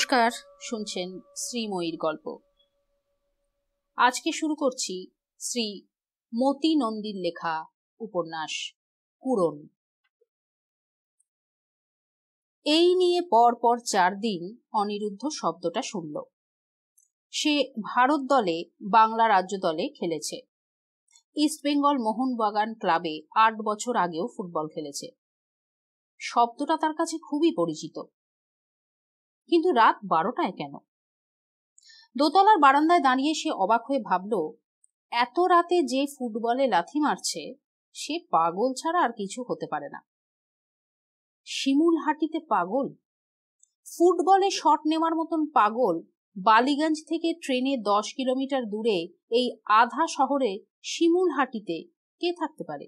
নমস্কার শুনছেন শ্রীময়ীর গল্প আজকে শুরু করছি শ্রী মতি নন্দীর লেখা উপন্যাস কুরন এই নিয়ে পর চার দিন অনিরুদ্ধ শব্দটা শুনল সে ভারত দলে বাংলা রাজ্য দলে খেলেছে ইস্টবেঙ্গল মোহনবাগান ক্লাবে আট বছর আগেও ফুটবল খেলেছে শব্দটা তার কাছে খুবই পরিচিত কিন্তু রাত বারোটায় কেন দোতলার বারান্দায় দাঁড়িয়ে সে অবাক হয়ে ভাবল এত রাতে যে ফুটবলে লাথি মারছে সে পাগল ছাড়া আর কিছু হতে পারে না শিমুল হাটিতে পাগল ফুটবলে শট নেওয়ার মতন পাগল বালিগঞ্জ থেকে ট্রেনে দশ কিলোমিটার দূরে এই আধা শহরে শিমুল হাটিতে কে থাকতে পারে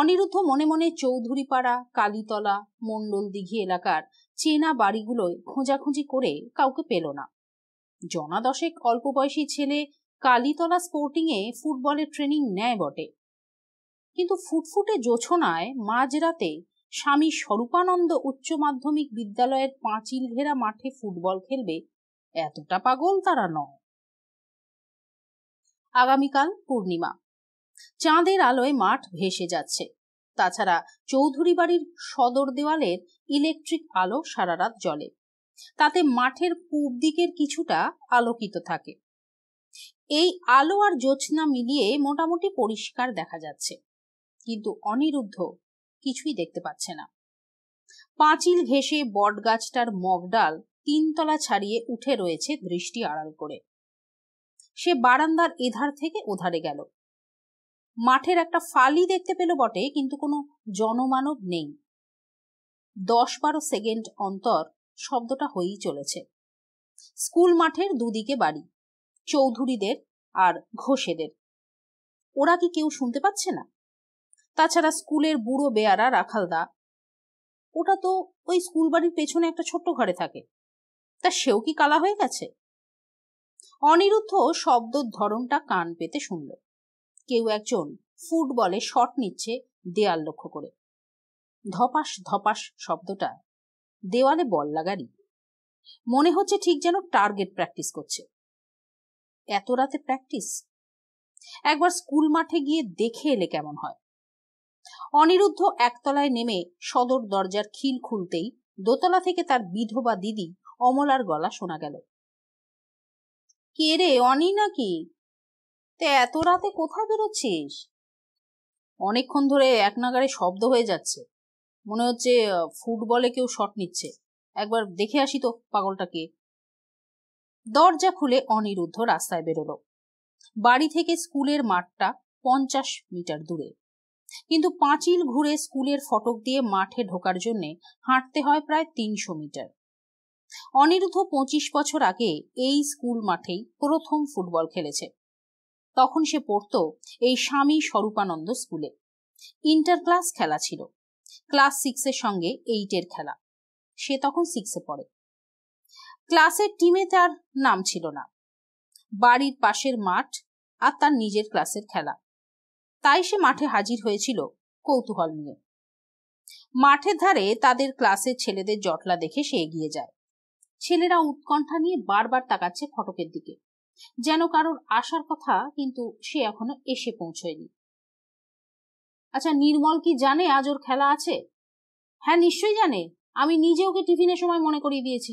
অনিরুদ্ধ মনে মনে চৌধুরীপাড়া কালীতলা মণ্ডল দিঘি এলাকার চেনা বাড়িগুলোয় খোঁজাখুঁজি করে কাউকে পেল না জনা দশেক অল্প বয়সী ছেলে কালীতলা স্পোর্টিংয়ে ফুটবলের ট্রেনিং নেয় বটে কিন্তু ফুটফুটে জোছনায় মাঝরাতে স্বামী স্বরূপানন্দ উচ্চ মাধ্যমিক বিদ্যালয়ের পাঁচিল ঘেরা মাঠে ফুটবল খেলবে এতটা পাগল তারা নয় আগামীকাল পূর্ণিমা চাঁদের আলোয় মাঠ ভেসে যাচ্ছে তাছাড়া চৌধুরী বাড়ির সদর দেওয়ালের ইলেকট্রিক আলো সারা রাত জ্বলে তাতে মাঠের পূব দিকের কিছুটা আলোকিত থাকে এই আলো আর জোছনা মিলিয়ে মোটামুটি পরিষ্কার দেখা যাচ্ছে কিন্তু অনিরুদ্ধ কিছুই দেখতে পাচ্ছে না পাঁচিল ঘেঁষে গাছটার মগডাল তিনতলা ছাড়িয়ে উঠে রয়েছে দৃষ্টি আড়াল করে সে বারান্দার এধার থেকে ওধারে গেল মাঠের একটা ফালি দেখতে পেল বটে কিন্তু কোনো জনমানব নেই দশ বারো সেকেন্ড অন্তর শব্দটা হয়েই চলেছে স্কুল মাঠের দুদিকে বাড়ি চৌধুরীদের আর ঘোষেদের ওরা কি কেউ শুনতে পাচ্ছে না তাছাড়া স্কুলের বুড়ো বেয়ারা রাখালদা ওটা তো ওই স্কুল বাড়ির পেছনে একটা ছোট্ট ঘরে থাকে তা সেও কি কালা হয়ে গেছে অনিরুদ্ধ শব্দ ধরনটা কান পেতে শুনল কেউ একজন ফুটবলে শট নিচ্ছে দেয়াল লক্ষ্য করে ধপাস ধপাস শব্দটা দেওয়ালে বল লাগারই মনে হচ্ছে ঠিক যেন টার্গেট প্র্যাকটিস করছে এত রাতে প্র্যাকটিস একবার স্কুল মাঠে গিয়ে দেখে এলে কেমন হয় অনিরুদ্ধ একতলায় নেমে সদর দরজার খিল খুলতেই দোতলা থেকে তার বিধবা দিদি অমলার গলা শোনা গেল কে রে অনি নাকি তে এত রাতে কোথায় বেরোচ্ছিস অনেকক্ষণ ধরে এক নাগারে শব্দ হয়ে যাচ্ছে মনে হচ্ছে ফুটবলে কেউ শট নিচ্ছে একবার দেখে আসি তো পাগলটাকে দরজা খুলে অনিরুদ্ধ রাস্তায় বেরোলো বাড়ি থেকে স্কুলের মাঠটা পঞ্চাশ মিটার দূরে কিন্তু পাঁচিল ঘুরে স্কুলের ফটক দিয়ে মাঠে ঢোকার জন্য হাঁটতে হয় প্রায় তিনশো মিটার অনিরুদ্ধ পঁচিশ বছর আগে এই স্কুল মাঠেই প্রথম ফুটবল খেলেছে তখন সে পড়ত এই স্বামী স্বরূপানন্দ স্কুলে ইন্টার ক্লাস খেলা ছিল ক্লাস সিক্সের সঙ্গে এইটের খেলা সে তখন সিক্সে পড়ে ক্লাসের টিমে তার নাম ছিল না বাড়ির পাশের মাঠ আর তার নিজের ক্লাসের খেলা তাই সে মাঠে হাজির হয়েছিল কৌতূহল নিয়ে মাঠের ধারে তাদের ক্লাসের ছেলেদের জটলা দেখে সে এগিয়ে যায় ছেলেরা উৎকণ্ঠা নিয়ে বারবার তাকাচ্ছে ফটকের দিকে যেন কারোর আসার কথা কিন্তু সে এখনো এসে পৌঁছয়নি আচ্ছা নির্মল কি জানে আজ ওর খেলা আছে হ্যাঁ নিশ্চয়ই জানে আমি নিজে ওকে টিফিনের সময় মনে করিয়ে দিয়েছি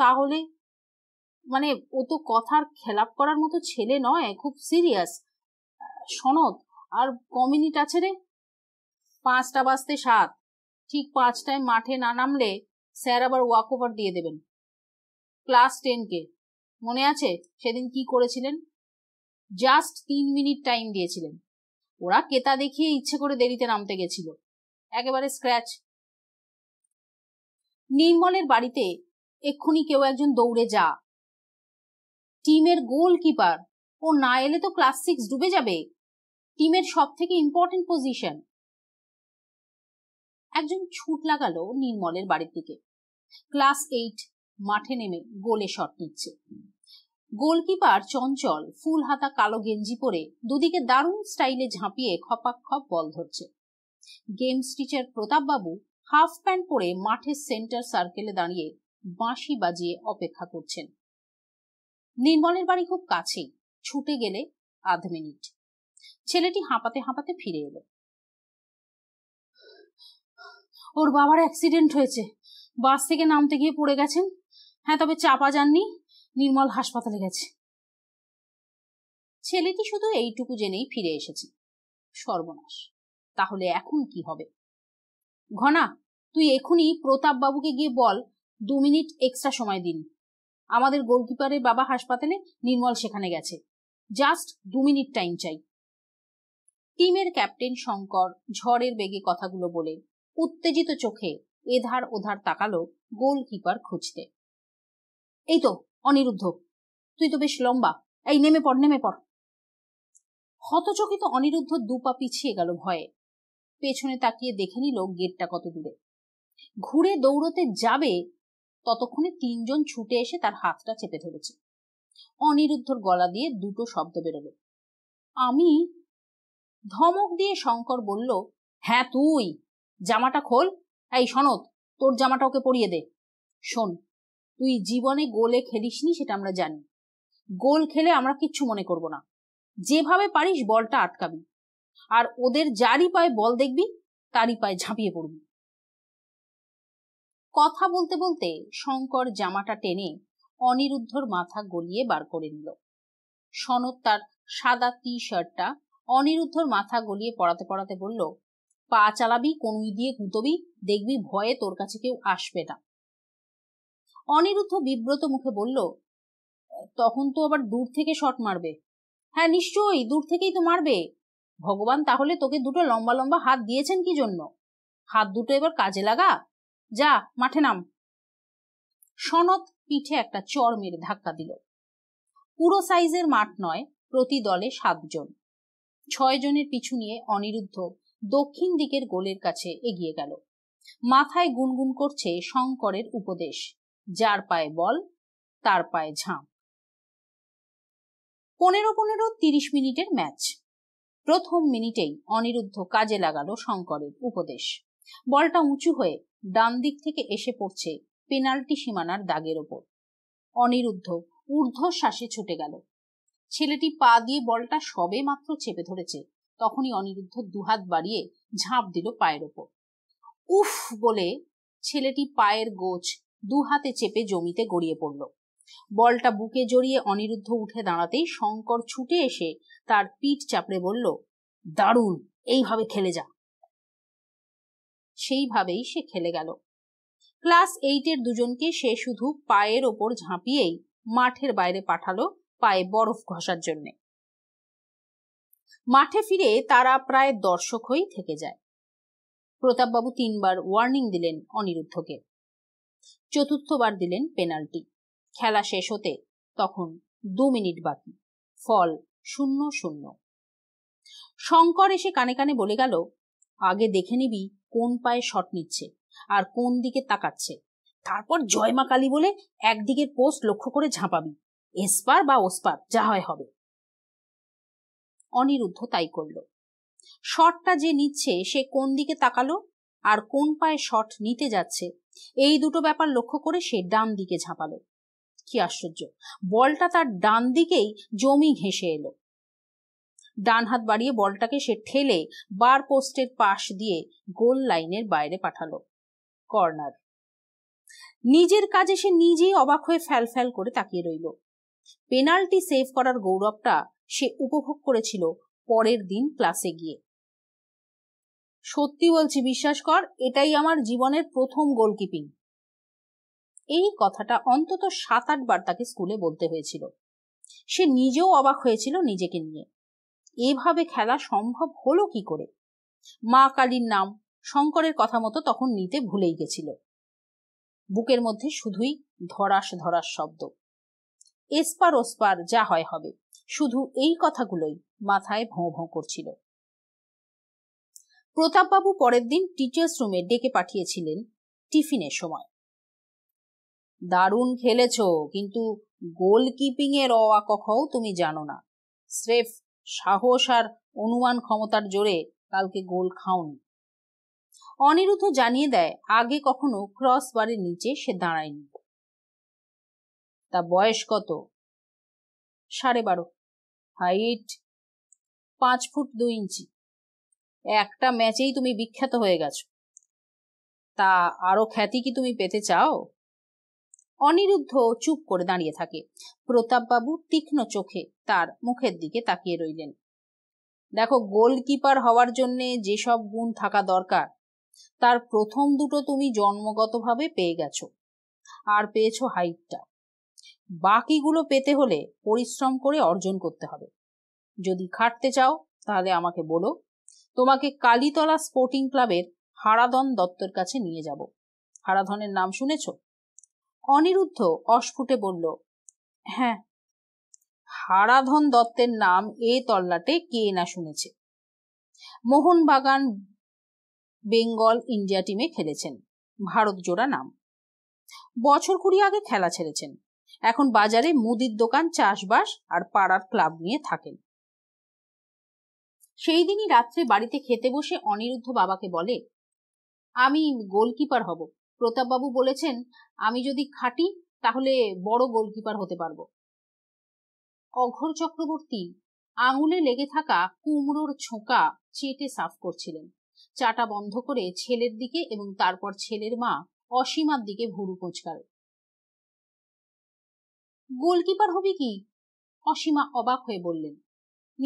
তাহলে মানে ও তো কথার খেলাপ করার মতো ছেলে নয় খুব সিরিয়াস সনদ আর ক মিনিট আছে রে পাঁচটা বাজতে সাত ঠিক পাঁচটায় মাঠে না নামলে স্যার আবার ওয়াক ওভার দিয়ে দেবেন ক্লাস টেনকে মনে আছে সেদিন কি করেছিলেন জাস্ট তিন মিনিট টাইম দিয়েছিলেন ওরা কেতা দেখিয়ে ইচ্ছে করে দেরিতে নামতে গেছিল একেবারে স্ক্র্যাচ নির্মলের বাড়িতে এক্ষুনি কেউ একজন দৌড়ে যা টিমের গোলকিপার ও না এলে তো ক্লাস সিক্স ডুবে যাবে টিমের সব থেকে ইম্পর্টেন্ট পজিশন একজন ছুট লাগালো নির্মলের বাড়ির দিকে ক্লাস এইট মাঠে নেমে গোলে শট নিচ্ছে গোলকিপার চঞ্চল ফুল হাতা কালো গেঞ্জি পরে দুদিকে দারুণ স্টাইলে ঝাঁপিয়ে খপ বল ধরছে গেমস টিচার প্রতাপবাবু হাফ প্যান্ট পরে মাঠের সেন্টার সার্কেলে দাঁড়িয়ে বাঁশি বাজিয়ে অপেক্ষা করছেন নির্মলের বাড়ি খুব কাছেই ছুটে গেলে আধ মিনিট ছেলেটি হাঁপাতে হাঁপাতে ফিরে এলো ওর বাবার অ্যাক্সিডেন্ট হয়েছে বাস থেকে নামতে গিয়ে পড়ে গেছেন হ্যাঁ তবে চাপা যাননি নির্মল হাসপাতালে গেছে ছেলেটি শুধু এইটুকু জেনেই ফিরে এসেছে সর্বনাশ তাহলে এখন কি হবে ঘনা তুই এখনই প্রতাপ বাবুকে গিয়ে বল দু মিনিট এক্সট্রা সময় দিন আমাদের গোলকিপারের বাবা হাসপাতালে নির্মল সেখানে গেছে জাস্ট দু মিনিট টাইম চাই টিমের ক্যাপ্টেন শঙ্কর ঝড়ের বেগে কথাগুলো বলে উত্তেজিত চোখে এধার ওধার তাকালো গোলকিপার খুঁজতে এই তো অনিরুদ্ধ তুই তো বেশ লম্বা এই নেমে পড় নেমে পড় হতচকিত অনিরুদ্ধ দুপা পিছিয়ে গেল ভয়ে পেছনে তাকিয়ে দেখে নিল গেটটা কত দূরে ঘুরে দৌড়তে যাবে ততক্ষণে তিনজন ছুটে এসে তার হাতটা চেপে ধরেছে অনিরুদ্ধর গলা দিয়ে দুটো শব্দ বেরোলো আমি ধমক দিয়ে শঙ্কর বলল হ্যাঁ তুই জামাটা খোল এই সনদ তোর জামাটা ওকে পরিয়ে দে শোন তুই জীবনে গোলে খেলিসনি সেটা আমরা জানি গোল খেলে আমরা কিচ্ছু মনে করব না যেভাবে পারিস বলটা আটকাবি আর ওদের যারই পায়ে বল দেখবি তারই পায়ে ঝাঁপিয়ে পড়বি কথা বলতে বলতে শঙ্কর জামাটা টেনে অনিরুদ্ধর মাথা গলিয়ে বার করে নিল সনদ তার সাদা টি শার্টটা অনিরুদ্ধর মাথা গলিয়ে পড়াতে পড়াতে বলল পা চালাবি কনুই দিয়ে কুতবি দেখবি ভয়ে তোর কাছে কেউ আসবে না অনিরুদ্ধ বিব্রত মুখে বলল তখন তো আবার দূর থেকে শট মারবে হ্যাঁ নিশ্চয়ই দূর থেকেই তো মারবে ভগবান তাহলে তোকে দুটো লম্বা লম্বা হাত দিয়েছেন কি জন্য হাত দুটো এবার কাজে লাগা যা মাঠে নাম সনৎ পিঠে একটা চর মেরে ধাক্কা দিল পুরো সাইজের মাঠ নয় প্রতি দলে সাতজন ছয় জনের পিছু নিয়ে অনিরুদ্ধ দক্ষিণ দিকের গোলের কাছে এগিয়ে গেল মাথায় গুনগুন করছে শঙ্করের উপদেশ যার পায়ে বল তার পায়ে ঝাঁপ পনেরো পনেরো তিরিশ মিনিটের ম্যাচ প্রথম মিনিটেই অনিরুদ্ধ কাজে লাগালো শঙ্করের উপদেশ বলটা উঁচু হয়ে ডান দিক থেকে এসে পড়ছে পেনাল্টি সীমানার দাগের ওপর অনিরুদ্ধ ঊর্ধ্বশ্বাসে ছুটে গেল ছেলেটি পা দিয়ে বলটা সবে মাত্র চেপে ধরেছে তখনই অনিরুদ্ধ দুহাত বাড়িয়ে ঝাঁপ দিল পায়ের ওপর উফ বলে ছেলেটি পায়ের গোছ দু হাতে চেপে জমিতে গড়িয়ে পড়ল বলটা বুকে জড়িয়ে অনিরুদ্ধ উঠে দাঁড়াতেই শঙ্কর ছুটে এসে তার পিঠ চাপড়ে বলল দারুণ এইভাবে খেলে যা সেইভাবেই সে খেলে গেল ক্লাস এইটের দুজনকে সে শুধু পায়ের ওপর ঝাঁপিয়েই মাঠের বাইরে পাঠালো পায়ে বরফ ঘষার জন্যে মাঠে ফিরে তারা প্রায় দর্শক হয়েই থেকে যায় প্রতাপবাবু তিনবার ওয়ার্নিং দিলেন অনিরুদ্ধকে চতুর্থবার দিলেন পেনাল্টি খেলা শেষ হতে তখন দু মিনিট বাকি ফল শূন্য শূন্য শঙ্কর এসে কানে কানে বলে গেল আগে দেখে নিবি কোন পায়ে শট নিচ্ছে আর কোন দিকে তাকাচ্ছে তারপর জয়মা কালী বলে একদিকের পোস্ট লক্ষ্য করে ঝাঁপাবি এসপার বা ওসপার যা হয় হবে অনিরুদ্ধ তাই করল শটটা যে নিচ্ছে সে কোন দিকে তাকালো আর কোন পায়ে শট নিতে যাচ্ছে এই দুটো ব্যাপার লক্ষ্য করে সে ডান দিকে ঝাঁপালো কি আশ্চর্য বলটা তার ডান দিকেই জমি ঘেঁষে এলো ডান হাত বাড়িয়ে বলটাকে সে ঠেলে বার পোস্টের পাশ দিয়ে গোল লাইনের বাইরে পাঠালো কর্নার নিজের কাজে সে নিজেই অবাক হয়ে ফ্যাল ফ্যাল করে তাকিয়ে রইল পেনাল্টি সেভ করার গৌরবটা সে উপভোগ করেছিল পরের দিন ক্লাসে গিয়ে সত্যি বলছি বিশ্বাস কর এটাই আমার জীবনের প্রথম গোলকিপিং এই কথাটা অন্তত সাত আট বার তাকে স্কুলে বলতে হয়েছিল সে নিজেও অবাক হয়েছিল নিজেকে নিয়ে এভাবে খেলা সম্ভব হলো কি করে মা কালীর নাম শঙ্করের কথা মতো তখন নিতে ভুলেই গেছিল বুকের মধ্যে শুধুই ধরাস ধরাস শব্দ এসপার ওসপার যা হয় হবে শুধু এই কথাগুলোই মাথায় ভোঁ ভোঁ করছিল প্রতাপবাবু পরের দিন টিচার্স রুমে ডেকে পাঠিয়েছিলেন টিফিনের সময় দারুণ খেলেছ কিন্তু গোলকিপিং এর অ কখও তুমি জানো না স্রেফ সাহস আর অনুমান ক্ষমতার জোরে কালকে গোল খাওনি অনিরুদ্ধ জানিয়ে দেয় আগে কখনো ক্রস বারের নিচে সে দাঁড়ায়নি তা বয়স কত সাড়ে বারো হাইট পাঁচ ফুট দুই ইঞ্চি একটা ম্যাচেই তুমি বিখ্যাত হয়ে গেছো তা আরো খ্যাতি কি তুমি পেতে চাও অনিরুদ্ধ চুপ করে দাঁড়িয়ে থাকে প্রতাপবাবু তীক্ষ্ণ চোখে তার মুখের দিকে তাকিয়ে রইলেন দেখো গোলকিপার হওয়ার জন্য যেসব গুণ থাকা দরকার তার প্রথম দুটো তুমি জন্মগতভাবে পেয়ে গেছো আর পেয়েছো হাইটটা বাকিগুলো পেতে হলে পরিশ্রম করে অর্জন করতে হবে যদি খাটতে চাও তাহলে আমাকে বলো তোমাকে কালীতলা স্পোর্টিং ক্লাবের হারাধন দত্তর কাছে নিয়ে যাব হারাধনের নাম শুনেছ অনিরুদ্ধ অস্ফুটে বলল হ্যাঁ হারাধন দত্তের নাম এ তল্লাটে কে না শুনেছে মোহনবাগান বেঙ্গল ইন্ডিয়া টিমে খেলেছেন ভারত জোড়া নাম বছর কুড়ি আগে খেলা ছেড়েছেন এখন বাজারে মুদির দোকান চাষবাস আর পাড়ার ক্লাব নিয়ে থাকেন সেই দিনই রাত্রে বাড়িতে খেতে বসে অনিরুদ্ধ বাবাকে বলে আমি গোলকিপার হব প্রতাপবাবু বলেছেন আমি যদি খাটি তাহলে বড় গোলকিপার হতে পারব অঘর চক্রবর্তী আঙুলে লেগে থাকা কুমড়োর ছোঁকা চেটে সাফ করছিলেন চাটা বন্ধ করে ছেলের দিকে এবং তারপর ছেলের মা অসীমার দিকে ভুরু কোঁচকাল গোলকিপার হবি কি অসীমা অবাক হয়ে বললেন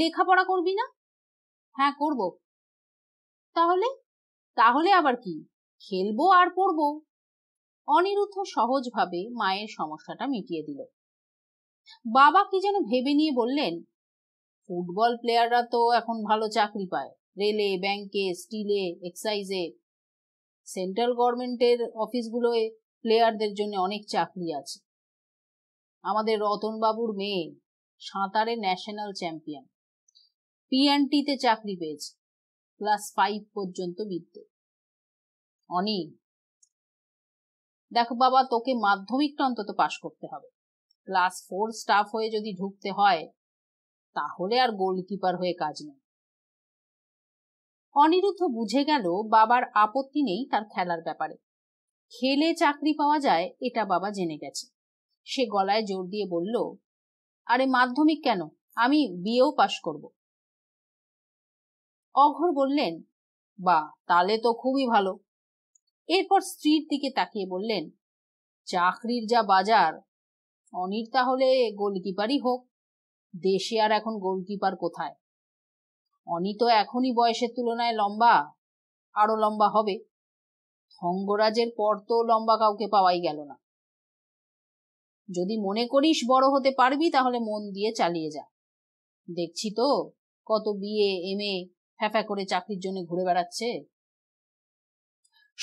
লেখাপড়া করবি না হ্যাঁ করব তাহলে তাহলে আবার কি খেলবো আর পড়বো অনিরুদ্ধ সহজভাবে মায়ের সমস্যাটা মিটিয়ে দিল বাবা কি যেন ভেবে নিয়ে বললেন ফুটবল প্লেয়াররা তো এখন ভালো চাকরি পায় রেলে ব্যাংকে স্টিলে এক্সাইজে সেন্ট্রাল গভর্নমেন্টের অফিসগুলোয় প্লেয়ারদের জন্য অনেক চাকরি আছে আমাদের রতনবাবুর মেয়ে সাঁতারে ন্যাশনাল চ্যাম্পিয়ন পিএনটিতে চাকরি পেয়েছে ক্লাস ফাইভ পর্যন্ত বিদ্যে অনিল দেখো বাবা তোকে মাধ্যমিকটা অন্তত পাশ করতে হবে ক্লাস ফোর স্টাফ হয়ে যদি ঢুকতে হয় তাহলে আর গোলকিপার হয়ে কাজ নেই অনিরুদ্ধ বুঝে গেল বাবার আপত্তি নেই তার খেলার ব্যাপারে খেলে চাকরি পাওয়া যায় এটা বাবা জেনে গেছে সে গলায় জোর দিয়ে বলল আরে মাধ্যমিক কেন আমি বিয়েও পাশ করবো অঘর বললেন বা তাহলে তো খুবই ভালো এরপর স্ত্রীর দিকে তাকিয়ে বললেন চাকরির যা বাজার অনির তাহলে গোলকিপারই হোক দেশে আর এখন গোলকিপার কোথায় অনি তো এখনই বয়সের তুলনায় লম্বা আরো লম্বা হবে থঙ্গরাজের পর তো লম্বা কাউকে পাওয়াই গেল না যদি মনে করিস বড় হতে পারবি তাহলে মন দিয়ে চালিয়ে যা দেখছি তো কত বিয়ে এম এ ফ্যাফা করে চাকরির জন্য ঘুরে বেড়াচ্ছে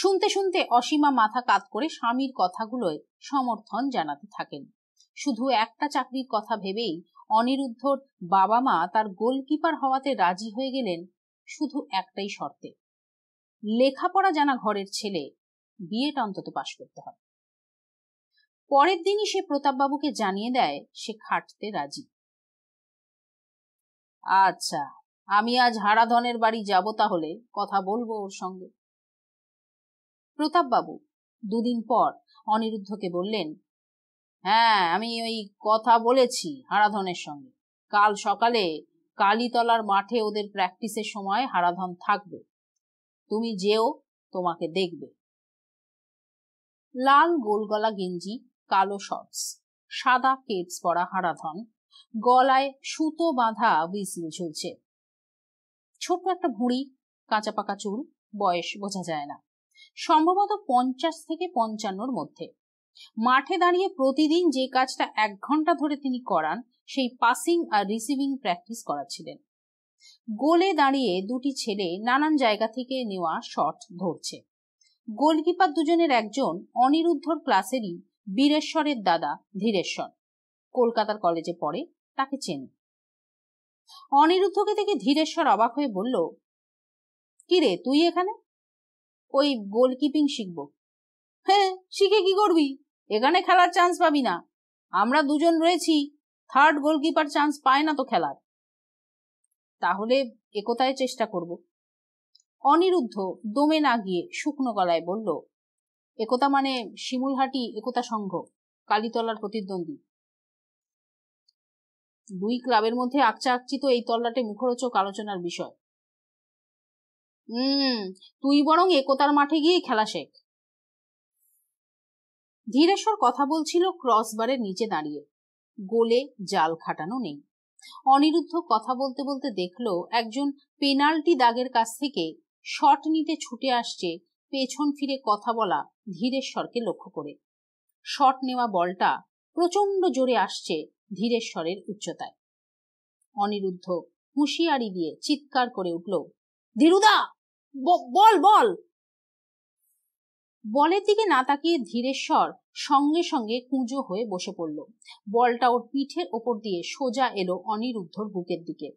শুনতে শুনতে অসীমা মাথা কাত করে স্বামীর কথাগুলোয় সমর্থন জানাতে থাকেন শুধু একটা চাকরির কথা ভেবেই অনিরুদ্ধর বাবা মা তার গোলকিপার হওয়াতে রাজি হয়ে গেলেন শুধু একটাই শর্তে লেখাপড়া জানা ঘরের ছেলে বিয়েটা অন্তত পাশ করতে হবে পরের দিনই সে প্রতাপবাবুকে জানিয়ে দেয় সে খাটতে রাজি আচ্ছা আমি আজ হারাধনের বাড়ি যাব তাহলে কথা বলবো ওর সঙ্গে প্রতাপবাবু দুদিন পর অনিরুদ্ধকে বললেন হ্যাঁ আমি ওই কথা বলেছি হারাধনের সঙ্গে কাল সকালে কালীতলার মাঠে ওদের প্র্যাকটিসের সময় হারাধন থাকবে তুমি যেও তোমাকে দেখবে লাল গোলগলা গেঞ্জি কালো শর্টস সাদা কেটস পরা হারাধন গলায় সুতো বাঁধা বিসিল ঝুলছে ছোট্ট একটা ভুঁড়ি কাঁচা পাকা চুল বয়স বোঝা যায় না সম্ভবত পঞ্চাশ থেকে পঞ্চান্নর মধ্যে মাঠে দাঁড়িয়ে প্রতিদিন যে কাজটা এক ঘন্টা ধরে তিনি করান সেই পাসিং আর রিসিভিং প্র্যাকটিস করাচ্ছিলেন গোলে দাঁড়িয়ে দুটি ছেলে নানান জায়গা থেকে নেওয়া শট ধরছে গোলকিপার দুজনের একজন অনিরুদ্ধর ক্লাসেরই বীরেশ্বরের দাদা ধীরেশ্বর কলকাতার কলেজে পড়ে তাকে চেনে অনিরুদ্ধকে দেখে ধীরেশ্বর অবাক হয়ে বলল কি রে তুই এখানে ওই গোলকিপিং শিখবো হ্যাঁ শিখে কি করবি এখানে খেলার চান্স পাবি না আমরা দুজন রয়েছি থার্ড গোলকিপার চান্স পায় না তো খেলার তাহলে একতায় চেষ্টা করব অনিরুদ্ধ দমে না গিয়ে শুকনো গলায় বলল একতা মানে শিমুলহাটি একতা সংঘ কালীতলার প্রতিদ্বন্দ্বী দুই ক্লাবের মধ্যে আকচাকচিত এই তল্লাটে মুখরোচক আলোচনার বিষয় হুম তুই বরং একতার মাঠে গিয়ে খেলা শেখ ধীরেশ্বর কথা বলছিল ক্রসবারের নিচে দাঁড়িয়ে গোলে জাল খাটানো নেই অনিরুদ্ধ কথা বলতে বলতে দেখল একজন পেনাল্টি দাগের কাছ থেকে শট নিতে ছুটে আসছে পেছন ফিরে কথা বলা ধীরেশ্বরকে লক্ষ্য করে শট নেওয়া বলটা প্রচন্ড জোরে আসছে ধীরেশ্বরের উচ্চতায় অনিরুদ্ধ হুঁশিয়ারি দিয়ে চিৎকার করে উঠল ধীরুদা বল বল বলের দিকে না তাকিয়ে ধীরেশ্বর সঙ্গে সঙ্গে কুঁজো হয়ে বসে পড়ল বলটা ওর পিঠের ওপর দিয়ে সোজা এলো অনিরুদ্ধর বুকের দিকে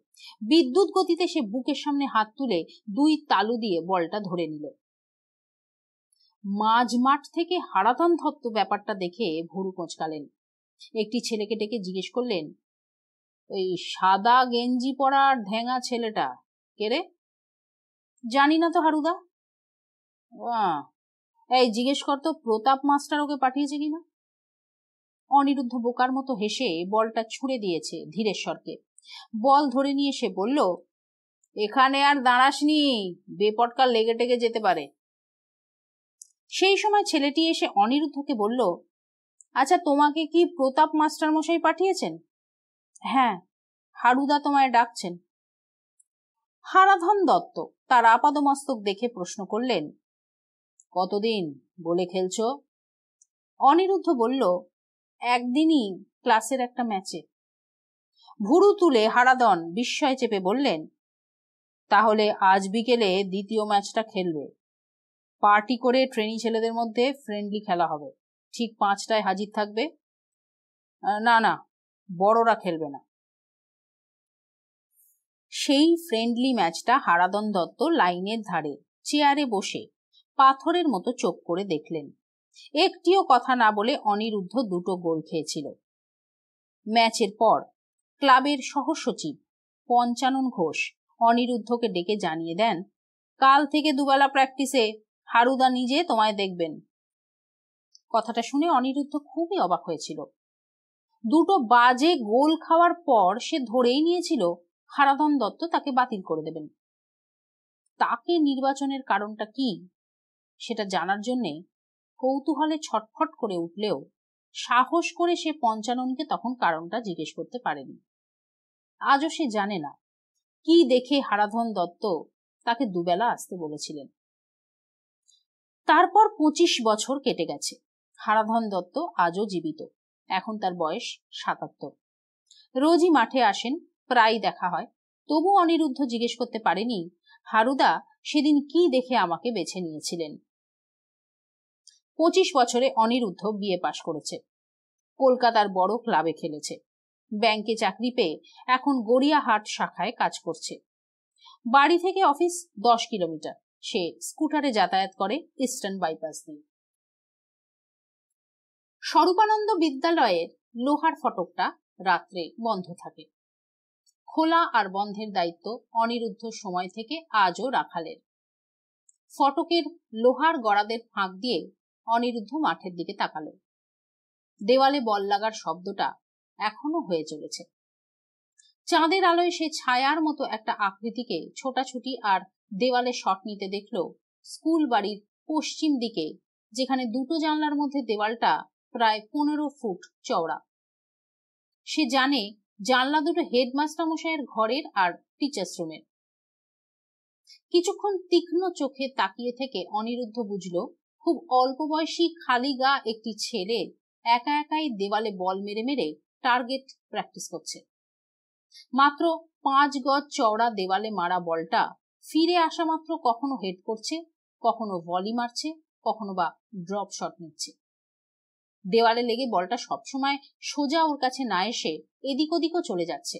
বিদ্যুৎ গতিতে সে বুকের সামনে হাত তুলে দুই তালু দিয়ে বলটা ধরে নিল মাঝ মাঠ থেকে হারাতন ধত্ত ব্যাপারটা দেখে ভুরু কোঁচকালেন একটি ছেলেকে ডেকে জিজ্ঞেস করলেন ওই সাদা গেঞ্জি পরা ঢ্যাঙা ছেলেটা কে রে জানি না তো হারুদা এই জিজ্ঞেস তো প্রতাপ মাস্টার ওকে পাঠিয়েছে কিনা অনিরুদ্ধ বোকার মতো হেসে বলটা ছুঁড়ে দিয়েছে ধীরেশ্বরকে বল ধরে নিয়ে সে বলল এখানে আর দাঁড়াসনি বেপটকা লেগে টেগে যেতে পারে সেই সময় ছেলেটি এসে অনিরুদ্ধকে বলল আচ্ছা তোমাকে কি প্রতাপ মাস্টার মশাই পাঠিয়েছেন হ্যাঁ হারুদা তোমায় ডাকছেন হারাধন দত্ত তার আপাদমস্তক দেখে প্রশ্ন করলেন কতদিন বলে খেলছ অনিরুদ্ধ বলল একদিনই ক্লাসের একটা ম্যাচে ভুরু তুলে হারাধন বিস্ময় চেপে বললেন তাহলে আজ বিকেলে দ্বিতীয় ম্যাচটা খেলবে পার্টি করে ট্রেনি ছেলেদের মধ্যে ফ্রেন্ডলি খেলা হবে ঠিক পাঁচটায় হাজির থাকবে না না বড়রা খেলবে না সেই ফ্রেন্ডলি ম্যাচটা হারাদন দত্ত লাইনের ধারে চেয়ারে বসে পাথরের মতো চোখ করে দেখলেন একটিও কথা না বলে অনিরুদ্ধ দুটো গোল খেয়েছিল ম্যাচের পর ক্লাবের সহসচিব পঞ্চানন ঘোষ অনিরুদ্ধকে ডেকে জানিয়ে দেন কাল থেকে দুবেলা প্র্যাকটিসে হারুদা নিজে তোমায় দেখবেন কথাটা শুনে অনিরুদ্ধ খুবই অবাক হয়েছিল দুটো বাজে গোল খাওয়ার পর সে ধরেই নিয়েছিল হারাধন দত্ত তাকে বাতিল করে দেবেন তাকে নির্বাচনের কারণটা কি সেটা জানার জন্যে কৌতূহলে ছটফট করে উঠলেও সাহস করে সে পঞ্চাননকে তখন কারণটা জিজ্ঞেস করতে পারেনি আজও সে জানে না কি দেখে হারাধন দত্ত তাকে দুবেলা আসতে বলেছিলেন তারপর পঁচিশ বছর কেটে গেছে হারাধন দত্ত আজও জীবিত এখন তার বয়স সাতাত্তর রোজই মাঠে আসেন প্রায় দেখা হয় তবু অনিরুদ্ধ জিজ্ঞেস করতে পারেনি হারুদা সেদিন কি দেখে আমাকে বেছে নিয়েছিলেন পঁচিশ বছরে অনিরুদ্ধ বিয়ে পাশ করেছে কলকাতার বড় ক্লাবে খেলেছে ব্যাংকে চাকরি পেয়ে এখন গড়িয়াহাট শাখায় কাজ করছে বাড়ি থেকে অফিস দশ কিলোমিটার সে স্কুটারে যাতায়াত করে ইস্টার্ন বাইপাস দিয়ে স্বরূপানন্দ বিদ্যালয়ের লোহার ফটকটা রাত্রে বন্ধ থাকে খোলা আর বন্ধের দায়িত্ব অনিরুদ্ধ সময় থেকে আজও রাখালের ফটকের লোহার গড়াদের ফাঁক দিয়ে অনিরুদ্ধ মাঠের দিকে তাকালো দেওয়ালে বল লাগার শব্দটা এখনো হয়ে চলেছে চাঁদের আলোয় সে ছায়ার মতো একটা আকৃতিকে ছোটাছুটি আর দেওয়ালে শট নিতে দেখল স্কুল বাড়ির পশ্চিম দিকে যেখানে দুটো জানলার মধ্যে দেওয়ালটা প্রায় পনেরো ফুট চওড়া সে জানে জানলা দুটো হেডমাস্টার মশাইয়ের ঘরের আর টিচার্স রুমের কিছুক্ষণ তীক্ষ্ণ চোখে তাকিয়ে থেকে অনিরুদ্ধ বুঝল খুব অল্প বয়সী খালি গা একটি ছেলে একা একাই দেওয়ালে বল মেরে মেরে টার্গেট প্র্যাকটিস করছে মাত্র পাঁচ গজ চওড়া দেওয়ালে মারা বলটা ফিরে আসা মাত্র কখনো হেড করছে কখনো ভলি মারছে কখনো বা ড্রপ শট নিচ্ছে দেওয়ালে লেগে বলটা সবসময় সোজা ওর কাছে না এসে এদিক ওদিকও চলে যাচ্ছে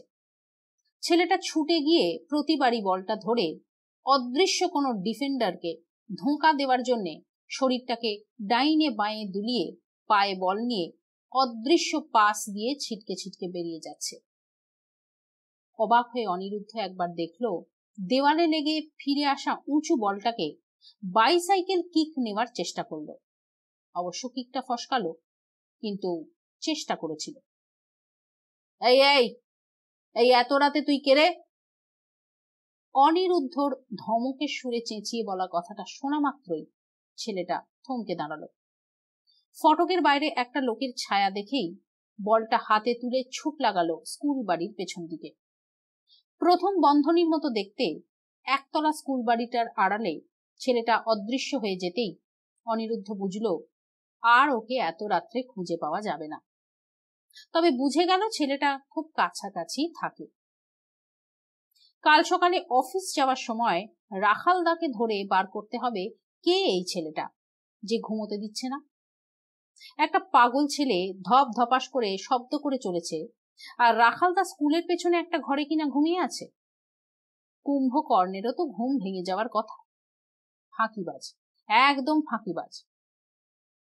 ছেলেটা ছুটে গিয়ে প্রতিবারই বলটা ধরে অদৃশ্য কোনো ডিফেন্ডারকে ধোঁকা দেওয়ার জন্যে শরীরটাকে ডাইনে বাঁয়ে দুলিয়ে পায়ে বল নিয়ে অদৃশ্য পাস দিয়ে ছিটকে ছিটকে বেরিয়ে যাচ্ছে অবাক হয়ে অনিরুদ্ধ একবার দেখল দেওয়ালে লেগে ফিরে আসা উঁচু বলটাকে বাইসাইকেল কিক নেওয়ার চেষ্টা করলো অবশ্য কিকটা ফসকালো কিন্তু চেষ্টা করেছিল এই এই এই এত রাতে তুই কেড়ে অনিরুদ্ধর ধমকের সুরে চেঁচিয়ে বলা কথাটা শোনা মাত্রই ছেলেটা থমকে দাঁড়ালো ফটকের বাইরে একটা লোকের ছায়া দেখেই বলটা হাতে তুলে ছুট লাগালো স্কুল বাড়ির পেছন দিকে প্রথম বন্ধনীর মতো দেখতে একতলা স্কুল বাড়িটার আড়ালে ছেলেটা অদৃশ্য হয়ে যেতেই অনিরুদ্ধ বুঝলো আর ওকে এত রাত্রে খুঁজে পাওয়া যাবে না তবে বুঝে গেল ছেলেটা খুব কাছাকাছি থাকে কাল সকালে অফিস যাওয়ার সময় রাখালদাকে ধরে বার করতে হবে কে এই ছেলেটা যে ঘুমোতে দিচ্ছে না একটা পাগল ছেলে ধপ ধপাস করে শব্দ করে চলেছে আর রাখালদা স্কুলের পেছনে একটা ঘরে কিনা ঘুমিয়ে আছে কুম্ভকর্ণেরও তো ঘুম ভেঙে যাওয়ার কথা ফাঁকিবাজ একদম ফাঁকিবাজ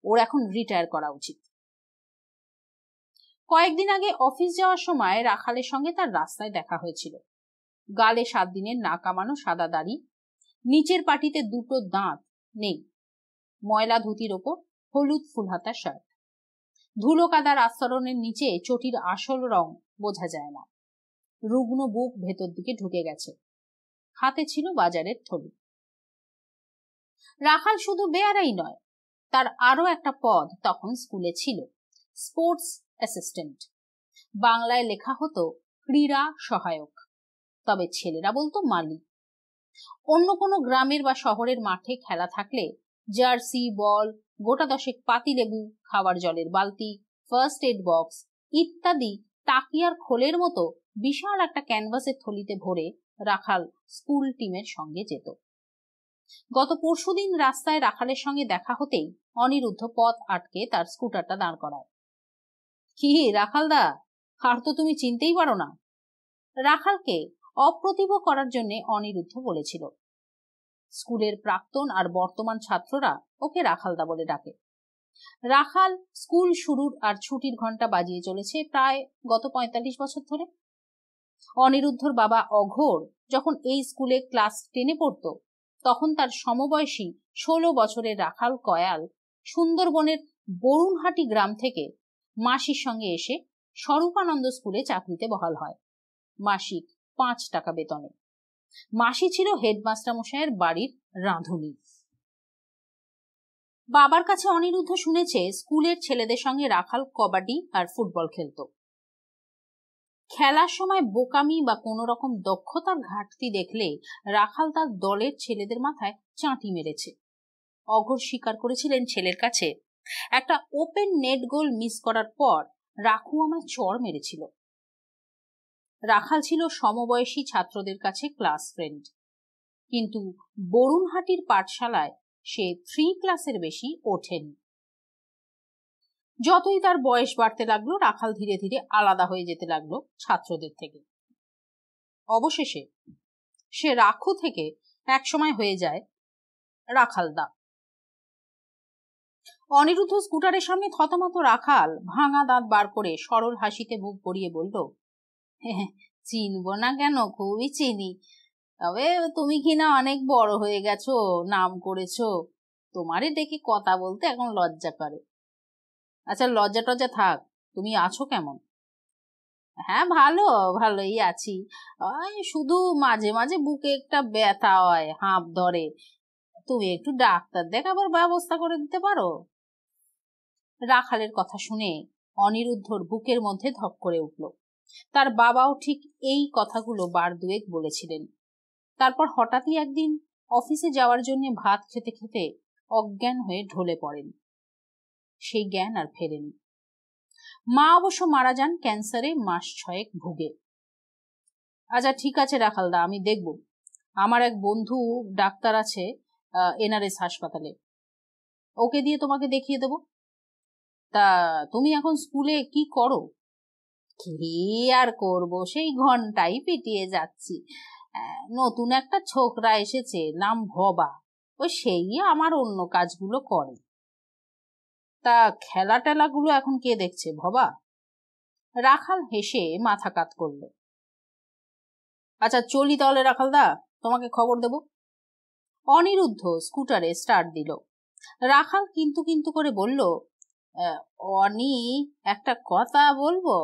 ওর এখন রিটায়ার করা উচিত কয়েকদিন আগে অফিস যাওয়ার সময় রাখালের সঙ্গে তার রাস্তায় দেখা হয়েছিল গালে সাত দিনের না কামানো সাদা দাড়ি নিচের পাটিতে দুটো দাঁত নেই ময়লা ধুতির ওপর হলুদ ফুলহাতা শার্ট ধুলো কাদার আস্তরণের নিচে চটির আসল রং বোঝা যায় না রুগ্ন বুক ভেতর দিকে ঢুকে গেছে হাতে ছিল বাজারের থলি রাখাল শুধু বেয়ারাই নয় তার আরও একটা পদ তখন স্কুলে ছিল স্পোর্টস অ্যাসিস্ট্যান্ট বাংলায় লেখা হতো ক্রীড়া সহায়ক তবে ছেলেরা বলতো মালি অন্য কোনো গ্রামের বা শহরের মাঠে খেলা থাকলে জার্সি বল গোটা দশেক পাতিলেবু খাবার জলের বালতি ফার্স্ট এড বক্স ইত্যাদি তাকিয়ার খোলের মতো বিশাল একটা ক্যানভাসের থলিতে ভরে রাখাল স্কুল টিমের সঙ্গে যেত গত পরশুদিন রাস্তায় রাখালের সঙ্গে দেখা হতেই অনিরুদ্ধ পথ আটকে তার স্কুটারটা দাঁড় করায় কি রাখালদা আর তো তুমি চিনতেই পারো না রাখালকে অপ্রতিভ করার জন্য অনিরুদ্ধ বলেছিল স্কুলের প্রাক্তন আর বর্তমান ছাত্ররা ওকে রাখালদা বলে ডাকে রাখাল স্কুল শুরুর আর ছুটির ঘন্টা বাজিয়ে চলেছে প্রায় গত পঁয়তাল্লিশ বছর ধরে অনিরুদ্ধর বাবা অঘোর যখন এই স্কুলে ক্লাস টেনে পড়তো তখন তার সমবয়সী ষোলো বছরের রাখাল কয়াল সুন্দরবনের বরুণহাটি গ্রাম থেকে মাসির সঙ্গে এসে স্বরূপানন্দ স্কুলে চাকরিতে বহাল হয় মাসিক পাঁচ টাকা বেতনে মাসি ছিল হেডমাস্টার মশাইয়ের বাড়ির রাঁধুনি বাবার কাছে অনিরুদ্ধ শুনেছে স্কুলের ছেলেদের সঙ্গে রাখাল কবাডি আর ফুটবল খেলতো খেলার সময় বোকামি বা কোনো রকম দক্ষতার ঘাটতি দেখলে রাখাল তার দলের ছেলেদের মাথায় চাঁটি মেরেছে অঘর স্বীকার করেছিলেন ছেলের কাছে একটা ওপেন নেট গোল মিস করার পর রাখু আমায় চর মেরেছিল রাখাল ছিল সমবয়সী ছাত্রদের কাছে ক্লাস ফ্রেন্ড কিন্তু বরুণহাটির পাঠশালায় সে থ্রি ক্লাসের বেশি ওঠেনি যতই তার বয়স বাড়তে লাগলো রাখাল ধীরে ধীরে আলাদা হয়ে যেতে লাগলো ছাত্রদের থেকে অবশেষে সে রাখু থেকে একসময় হয়ে যায় রাখালদা অনিরুদ্ধ স্কুটারের সামনে থতমত রাখাল ভাঙা দাঁত বার করে সরল হাসিতে মুখ পরিয়ে বলল চিনব না কেন খুবই চিনি তবে তুমি কিনা অনেক বড় হয়ে গেছো নাম করেছো তোমারে দেখে কথা বলতে এখন লজ্জা করে আচ্ছা লজ্জা টজ্জা থাক তুমি আছো কেমন হ্যাঁ ভালো ভালোই আছি শুধু মাঝে মাঝে বুকে একটা ব্যথা হয় হাঁপ ধরে তুমি একটু ডাক্তার দেখাবার ব্যবস্থা করে দিতে পারো রাখালের কথা শুনে অনিরুদ্ধর বুকের মধ্যে ধপ করে উঠল তার বাবাও ঠিক এই কথাগুলো বার দুয়েক বলেছিলেন তারপর হঠাৎই একদিন অফিসে যাওয়ার জন্য ভাত খেতে খেতে অজ্ঞান হয়ে ঢলে পড়েন সেই জ্ঞান আর ফেরেনি মা অবশ্য মারা যান ক্যান্সারে মাস ছয়েক ভুগে আচ্ছা ঠিক আছে রাখালদা আমি দেখব আমার এক বন্ধু ডাক্তার আছে এনআরএস হাসপাতালে ওকে দিয়ে তোমাকে দেখিয়ে দেব তা তুমি এখন স্কুলে কি করো কি আর করব সেই ঘন্টাই পিটিয়ে যাচ্ছি নতুন একটা ছোকরা এসেছে নাম ভবা ও সেই আমার অন্য কাজগুলো করে তা খেলা টেলাগুলো এখন কে দেখছে ভবা রাখাল হেসে মাথা কাত করল আচ্ছা চলি তাহলে রাখালদা তোমাকে খবর দেব অনিরুদ্ধ স্কুটারে স্টার্ট দিল রাখাল কিন্তু কিন্তু করে বলল অনি একটা কথা বলবো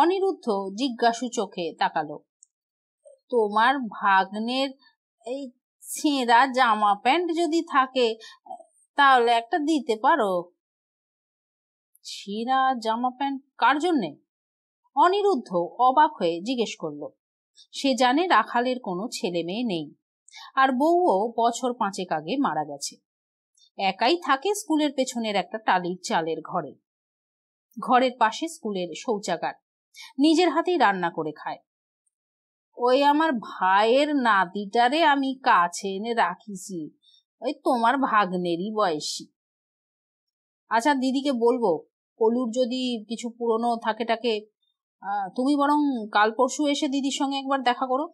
অনিরুদ্ধ জিজ্ঞাসু চোখে তাকালো তোমার ভাগ্নের এই ছেঁড়া জামা প্যান্ট যদি থাকে তাহলে একটা দিতে পারো ছিঁড়া জামা প্যান্ট কার জন্যে অনিরুদ্ধ অবাক হয়ে জিজ্ঞেস করল সে জানে রাখালের কোনো ছেলে মেয়ে নেই আর বউও বছর পাঁচেক আগে মারা গেছে একাই থাকে স্কুলের পেছনের একটা টালির চালের ঘরে ঘরের পাশে স্কুলের শৌচাগার নিজের হাতেই রান্না করে খায় ওই আমার ভাইয়ের নাতিটারে আমি কাছে এনে রাখিছি ওই তোমার ভাগ্নেরই বয়সী আচ্ছা দিদিকে বলবো কলুর যদি কিছু পুরনো থাকে তাকে তুমি বরং কাল পরশু এসে দিদির সঙ্গে একবার দেখা করো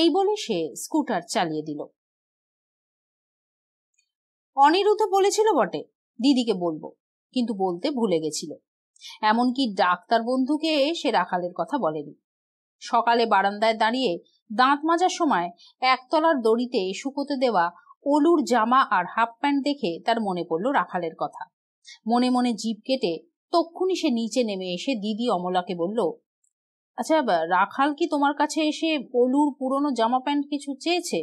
এই বলে সে স্কুটার চালিয়ে দিল অনিরুদ্ধ বলেছিল বটে দিদিকে বলবো কিন্তু বলতে ভুলে গেছিল এমনকি ডাক্তার বন্ধুকে সে রাখালের কথা বলেনি সকালে বারান্দায় দাঁড়িয়ে দাঁত মাজার সময় একতলার দড়িতে শুকোতে দেওয়া ওলুর জামা আর হাফ প্যান্ট দেখে তার মনে পড়ল রাখালের কথা মনে মনে জিপ কেটে তক্ষুনি সে নিচে নেমে এসে দিদি অমলাকে বলল আচ্ছা রাখাল কি তোমার কাছে এসে ওলুর পুরনো জামা প্যান্ট কিছু চেয়েছে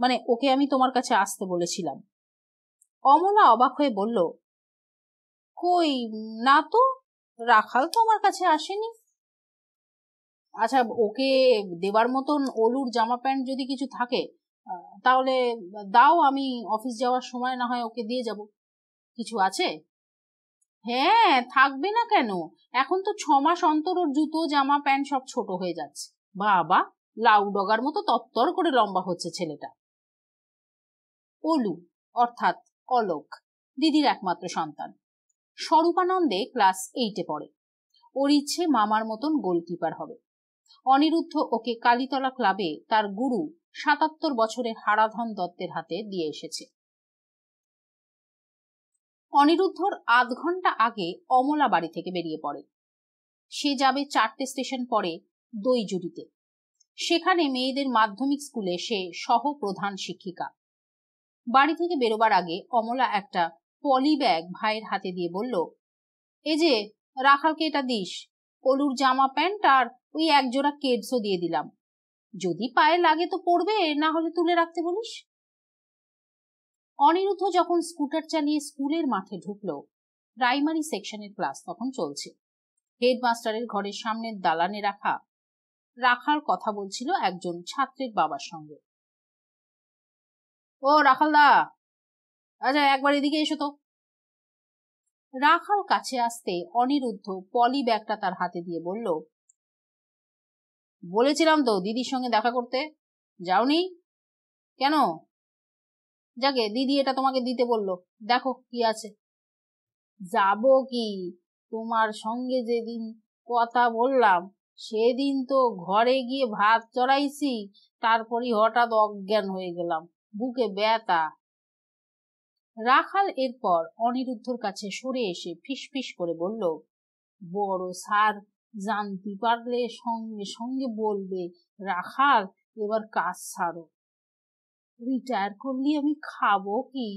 মানে ওকে আমি তোমার কাছে আসতে বলেছিলাম অমলা অবাক হয়ে বলল কই না তো রাখাল তো আমার কাছে আসেনি আচ্ছা ওকে দেবার মতন ওলুর জামা প্যান্ট যদি কিছু থাকে তাহলে দাও আমি অফিস যাওয়ার সময় না হয় ওকে দিয়ে যাব কিছু আছে হ্যাঁ থাকবে না কেন এখন তো ছমাস অন্তর ওর জুতো জামা প্যান্ট সব ছোট হয়ে যাচ্ছে বাবা লাউ ডগার মতো তত্তর করে লম্বা হচ্ছে ছেলেটা ওলু অর্থাৎ অলোক দিদির একমাত্র সন্তান স্বরূপানন্দে ক্লাস এইটে পড়ে ওর ইচ্ছে মামার মতন গোলকিপার হবে অনিরুদ্ধ ওকে কালীতলা ক্লাবে তার গুরু সাতাত্তর বছরে হারাধন দত্তের হাতে দিয়ে এসেছে অনিরুদ্ধর আধ ঘন্টা আগে অমলা বাড়ি থেকে বেরিয়ে পড়ে সে যাবে চারটে স্টেশন পরে দই জুড়িতে সেখানে মেয়েদের মাধ্যমিক স্কুলে সে সহ প্রধান শিক্ষিকা বাড়ি থেকে বেরোবার আগে অমলা একটা পলি ব্যাগ ভাইয়ের হাতে দিয়ে বলল এ যে রাখালকে এটা দিস কলুর জামা প্যান্ট আর ওই এক জোড়া কেডসও দিয়ে দিলাম যদি পায়ে লাগে তো পড়বে না হলে তুলে রাখতে বলিস অনিরুদ্ধ যখন স্কুটার চালিয়ে স্কুলের মাঠে ঢুকলো প্রাইমারি সেকশনের ক্লাস তখন চলছে হেডমাস্টারের ঘরের সামনে দালানে রাখা রাখার কথা বলছিল একজন ছাত্রের বাবার সঙ্গে ও রাখালদা আচ্ছা একবার এদিকে এসো তো রাখাল কাছে আসতে অনিরুদ্ধ পলি ব্যাগটা তার হাতে দিয়ে বলল বলেছিলাম তো দিদির সঙ্গে দেখা করতে যাওনি কেন যাকে দিদি এটা তোমাকে দিতে বললো দেখো কি আছে যাব কি তোমার সঙ্গে যেদিন কথা বললাম সেদিন তো ঘরে গিয়ে ভাত চড়াইছি তারপরই হঠাৎ অজ্ঞান হয়ে গেলাম বুকে ব্যথা রাখাল এরপর অনিরুদ্ধর কাছে সরে এসে ফিস ফিস করে বলল বড় সার জানতে পারলে সঙ্গে সঙ্গে বলবে রাখাল এবার কাজ সারো রিটায়ার করলে আমি খাবো কি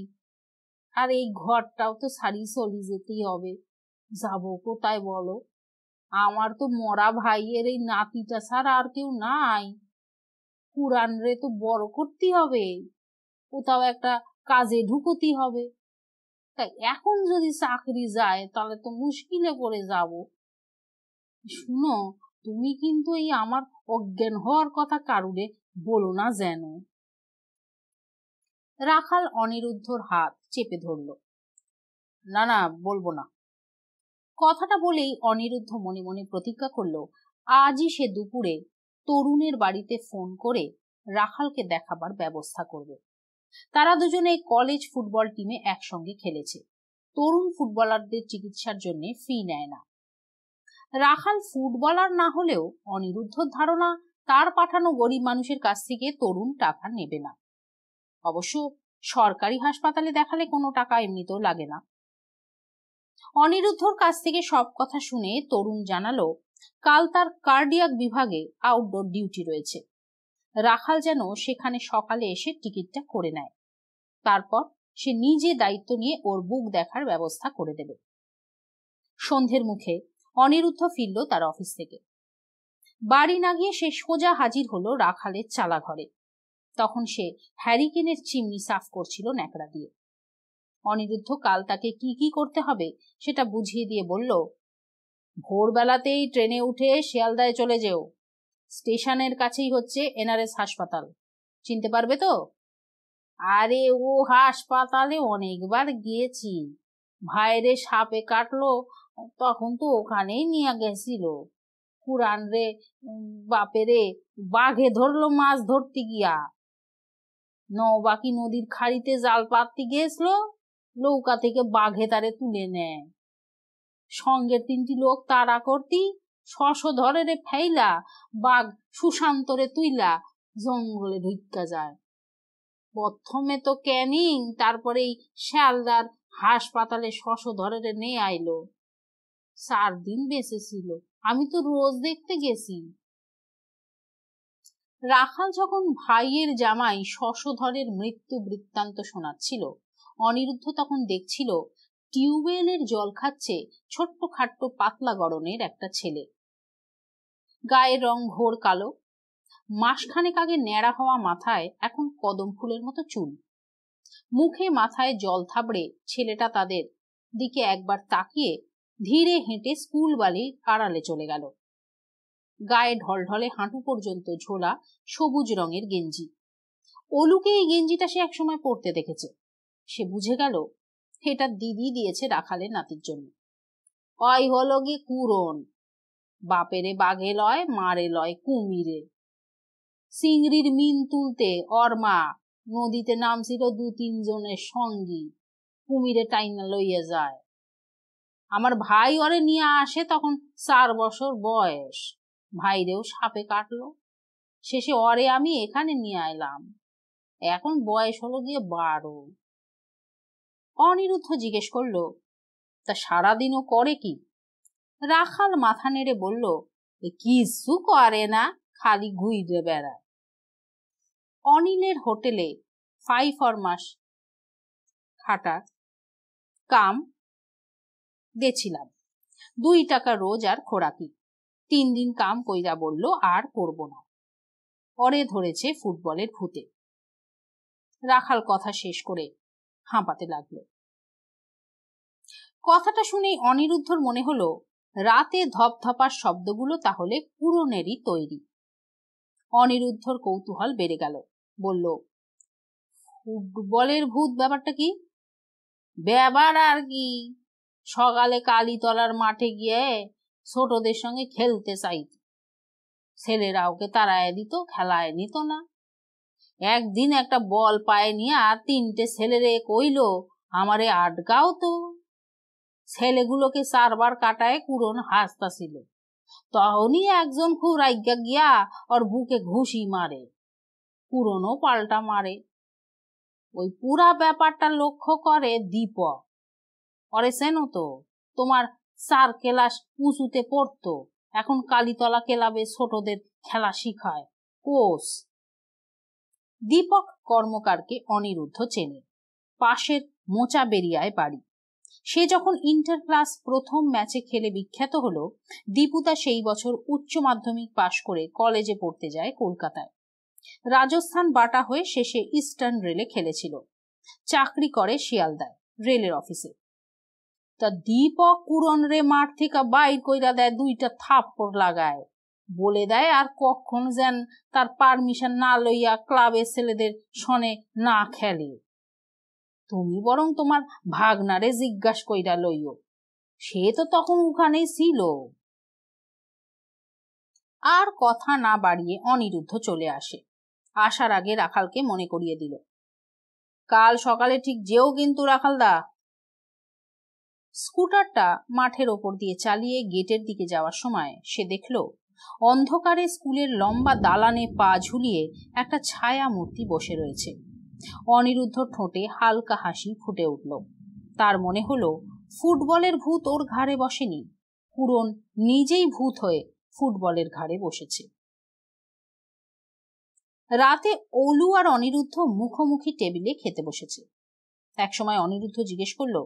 আর এই ঘরটাও তো সারি চলি যেতেই হবে যাবো কোথায় বলো আমার তো মরা ভাইয়ের এই নাতিটা ছাড়া আর কেউ নাই কুরান রে তো বড় করতে হবে কোথাও একটা কাজে ঢুকতে হবে তাই এখন যদি চাকরি যায় তাহলে তো মুশকিলে পড়ে যাব শুনো তুমি কিন্তু এই আমার অজ্ঞান হওয়ার কথা কারুরে বলো না যেন রাখাল অনিরুদ্ধর হাত চেপে ধরল না না বলবো না কথাটা বলেই অনিরুদ্ধ মনে মনে প্রতিজ্ঞা করল আজই সে দুপুরে তরুণের বাড়িতে ফোন করে রাখালকে দেখাবার ব্যবস্থা করবে তারা দুজনে কলেজ ফুটবল টিমে একসঙ্গে খেলেছে তরুণ ফুটবলারদের চিকিৎসার জন্য ফি নেয় না রাখাল ফুটবলার না হলেও অনিরুদ্ধর ধারণা তার পাঠানো গরিব মানুষের কাছ থেকে তরুণ টাকা নেবে না অবশ্য সরকারি হাসপাতালে দেখালে কোনো টাকা এমনিতেও লাগে না অনিরুদ্ধর কাছ থেকে সব কথা শুনে তরুণ জানালো কাল তার কার্ডিয়াক বিভাগে আউটডোর ডিউটি রয়েছে রাখাল যেন সেখানে সকালে এসে টিকিটটা করে নেয় তারপর সে নিজে দায়িত্ব নিয়ে ওর বুক দেখার ব্যবস্থা করে দেবে সন্ধ্যের মুখে অনিরুদ্ধ ফিরল তার অফিস থেকে বাড়ি না গিয়ে সে সোজা হাজির হলো রাখালের চালা ঘরে তখন সে হ্যারিকেনের চিমনি সাফ করছিল ন্যাকড়া দিয়ে অনিরুদ্ধ কাল তাকে কি কি করতে হবে সেটা বুঝিয়ে দিয়ে বলল ভোরবেলাতেই ট্রেনে উঠে শিয়ালদায় চলে যেও স্টেশনের কাছেই হচ্ছে এনআরএস হাসপাতাল চিনতে পারবে তো আরে ও হাসপাতালে অনেকবার গিয়েছি ভাইরে সাপে কাটলো তখন তো ওখানেই নিয়ে গেছিল কুরান রে বাপেরে বাঘে ধরলো মাছ ধরতে গিয়া নবাকি নদীর খাড়িতে জাল পাততে গেছিল নৌকা থেকে বাঘে তারে তুলে নেয় সঙ্গে তিনটি লোক তারা করতি শশ ধরে রে ফেইলা বাঘ সুশান্তরে তুইলা জঙ্গলে ঢুকা যায় প্রথমে তো ক্যানিং তারপরেই শ্যালদার হাসপাতালে শশ ধরে রে নিয়ে আইলো সাত দিন বেঁচে ছিল আমি তো রোজ দেখতে গেছি রাখাল যখন ভাইয়ের জামাই শশধরের মৃত্যু বৃত্তান্ত শোনাচ্ছিল অনিরুদ্ধ তখন দেখছিল টিউবওয়েলের জল খাচ্ছে ছোট্ট খাট্ট পাতলা গড়নের একটা ছেলে গায়ের রং ঘোর কালো মাসখানেক আগে ন্যাড়া হওয়া মাথায় এখন কদম ফুলের মতো চুল মুখে মাথায় জল থাবড়ে ছেলেটা তাদের দিকে একবার তাকিয়ে ধীরে হেঁটে স্কুল বালির আড়ালে চলে গেল গায়ে ঢলঢলে হাঁটু পর্যন্ত ঝোলা সবুজ রঙের গেঞ্জি অলুকে এই গেঞ্জিটা সে একসময় পরতে দেখেছে সে বুঝে গেল এটা দিদি দিয়েছে রাখালে নাতির জন্য অয় হল গে কুরন বাপেরে বাঘে লয় মারে লয় কুমিরে সিংড়ির মিন তুলতে অরমা নদীতে নামছিল দু তিনজনের সঙ্গী কুমিরে টাইনা লইয়া যায় আমার ভাই ওরে নিয়ে আসে তখন চার বছর বয়স ভাইরেও সাপে কাটলো শেষে অরে আমি এখানে নিয়ে এলাম এখন বয়স হলো গিয়ে বারো অনিরুদ্ধ জিজ্ঞেস করল তা সারাদিনও করে কি রাখাল মাথা নেড়ে বলল কিছু করে না খালি ঘুরে বেড়ায় অনিলের হোটেলে ফাই ফরমাস খাটা কাম দেছিলাম দুই টাকা রোজ আর খোরাকি তিন দিন কাম কইরা বলল আর করব না পরে ধরেছে ফুটবলের ভূতে রাখাল কথা শেষ করে হাঁপাতে লাগল কথাটা শুনেই অনিরুদ্ধর মনে হলো রাতে ধপধপার শব্দগুলো তাহলে পুরনেরই তৈরি অনিরুদ্ধর কৌতূহল বেড়ে গেল বলল ফুটবলের ভূত ব্যাপারটা কি ব্যাপার আর কি সকালে কালীতলার মাঠে গিয়ে ছোটদের সঙ্গে খেলতে চাইত ছেলেরা ওকে তাড়ায় দিত খেলায় নিত না একদিন একটা বল পায়ে নিয়ে আর তিনটে ছেলেরে কইল আমারে আটকাও তো ছেলেগুলোকে চারবার কাটায় কুরন ছিল তখনই একজন খুব রাজ্ঞা গিয়া ওর বুকে ঘুষি মারে পুরনো পাল্টা মারে ওই পুরা ব্যাপারটা লক্ষ্য করে দীপক অরেসেনও তো তোমার স্যার কেলাস উঁচুতে পড়তো এখন কালীতলা কেলাবে ছোটদের খেলা শিখায় কোস দীপক কর্মকারকে অনিরুদ্ধ চেনে পাশের মোচা বেরিয়ায় বাড়ি সে যখন ইন্টার ক্লাস প্রথম ম্যাচে খেলে বিখ্যাত হলো দীপুতা সেই বছর উচ্চ মাধ্যমিক পাশ করে কলেজে পড়তে যায় কলকাতায় রাজস্থান বাটা হয়ে শেষে ইস্টার্ন রেলে খেলেছিল চাকরি করে শিয়ালদায় রেলের অফিসে তা দীপক কুরন রে মাঠ থেকে বাইর কইরা দেয় দুইটা থাপ্পড় লাগায় বলে দেয় আর কখন যেন তার পারমিশন না লইয়া ক্লাবের ছেলেদের শনে না খেলে তুমি বরং তোমার ভাগনারে জিজ্ঞাস কইরা লইও সে তো তখন ওখানেই ছিল আর কথা না বাড়িয়ে অনিরুদ্ধ চলে আসে আসার আগে রাখালকে মনে করিয়ে দিল কাল সকালে ঠিক যেও কিন্তু রাখালদা স্কুটারটা মাঠের ওপর দিয়ে চালিয়ে গেটের দিকে যাওয়ার সময় সে দেখল অন্ধকারে স্কুলের লম্বা দালানে পা ঝুলিয়ে একটা ছায়া মূর্তি বসে রয়েছে অনিরুদ্ধ ঠোঁটে হালকা হাসি ফুটে উঠল তার মনে হলো ফুটবলের ভূত ওর ঘাড়ে বসেনি পুরন নিজেই ভূত হয়ে ফুটবলের ঘাড়ে বসেছে রাতে অলু আর অনিরুদ্ধ মুখোমুখি টেবিলে খেতে বসেছে একসময় অনিরুদ্ধ জিজ্ঞেস করলো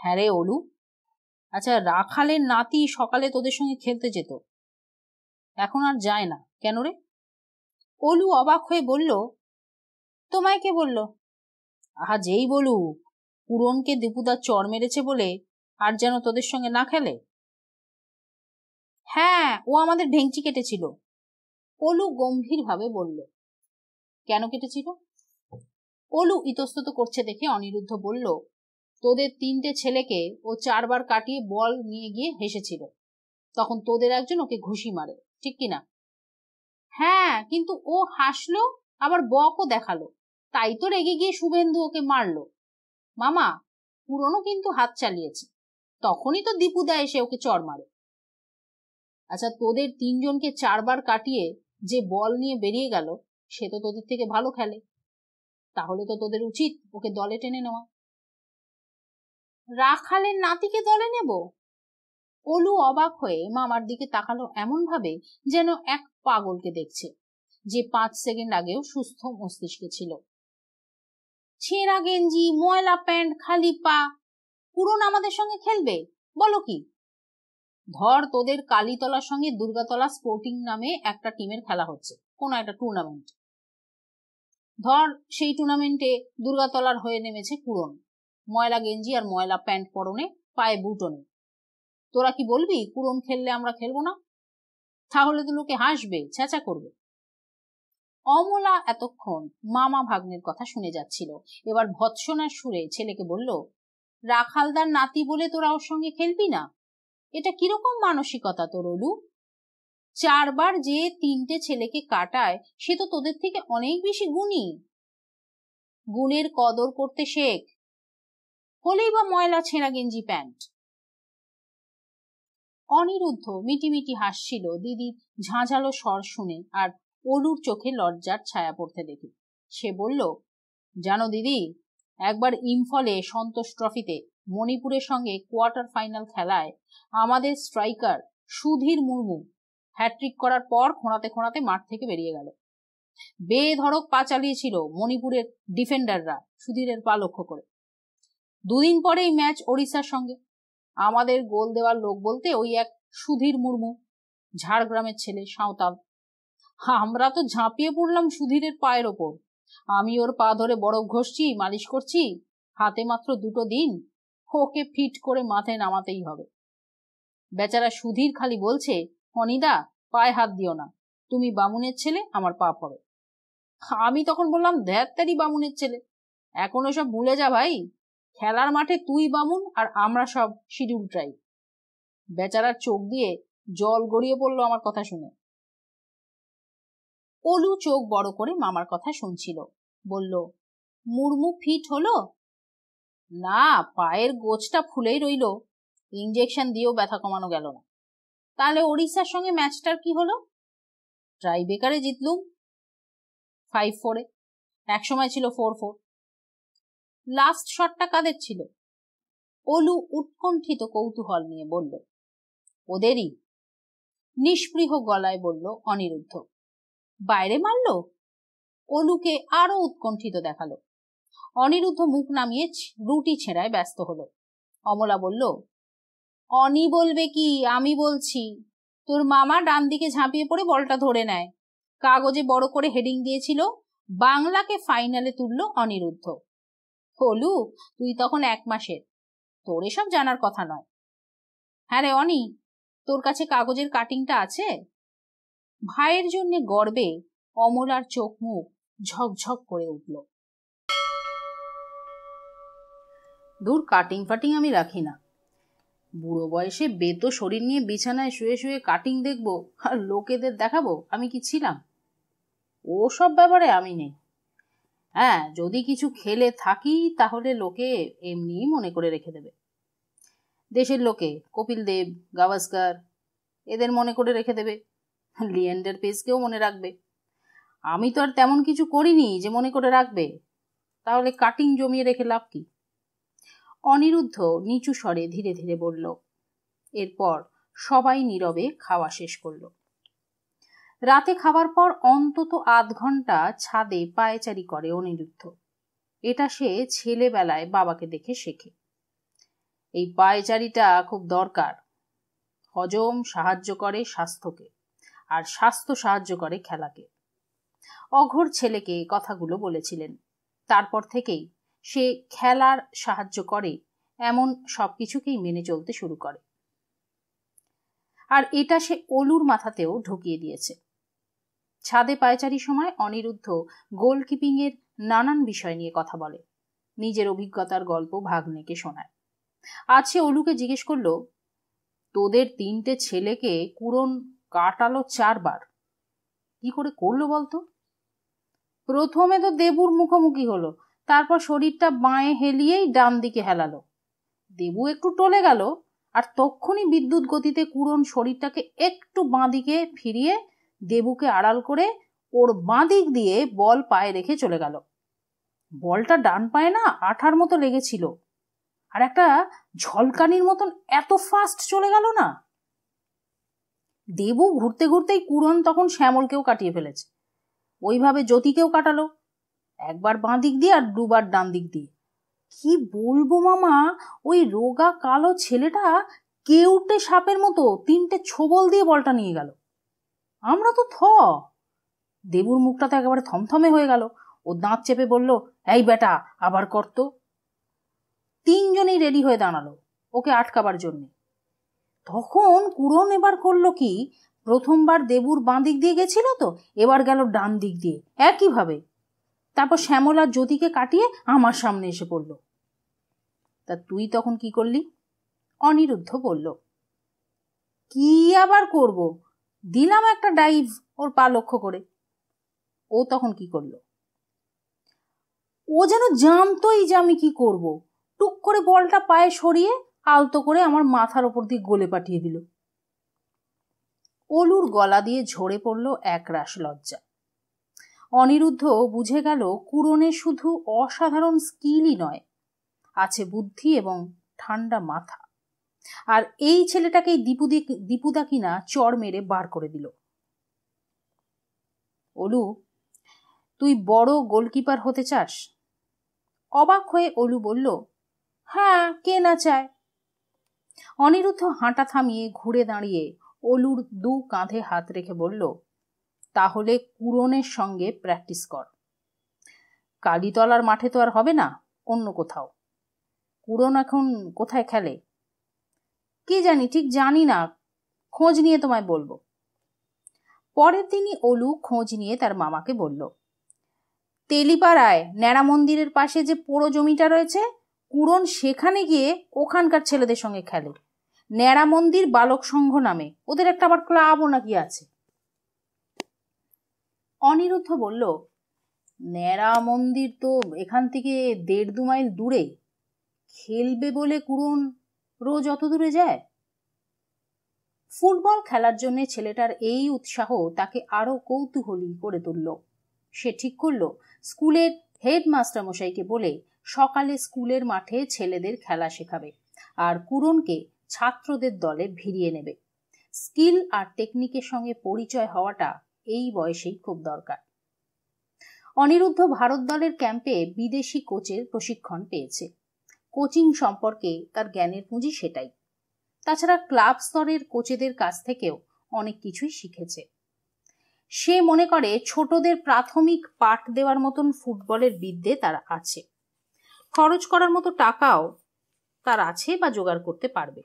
হ্যাঁ রে অলু আচ্ছা রাখালের নাতি সকালে তোদের সঙ্গে খেলতে যেত এখন আর যায় না কেন রে অলু অবাক হয়ে বলল তোমায় কে বলল আহা যেই বলু পুরনকে দীপুদার চর মেরেছে বলে আর যেন তোদের সঙ্গে না খেলে হ্যাঁ ও আমাদের ঢেংচি কেটেছিল অলু গম্ভীরভাবে বলল কেন কেটেছিল অলু ইতস্তত করছে দেখে অনিরুদ্ধ বলল তোদের তিনটে ছেলেকে ও চারবার কাটিয়ে বল নিয়ে গিয়ে হেসেছিল তখন তোদের একজন ওকে ঘুষি মারে ঠিক কিনা হ্যাঁ কিন্তু ও হাসলো আবার বকও দেখালো তাই তো রেগে গিয়ে শুভেন্দু ওকে মারলো মামা পুরনো কিন্তু হাত চালিয়েছে তখনই তো দীপুদা এসে ওকে চড় মারে আচ্ছা তোদের তিনজনকে চারবার কাটিয়ে যে বল নিয়ে বেরিয়ে গেল সে তো তোদের থেকে ভালো খেলে তাহলে তো তোদের উচিত ওকে দলে টেনে নেওয়া রাখালের নাতিকে দলে নেব অলু অবাক হয়ে মামার দিকে তাকালো এমন ভাবে যেন এক পাগলকে দেখছে যে পাঁচ সেকেন্ড আগেও সুস্থ মস্তিষ্কে ছিল ছেঁড়া গেঞ্জি ময়লা প্যান্ট খালি পা পুরন আমাদের সঙ্গে খেলবে বলো কি ধর তোদের কালীতলার সঙ্গে দুর্গাতলা স্পোর্টিং নামে একটা টিমের খেলা হচ্ছে কোনো একটা টুর্নামেন্ট ধর সেই টুর্নামেন্টে দুর্গাতলার হয়ে নেমেছে পুরন ময়লা গেঞ্জি আর ময়লা প্যান্ট পরনে পায়ে বুটনে তোরা কি বলবি কুরম খেললে আমরা খেলবো না তাহলে তো লোকে হাসবে ছেঁচা করবে অমলা এতক্ষণ মামা ভাগ্নের কথা শুনে যাচ্ছিল এবার ভৎসনার সুরে ছেলেকে বলল রাখালদার নাতি বলে তোরা ওর সঙ্গে খেলবি না এটা কিরকম মানসিকতা তোর অলু চারবার যে তিনটে ছেলেকে কাটায় সে তো তোদের থেকে অনেক বেশি গুণী গুণের কদর করতে শেখ হলেই বা ময়লা ছেঁড়া গেঞ্জি প্যান্ট অনিরুদ্ধ মিটিমিটি হাসছিল দিদির ঝাঁঝালো স্বর শুনে আর অলুর চোখে লজ্জার ছায়া পড়তে দেখে সে বলল জানো দিদি একবার ইম্ফলে সন্তোষ ট্রফিতে মণিপুরের সঙ্গে কোয়ার্টার ফাইনাল খেলায় আমাদের স্ট্রাইকার সুধীর মুর্মু হ্যাট্রিক করার পর খোঁড়াতে খোঁড়াতে মাঠ থেকে বেরিয়ে গেল বেধরক পা চালিয়েছিল মণিপুরের ডিফেন্ডাররা সুধীরের পা লক্ষ্য করে দুদিন পরে এই ম্যাচ ওড়িশার সঙ্গে আমাদের গোল দেওয়ার লোক বলতে ওই এক সুধীর মুর্মু ঝাড়গ্রামের ছেলে সাঁওতাল আমরা তো ঝাঁপিয়ে পড়লাম সুধীরের পায়ের ওপর আমি ওর পা ধরে বরফ ঘষছি মালিশ করছি হাতে মাত্র দুটো দিন ওকে ফিট করে মাথায় নামাতেই হবে বেচারা সুধীর খালি বলছে অনিদা পায়ে হাত দিও না তুমি বামুনের ছেলে আমার পা পড়ে আমি তখন বললাম ধ্যাত্তারি বামুনের ছেলে এখন ওসব ভুলে যা ভাই খেলার মাঠে তুই বামুন আর আমরা সব শিডিউল ট্রাইব বেচারার চোখ দিয়ে জল গড়িয়ে পড়লো আমার কথা শুনে ওলু চোখ বড় করে মামার কথা শুনছিল বলল মুরমু ফিট হলো না পায়ের গোছটা ফুলেই রইল ইঞ্জেকশন দিয়েও ব্যথা কমানো গেল না তাহলে ওড়িশার সঙ্গে ম্যাচটার কি হলো ট্রাইবেকারে জিতলুম ফাইভ ফোরে এক সময় ছিল ফোর ফোর লাস্ট শটটা কাদের ছিল অলু উৎকণ্ঠিত কৌতূহল নিয়ে বলল ওদেরই নিষ্পৃহ গলায় বলল অনিরুদ্ধ বাইরে মারল অলুকে আরো উৎকণ্ঠিত দেখালো অনিরুদ্ধ মুখ নামিয়ে রুটি ছেঁড়ায় ব্যস্ত হলো অমলা বলল অনি বলবে কি আমি বলছি তোর মামা ডান দিকে ঝাঁপিয়ে পড়ে বলটা ধরে নেয় কাগজে বড় করে হেডিং দিয়েছিল বাংলাকে ফাইনালে তুলল অনিরুদ্ধ কলু তুই তখন এক মাসের তোর এসব জানার কথা নয় হ্যাঁ রে অনি তোর কাছে কাগজের কাটিংটা আছে ভাইয়ের জন্য গর্বে অমল আর চোখ মুখ ঝকঝক করে উঠল দূর কাটিং ফাটিং আমি রাখি না বুড়ো বয়সে বেতো শরীর নিয়ে বিছানায় শুয়ে শুয়ে কাটিং দেখবো আর লোকেদের দেখাবো আমি কি ছিলাম ও সব ব্যাপারে আমি নেই হ্যাঁ যদি কিছু খেলে থাকি তাহলে লোকে এমনিই মনে করে রেখে দেবে দেশের লোকে কপিল দেব গাভাস্কার এদের মনে করে রেখে দেবে লিয়েন্ডার পেজকেও মনে রাখবে আমি তো আর তেমন কিছু করিনি যে মনে করে রাখবে তাহলে কাটিং জমিয়ে রেখে লাভ কি অনিরুদ্ধ নিচু স্বরে ধীরে ধীরে বলল এরপর সবাই নীরবে খাওয়া শেষ করলো রাতে খাবার পর অন্তত আধ ঘন্টা ছাদে পায়চারি করে অনিরুদ্ধ এটা সে ছেলেবেলায় বাবাকে দেখে শেখে এই পায়চারিটা খুব দরকার হজম সাহায্য করে স্বাস্থ্যকে আর স্বাস্থ্য সাহায্য করে খেলাকে অঘোর ছেলেকে কথাগুলো বলেছিলেন তারপর থেকেই সে খেলার সাহায্য করে এমন সব কিছুকেই মেনে চলতে শুরু করে আর এটা সে অলুর মাথাতেও ঢুকিয়ে দিয়েছে ছাদে পায়চারি সময় অনিরুদ্ধ গোলকিপিংয়ের নানান বিষয় নিয়ে কথা বলে নিজের অভিজ্ঞতার গল্প ভাগ্নেকে শোনায় আজ সে অলুকে জিজ্ঞেস করলো তোদের তিনটে ছেলেকে কুরন কাটালো চারবার কি করে করলো বলতো প্রথমে তো দেবুর মুখোমুখি হলো তারপর শরীরটা বাঁয়ে হেলিয়েই ডান দিকে হেলালো দেবু একটু টলে গেল আর তক্ষুনি বিদ্যুৎ গতিতে কুরন শরীরটাকে একটু বাঁ দিকে ফিরিয়ে দেবুকে আড়াল করে ওর বাঁ দিক দিয়ে বল পায়ে রেখে চলে গেল বলটা ডান পায়ে না আঠার মতো লেগেছিল আর একটা ঝলকানির মতন এত ফাস্ট চলে গেল না দেবু ঘুরতে ঘুরতেই কুরন তখন শ্যামলকেও কাটিয়ে ফেলেছে ওইভাবে জ্যোতিকেও কাটালো একবার বাঁ দিক দিয়ে আর দুবার ডান দিক দিয়ে কি বলবো মামা ওই রোগা কালো ছেলেটা কেউটে সাপের মতো তিনটে ছোবল দিয়ে বলটা নিয়ে গেল আমরা তো থ দেবুর মুখটা তো একেবারে থমথমে হয়ে গেল ও দাঁত চেপে বলল এই বেটা আবার করত তিনজনেই রেডি হয়ে দাঁড়ালো ওকে আটকাবার জন্য তখন কুরন এবার করলো কি প্রথমবার দেবুর বাঁ দিক দিয়ে গেছিল তো এবার গেল ডান দিক দিয়ে একইভাবে তারপর শ্যামলা জ্যোতিকে কাটিয়ে আমার সামনে এসে পড়ল তা তুই তখন কি করলি অনিরুদ্ধ বলল কি আবার করব দিলাম একটা ডাইভ ওর পা লক্ষ্য করে ও তখন কি করলো ও যেন জানতোই যে আমি কি করব টুক করে বলটা পায়ে সরিয়ে আলতো করে আমার মাথার ওপর দিয়ে গলে পাঠিয়ে দিল অলুর গলা দিয়ে ঝরে পড়ল এক রাস লজ্জা অনিরুদ্ধ বুঝে গেল কুরনে শুধু অসাধারণ স্কিলই নয় আছে বুদ্ধি এবং ঠান্ডা মাথা আর এই ছেলেটাকেই দীপুদি দীপুদা কিনা চর মেরে বার করে দিল অলু তুই বড় গোলকিপার হতে চাস অবাক হয়ে অলু বলল হ্যাঁ কে না চায় অনিরুদ্ধ হাঁটা থামিয়ে ঘুরে দাঁড়িয়ে অলুর দু কাঁধে হাত রেখে বলল তাহলে কুরনের সঙ্গে প্র্যাকটিস কর কালীতলার মাঠে তো আর হবে না অন্য কোথাও কুরন এখন কোথায় খেলে কে জানি ঠিক জানি না খোঁজ নিয়ে তোমায় বলবো পরের দিনই অলু খোঁজ নিয়ে তার মামাকে বলল তেলিপাড়ায় ন্যাড়া মন্দিরের পাশে যে পোড়ো জমিটা রয়েছে কুরন সেখানে গিয়ে ওখানকার ছেলেদের সঙ্গে খেলে ন্যাড়া মন্দির বালক সংঘ নামে ওদের একটা আবার ক্লাবও নাকি আছে অনিরুদ্ধ বলল ন্যাড়া মন্দির তো এখান থেকে দেড় দু মাইল দূরে খেলবে বলে কুরন রোজ অত দূরে যায় ফুটবল খেলার জন্য ছেলেটার এই উৎসাহ তাকে আরো কৌতূহলী করে তুলল সে ঠিক করল স্কুলের হেডমাস্টার মশাইকে বলে সকালে স্কুলের মাঠে ছেলেদের খেলা শেখাবে আর কুরনকে ছাত্রদের দলে ভিড়িয়ে নেবে স্কিল আর টেকনিকের সঙ্গে পরিচয় হওয়াটা এই বয়সেই খুব দরকার অনিরুদ্ধ ভারত দলের ক্যাম্পে বিদেশি কোচের প্রশিক্ষণ পেয়েছে কোচিং সম্পর্কে তার জ্ঞানের পুঁজি সেটাই তাছাড়া ক্লাব স্তরের কোচেদের কাছ থেকেও অনেক কিছুই শিখেছে সে মনে করে ছোটদের প্রাথমিক পাঠ দেওয়ার মতন ফুটবলের বিদ্যে তার আছে খরচ করার মতো টাকাও তার আছে বা জোগাড় করতে পারবে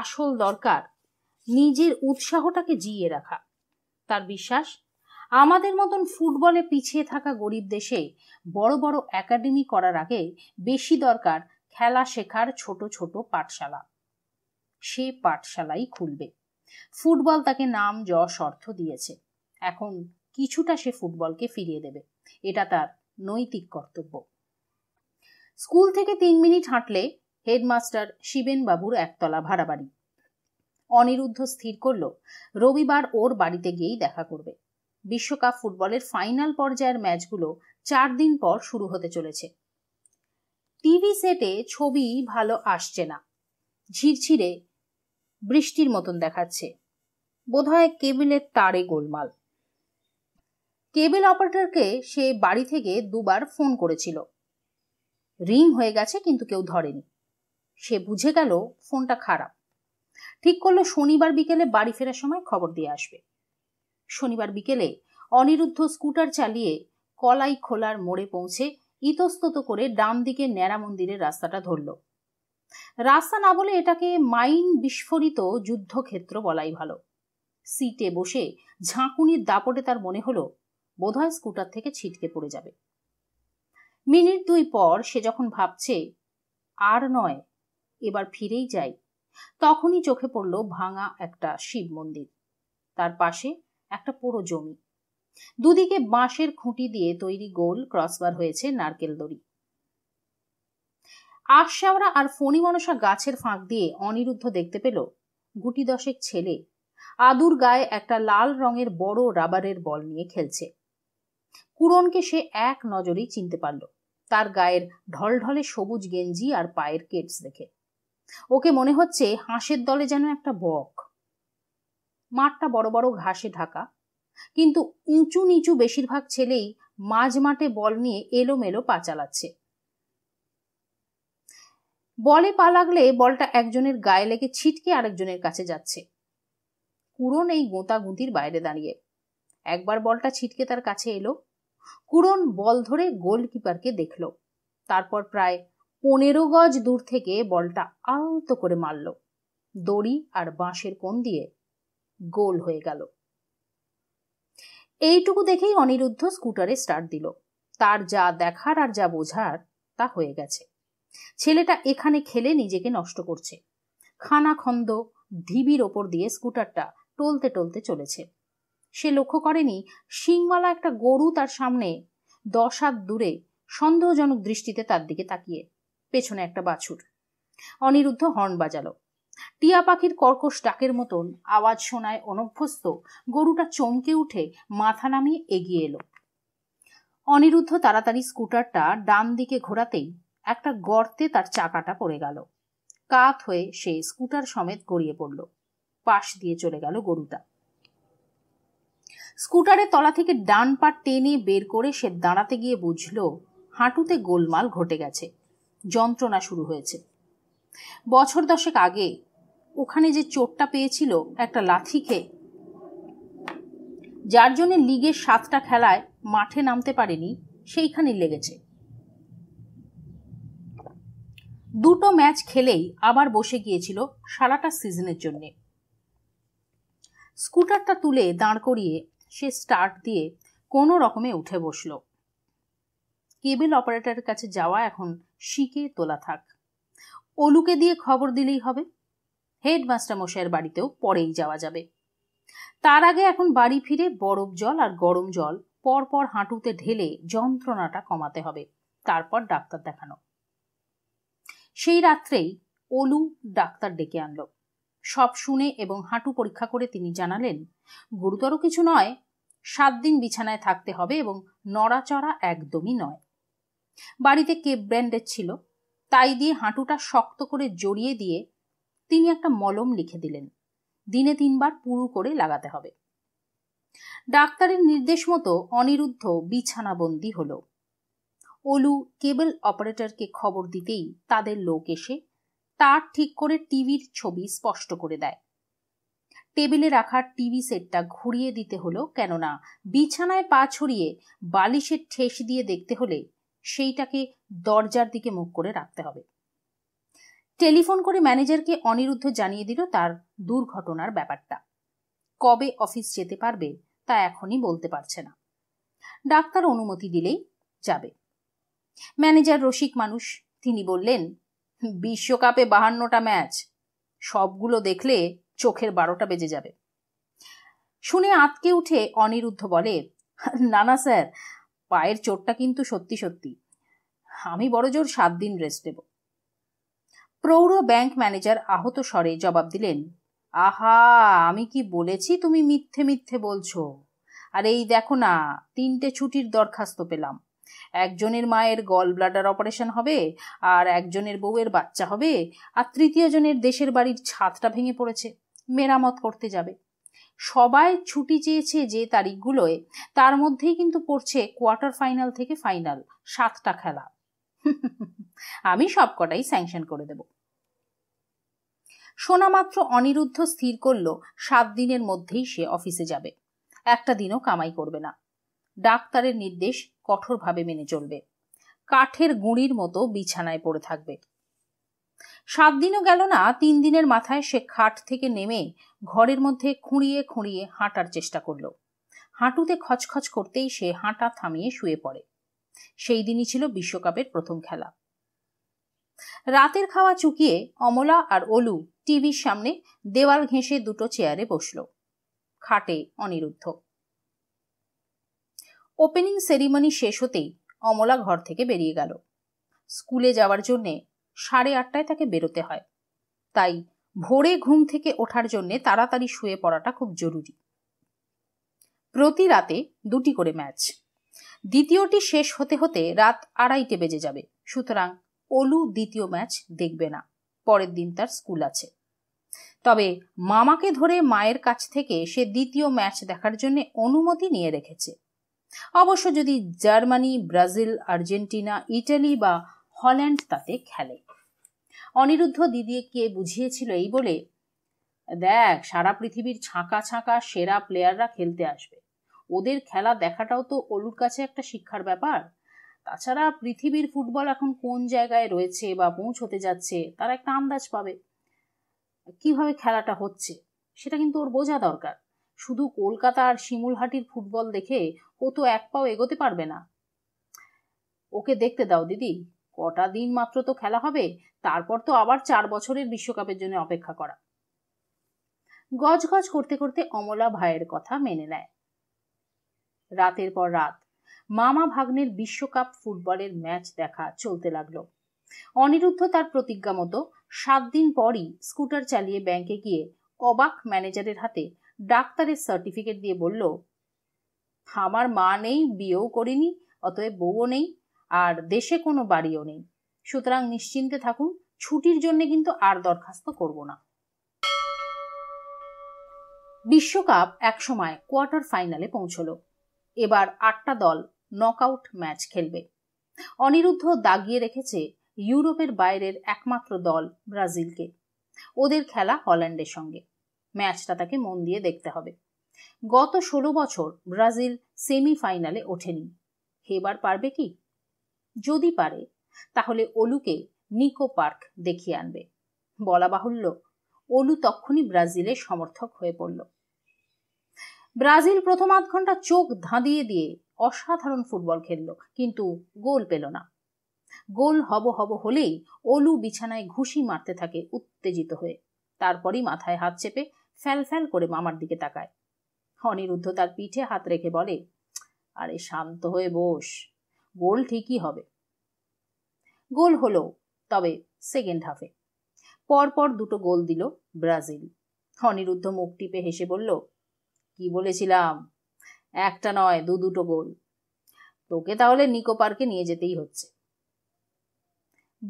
আসল দরকার নিজের উৎসাহটাকে জিয়ে রাখা তার বিশ্বাস আমাদের মতন ফুটবলে পিছিয়ে থাকা গরিব দেশে বড় বড় একাডেমি করার আগে বেশি দরকার খেলা শেখার ছোট ছোট পাঠশালা সে পাঠশালাই খুলবে ফুটবল তাকে নাম যশ অর্থ দিয়েছে এখন কিছুটা সে ফুটবলকে ফিরিয়ে দেবে এটা তার নৈতিক কর্তব্য স্কুল থেকে তিন মিনিট হাঁটলে হেডমাস্টার শিবেন বাবুর একতলা ভাড়া বাড়ি অনিরুদ্ধ স্থির করল রবিবার ওর বাড়িতে গিয়েই দেখা করবে বিশ্বকাপ ফুটবলের ফাইনাল পর্যায়ের ম্যাচগুলো চার দিন পর শুরু হতে চলেছে টিভি সেটে ছবি ভালো আসছে না ঝিরঝিরে বৃষ্টির মতন দেখাচ্ছে বোধহয় কেবিলের তারে গোলমাল কেবিল অপারেটরকে সে বাড়ি থেকে দুবার ফোন করেছিল রিং হয়ে গেছে কিন্তু কেউ ধরেনি সে বুঝে গেল ফোনটা খারাপ ঠিক করলো শনিবার বিকেলে বাড়ি ফেরার সময় খবর দিয়ে আসবে শনিবার বিকেলে অনিরুদ্ধ স্কুটার চালিয়ে কলাই খোলার মোড়ে পৌঁছে ইতস্তত করে ডান দিকে ন্যাড়া মন্দিরের রাস্তাটা ধরল রাস্তা না বলে এটাকে মাইন বিস্ফোরিত যুদ্ধক্ষেত্র বলাই ভালো সিটে বসে ঝাঁকুনির দাপটে তার মনে হলো বোধহয় স্কুটার থেকে ছিটকে পড়ে যাবে মিনিট দুই পর সে যখন ভাবছে আর নয় এবার ফিরেই যাই তখনই চোখে পড়ল ভাঙা একটা শিব মন্দির তার পাশে একটা পুরো জমি দুদিকে বাঁশের খুঁটি দিয়ে তৈরি গোল ক্রসবার হয়েছে নারকেল দড়ি আশাওরা আর ফণি মনসা গাছের ফাঁক দিয়ে অনিরুদ্ধ দেখতে পেল গুটি দশেক ছেলে আদুর গায়ে একটা লাল রঙের বড় রাবারের বল নিয়ে খেলছে কুরনকে সে এক নজরেই চিনতে পারল তার গায়ের ঢলঢলে সবুজ গেঞ্জি আর পায়ের কেটস দেখে ওকে মনে হচ্ছে হাঁসের দলে যেন একটা বক মাঠটা বড় বড় ঘাসে ঢাকা কিন্তু উঁচু নিচু বেশিরভাগ ছেলেই মাঝ মাঠে বল নিয়ে এলোমেলো পা চালাচ্ছে বলে পা লাগলে বলটা একজনের গায়ে লেগে ছিটকে আরেকজনের কাছে যাচ্ছে কুরন এই গোঁতাগুঁতির বাইরে দাঁড়িয়ে একবার বলটা ছিটকে তার কাছে এলো কুরন বল ধরে গোলকিপারকে দেখল তারপর প্রায় পনেরো গজ দূর থেকে বলটা আলতো করে মারল দড়ি আর বাঁশের কোণ দিয়ে গোল হয়ে গেল এইটুকু দেখেই অনিরুদ্ধ স্কুটারে স্টার্ট দিল তার যা দেখার আর যা বোঝার তা হয়ে গেছে ছেলেটা এখানে খেলে নিজেকে নষ্ট করছে খানা খন্দ ঢিবির ওপর দিয়ে স্কুটারটা টলতে টলতে চলেছে সে লক্ষ্য করেনি সিংওয়ালা একটা গরু তার সামনে দশ হাত দূরে সন্দেহজনক দৃষ্টিতে তার দিকে তাকিয়ে পেছনে একটা বাছুর অনিরুদ্ধ হর্ন বাজালো টিয়া পাখির কর্কশ ডাকের মতন আওয়াজ শোনায় অনভ্যস্ত গরুটা চমকে উঠে মাথা নামিয়ে এগিয়ে এলো অনিরুদ্ধ তাড়াতাড়ি স্কুটারটা ডান দিকে ঘোরাতেই একটা গর্তে তার চাকাটা পড়ে গেল কাত হয়ে সে স্কুটার সমেত গড়িয়ে পড়ল পাশ দিয়ে চলে গেল গরুটা স্কুটারের তলা থেকে ডান পা টেনে বের করে সে দাঁড়াতে গিয়ে বুঝল হাঁটুতে গোলমাল ঘটে গেছে যন্ত্রণা শুরু হয়েছে বছর দশেক আগে ওখানে যে চোটটা পেয়েছিল একটা লাথি খেয়ে যার জন্য লিগের সাতটা খেলায় মাঠে নামতে পারেনি সেইখানে লেগেছে দুটো ম্যাচ খেলেই আবার বসে গিয়েছিল সারাটা সিজনের জন্যে স্কুটারটা তুলে দাঁড় করিয়ে সে স্টার্ট দিয়ে কোনো রকমে উঠে বসল কেবল অপারেটরের কাছে যাওয়া এখন শিখে তোলা থাক ওলুকে দিয়ে খবর দিলেই হবে হেডমাস্টার মশাইয়ের বাড়িতেও পরেই যাওয়া যাবে তার আগে এখন বাড়ি ফিরে বরফ জল আর গরম জল পরপর হাঁটুতে ঢেলে যন্ত্রণাটা কমাতে হবে তারপর ডাক্তার দেখানো সেই রাত্রেই অলু ডাক্তার ডেকে আনলো সব শুনে এবং হাঁটু পরীক্ষা করে তিনি জানালেন গুরুতর কিছু নয় সাত দিন বিছানায় থাকতে হবে এবং নড়াচড়া একদমই নয় বাড়িতে কেপ ব্র্যান্ডের ছিল তাই দিয়ে হাঁটুটা শক্ত করে জড়িয়ে দিয়ে তিনি একটা মলম লিখে দিলেন দিনে তিনবার পুরু করে লাগাতে হবে ডাক্তারের নির্দেশ মতো অনিরুদ্ধ বিছানাবন্দি হল ওলু কেবল অপারেটরকে খবর দিতেই তাদের লোক এসে তার ঠিক করে টিভির ছবি স্পষ্ট করে দেয় টেবিলে রাখার টিভি সেটটা ঘুরিয়ে দিতে হলো কেননা বিছানায় পা ছড়িয়ে বালিশের ঠেস দিয়ে দেখতে হলে সেইটাকে দরজার দিকে মুখ করে রাখতে হবে টেলিফোন করে ম্যানেজারকে অনিরুদ্ধ জানিয়ে দিল তার দুর্ঘটনার ব্যাপারটা কবে অফিস যেতে পারবে তা এখনই বলতে পারছে না ডাক্তার অনুমতি দিলেই যাবে ম্যানেজার রসিক মানুষ তিনি বললেন বিশ্বকাপে বাহান্নটা ম্যাচ সবগুলো দেখলে চোখের বারোটা বেজে যাবে শুনে আতকে উঠে অনিরুদ্ধ বলে না না স্যার পায়ের চোটটা কিন্তু সত্যি সত্যি আমি বড় জোর সাত দিন রেস্ট দেবো প্রৌঢ় ব্যাংক ম্যানেজার আহত স্বরে জবাব দিলেন আহা আমি কি বলেছি তুমি মিথ্যে মিথ্যে বলছো আর এই দেখো না তিনটে ছুটির দরখাস্ত পেলাম একজনের মায়ের গল ব্লাডার অপারেশন হবে আর একজনের বউয়ের বাচ্চা হবে আর তৃতীয় জনের দেশের বাড়ির ছাদটা ভেঙে পড়েছে মেরামত করতে যাবে সবাই ছুটি চেয়েছে যে তারিখগুলোয় তার মধ্যেই কিন্তু পড়ছে কোয়ার্টার ফাইনাল থেকে ফাইনাল সাতটা খেলা আমি সবকটাই স্যাংশন করে দেব শোনামাত্র অনিরুদ্ধ স্থির করল সাত দিনের মধ্যেই সে অফিসে যাবে একটা দিনও কামাই করবে না ডাক্তারের নির্দেশ কঠোরভাবে মেনে চলবে কাঠের গুঁড়ির মতো বিছানায় পড়ে থাকবে সাত দিনও গেল না তিন দিনের মাথায় সে খাট থেকে নেমে ঘরের মধ্যে খুঁড়িয়ে খুঁড়িয়ে হাঁটার চেষ্টা করল হাঁটুতে খচখচ করতেই সে হাঁটা থামিয়ে শুয়ে পড়ে সেই দিনই ছিল বিশ্বকাপের প্রথম খেলা রাতের খাওয়া চুকিয়ে অমলা আর অলু টিভির সামনে দেওয়াল ঘেঁষে দুটো চেয়ারে বসল খাটে অনিরুদ্ধ ওপেনিং সেরিমনি শেষ হতেই অমলা ঘর থেকে বেরিয়ে গেল স্কুলে যাওয়ার জন্যে সাড়ে আটটায় তাকে বেরোতে হয় তাই ভোরে ঘুম থেকে ওঠার জন্যে তাড়াতাড়ি শুয়ে পড়াটা খুব জরুরি প্রতি রাতে দুটি করে ম্যাচ দ্বিতীয়টি শেষ হতে হতে রাত আড়াইটে বেজে যাবে সুতরাং অলু দ্বিতীয় ম্যাচ দেখবে না পরের দিন তার স্কুল আছে তবে মামাকে ধরে মায়ের কাছ থেকে সে দ্বিতীয় ম্যাচ দেখার জন্য অনুমতি নিয়ে রেখেছে অবশ্য যদি জার্মানি ব্রাজিল আর্জেন্টিনা ইটালি বা হল্যান্ড তাতে খেলে অনিরুদ্ধ দিদিকে বুঝিয়েছিল এই বলে দেখ সারা পৃথিবীর ছাঁকা ছাঁকা সেরা প্লেয়াররা খেলতে আসবে ওদের খেলা দেখাটাও তো ওলুর কাছে একটা শিক্ষার ব্যাপার তাছাড়া পৃথিবীর ফুটবল এখন কোন জায়গায় রয়েছে বা পৌঁছতে যাচ্ছে তারা একটা আন্দাজ পাবে কিভাবে খেলাটা হচ্ছে সেটা কিন্তু ওর বোঝা দরকার শুধু কলকাতা আর শিমুলহাটির ফুটবল দেখে ও তো এক পাও এগোতে পারবে না ওকে দেখতে দাও দিদি কটা দিন মাত্র তো খেলা হবে তারপর তো আবার চার বছরের বিশ্বকাপের জন্য অপেক্ষা করা গজ গজ করতে করতে অমলা ভাইয়ের কথা মেনে নেয় রাতের পর রাত মামা ভাগ্নের বিশ্বকাপ ফুটবলের ম্যাচ দেখা চলতে লাগলো অনিরুদ্ধ তার প্রতিজ্ঞা মতো সাত দিন পরই স্কুটার চালিয়ে ব্যাংকে গিয়ে অবাক ম্যানেজারের হাতে ডাক্তারের সার্টিফিকেট দিয়ে বলল আমার মা নেই বিয়েও করিনি অতএব বউও নেই আর দেশে কোনো বাড়িও নেই সুতরাং নিশ্চিন্তে থাকুন ছুটির জন্য কিন্তু আর দরখাস্ত করব না বিশ্বকাপ একসময় কোয়ার্টার ফাইনালে পৌঁছলো এবার আটটা দল নকআউট ম্যাচ খেলবে অনিরুদ্ধ দাগিয়ে রেখেছে ইউরোপের বাইরের একমাত্র দল ব্রাজিলকে ওদের খেলা হল্যান্ডের সঙ্গে ম্যাচটা তাকে মন দিয়ে দেখতে হবে গত ষোলো বছর ব্রাজিল সেমিফাইনালে ওঠেনি এবার পারবে কি যদি পারে তাহলে অলুকে নিকো পার্ক দেখিয়ে আনবে বলা বাহুল্য অলু তখনই ব্রাজিলের সমর্থক হয়ে পড়ল ব্রাজিল প্রথম আধ ঘন্টা চোখ ধাঁধিয়ে দিয়ে অসাধারণ ফুটবল খেলল কিন্তু গোল পেল না গোল হব হব হলেই ওলু বিছানায় ঘুষি মারতে থাকে উত্তেজিত হয়ে তারপরই মাথায় হাত চেপে ফ্যাল ফ্যাল করে মামার দিকে তাকায় অনিরুদ্ধ তার পিঠে হাত রেখে বলে আরে শান্ত হয়ে বস গোল ঠিকই হবে গোল হলো তবে সেকেন্ড হাফে পরপর দুটো গোল দিল ব্রাজিল অনিরুদ্ধ মুখ টিপে হেসে বলল কি বলেছিলাম একটা নয় দু দুটো গোল তোকে তাহলে নিকো পার্কে নিয়ে যেতেই হচ্ছে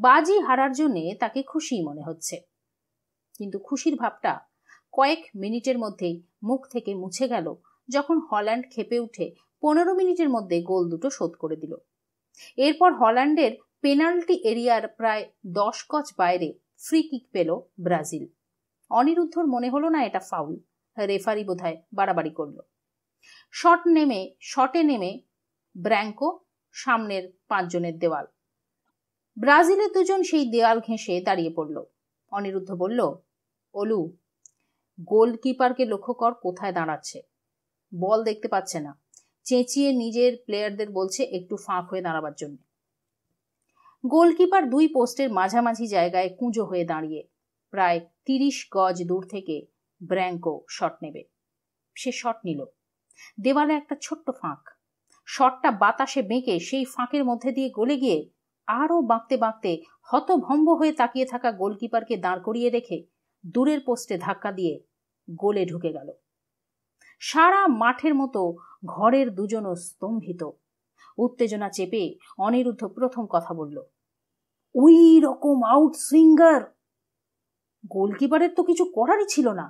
বাজি হারার জন্যে তাকে খুশি মনে হচ্ছে কিন্তু খুশির ভাবটা কয়েক মিনিটের মধ্যেই মুখ থেকে মুছে গেল যখন হল্যান্ড খেপে উঠে পনেরো মিনিটের মধ্যে গোল দুটো শোধ করে দিল এরপর হল্যান্ডের পেনাল্টি এরিয়ার প্রায় দশ গজ বাইরে ফ্রি কিক পেল ব্রাজিল অনিরুদ্ধর মনে হলো না এটা ফাউল রেফারি বোধহয় বাড়াবাড়ি করল শট নেমে শটে নেমে ব্র্যাঙ্কো সামনের পাঁচজনের দেওয়াল ব্রাজিলের দুজন সেই দেয়াল ঘেঁষে দাঁড়িয়ে পড়ল অনিরুদ্ধ বলল ওলু গোলকিপারকে লক্ষ্য কর কোথায় দাঁড়াচ্ছে বল দেখতে পাচ্ছে না চেঁচিয়ে নিজের প্লেয়ারদের বলছে একটু ফাঁক হয়ে দাঁড়াবার জন্য গোলকিপার দুই পোস্টের মাঝামাঝি জায়গায় কুঁজো হয়ে দাঁড়িয়ে প্রায় তিরিশ গজ দূর থেকে ব্র্যাঙ্কো শট নেবে সে শট নিল দেওয়ালে একটা ছোট্ট ফাঁক শটটা বাতাসে বেঁকে সেই ফাঁকের মধ্যে দিয়ে গলে গিয়ে আরও বাঁকতে বাঁকতে হতভম্ব হয়ে তাকিয়ে থাকা গোলকিপারকে দাঁড় করিয়ে রেখে দূরের পোস্টে ধাক্কা দিয়ে গোলে ঢুকে গেল সারা মাঠের মতো ঘরের দুজনও স্তম্ভিত উত্তেজনা চেপে অনিরুদ্ধ প্রথম কথা বলল ওই রকম আউট সুইঙ্গার গোলকিপারের তো কিছু করারই ছিল না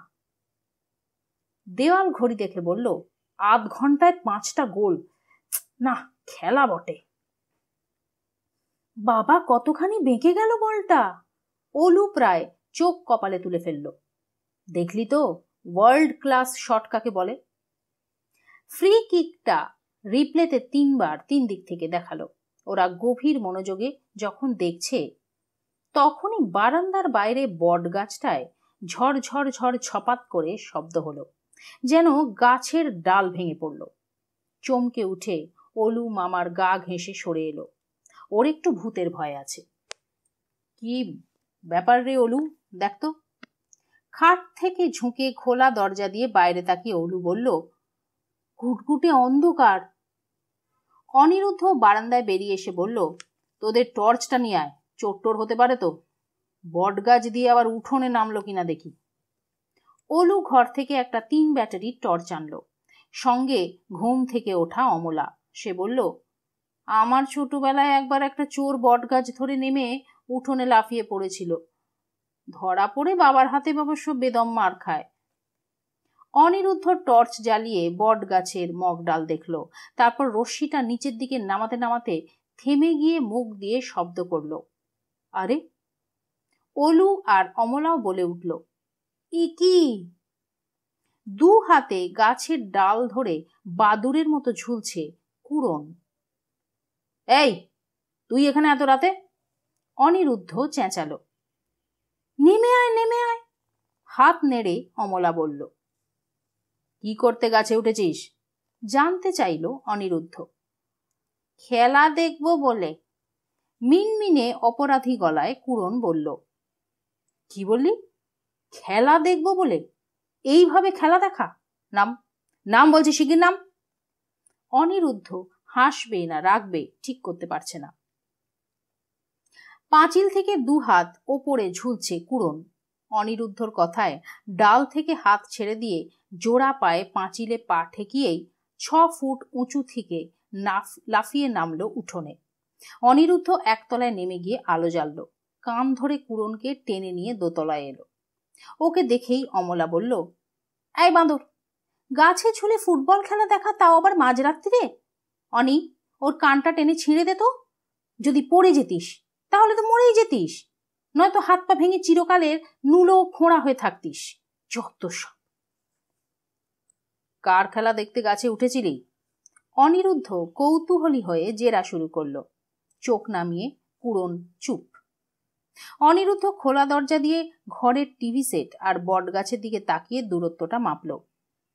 দেওয়াল ঘড়ি দেখে বলল আধ ঘন্টায় পাঁচটা গোল না খেলা বটে বাবা কতখানি বেঁকে গেল বলটা ওলু প্রায় চোখ কপালে তুলে ফেলল দেখলি তো ওয়ার্ল্ড ক্লাস শট কাকে বলে ফ্রি কিকটা রিপ্লেতে তিনবার তিন দিক থেকে দেখালো ওরা গভীর মনোযোগে যখন দেখছে তখনই বারান্দার বাইরে বট গাছটায় ঝড় ঝড় ঝড় ছপাত করে শব্দ হলো যেন গাছের ডাল ভেঙে পড়ল চমকে উঠে অলু মামার গা ঘেঁষে সরে এলো ওর একটু ভূতের ভয় আছে কি ব্যাপার রে অলু দেখতো খাট থেকে ঝুঁকে খোলা দরজা দিয়ে বাইরে তাকিয়ে অলু বলল ঘুটঘুটে অন্ধকার অনিরুদ্ধ বারান্দায় বেরিয়ে এসে বলল তোদের টর্চটা নিয়ে আয় চোর টোর হতে পারে তো বটগাছ দিয়ে আবার উঠোনে নামলো কিনা দেখি ওলু ঘর থেকে একটা তিন ব্যাটারির টর্চ আনল সঙ্গে ঘুম থেকে ওঠা অমলা সে বলল আমার ছোটবেলায় একবার একটা চোর বটগাছ ধরে নেমে উঠোনে লাফিয়ে পড়েছিল ধরা পড়ে বাবার হাতে অবশ্য বেদম মার খায় অনিরুদ্ধ টর্চ জ্বালিয়ে বট গাছের মগডাল দেখল তারপর রশ্মিটা নিচের দিকে নামাতে নামাতে থেমে গিয়ে মুখ দিয়ে শব্দ করল আরে ওলু আর অমলাও বলে উঠল ই কি দু হাতে গাছের ডাল ধরে বাদুরের মতো ঝুলছে কুরন এই তুই এখানে এত রাতে অনিরুদ্ধ চেঁচালো নেমে আয় নেমে আয় হাত নেড়ে অমলা বলল কি করতে গাছে উঠেছিস জানতে চাইল অনিরুদ্ধ খেলা দেখব বলে মিনমিনে অপরাধী গলায় কুরন বলল কি বললি খেলা দেখবো বলে এইভাবে খেলা দেখা নাম নাম বলছে শিগির নাম অনিরুদ্ধ হাসবে না রাখবে ঠিক করতে পারছে না পাঁচিল থেকে দু হাত ওপরে ঝুলছে কুড়ন অনিরুদ্ধর কথায় ডাল থেকে হাত ছেড়ে দিয়ে জোড়া পায়ে পাঁচিলে পা ঠেকিয়েই ছ ফুট উঁচু থেকে লাফিয়ে নামলো উঠোনে অনিরুদ্ধ একতলায় নেমে গিয়ে আলো জ্বালল কান ধরে কুড়নকে টেনে নিয়ে দোতলায় এলো ওকে দেখেই অমলা বলল এই বাঁদর গাছে ঝুলে ফুটবল খেলা দেখা তাও আবার মাঝরাত্রিরে অনি ওর কানটা টেনে ছিঁড়ে দে তো যদি পড়ে যেতিস তাহলে তো মরেই যেতিস নয়তো হাত পা ভেঙে চিরকালের নুলো খোঁড়া হয়ে থাকতিস যত সব কার খেলা দেখতে গাছে উঠেছিলি অনিরুদ্ধ কৌতূহলী হয়ে জেরা শুরু করল চোখ নামিয়ে পুরন চুপ অনিরুদ্ধ খোলা দরজা দিয়ে ঘরের টিভি সেট আর বটগাছের দিকে তাকিয়ে দূরত্বটা মাপল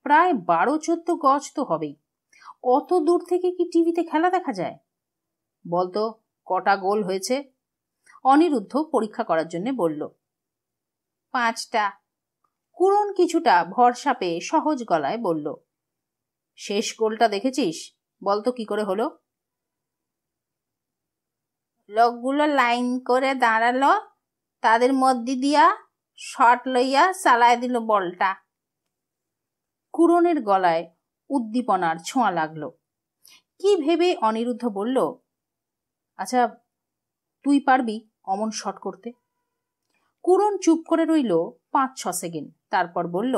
প্রায় বারো চোদ্দ গজ তো হবেই অত দূর থেকে কি টিভিতে খেলা দেখা যায় বলতো কটা গোল হয়েছে অনিরুদ্ধ পরীক্ষা করার জন্য বলল পাঁচটা কুরন কিছুটা ভরসা পেয়ে সহজ গলায় বলল শেষ গোলটা দেখেছিস বলতো কি করে হলো লোকগুলো লাইন করে দাঁড়ালো তাদের মধ্যে দিয়া শট লইয়া চালাই দিল বলটা কুরনের গলায় উদ্দীপনার ছোঁয়া লাগলো কি ভেবে অনিরুদ্ধ বলল আচ্ছা তুই পারবি অমন শট করতে কুরন চুপ করে রইল পাঁচ ছ সেকেন্ড তারপর বলল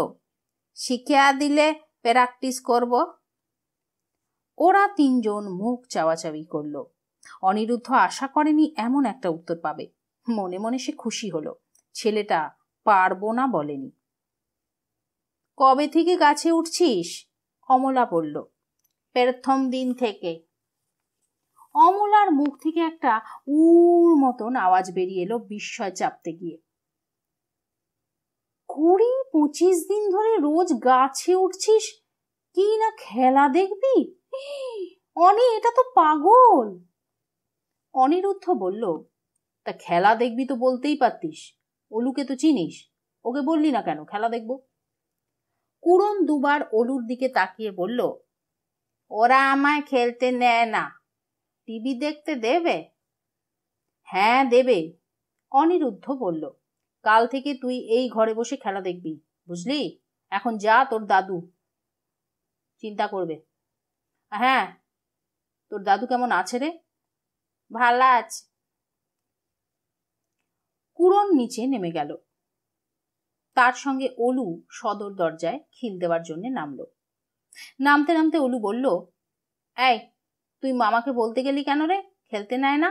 শিখে দিলে প্র্যাকটিস করব ওরা তিনজন মুখ চাওয়াচাবি করলো অনিরুদ্ধ আশা করেনি এমন একটা উত্তর পাবে মনে মনে সে খুশি হলো ছেলেটা পারবো না বলেনি কবে থেকে গাছে উঠছিস অমলা বলল প্রথম দিন থেকে অমলার মুখ থেকে একটা উর মতন আওয়াজ বেরিয়ে এলো বিস্ময় চাপতে গিয়ে কুড়ি পঁচিশ দিন ধরে রোজ গাছে উঠছিস কি না খেলা দেখবি অনি এটা তো পাগল অনিরুদ্ধ বলল তা খেলা দেখবি তো বলতেই পারতিস অলুকে তো চিনিস ওকে বললি না কেন খেলা দেখব কুরন দুবার অলুর দিকে তাকিয়ে বলল ওরা আমায় খেলতে নেয় না টিভি দেখতে দেবে হ্যাঁ দেবে অনিরুদ্ধ বলল কাল থেকে তুই এই ঘরে বসে খেলা দেখবি বুঝলি এখন যা তোর দাদু চিন্তা করবে হ্যাঁ তোর দাদু কেমন আছে রে ভালা আছে কুরন নিচে নেমে গেল তার সঙ্গে অলু সদর দরজায় খিল দেওয়ার জন্য নামল নামতে নামতে অলু বলল এই তুই মামাকে বলতে গেলি কেন রে খেলতে নেয় না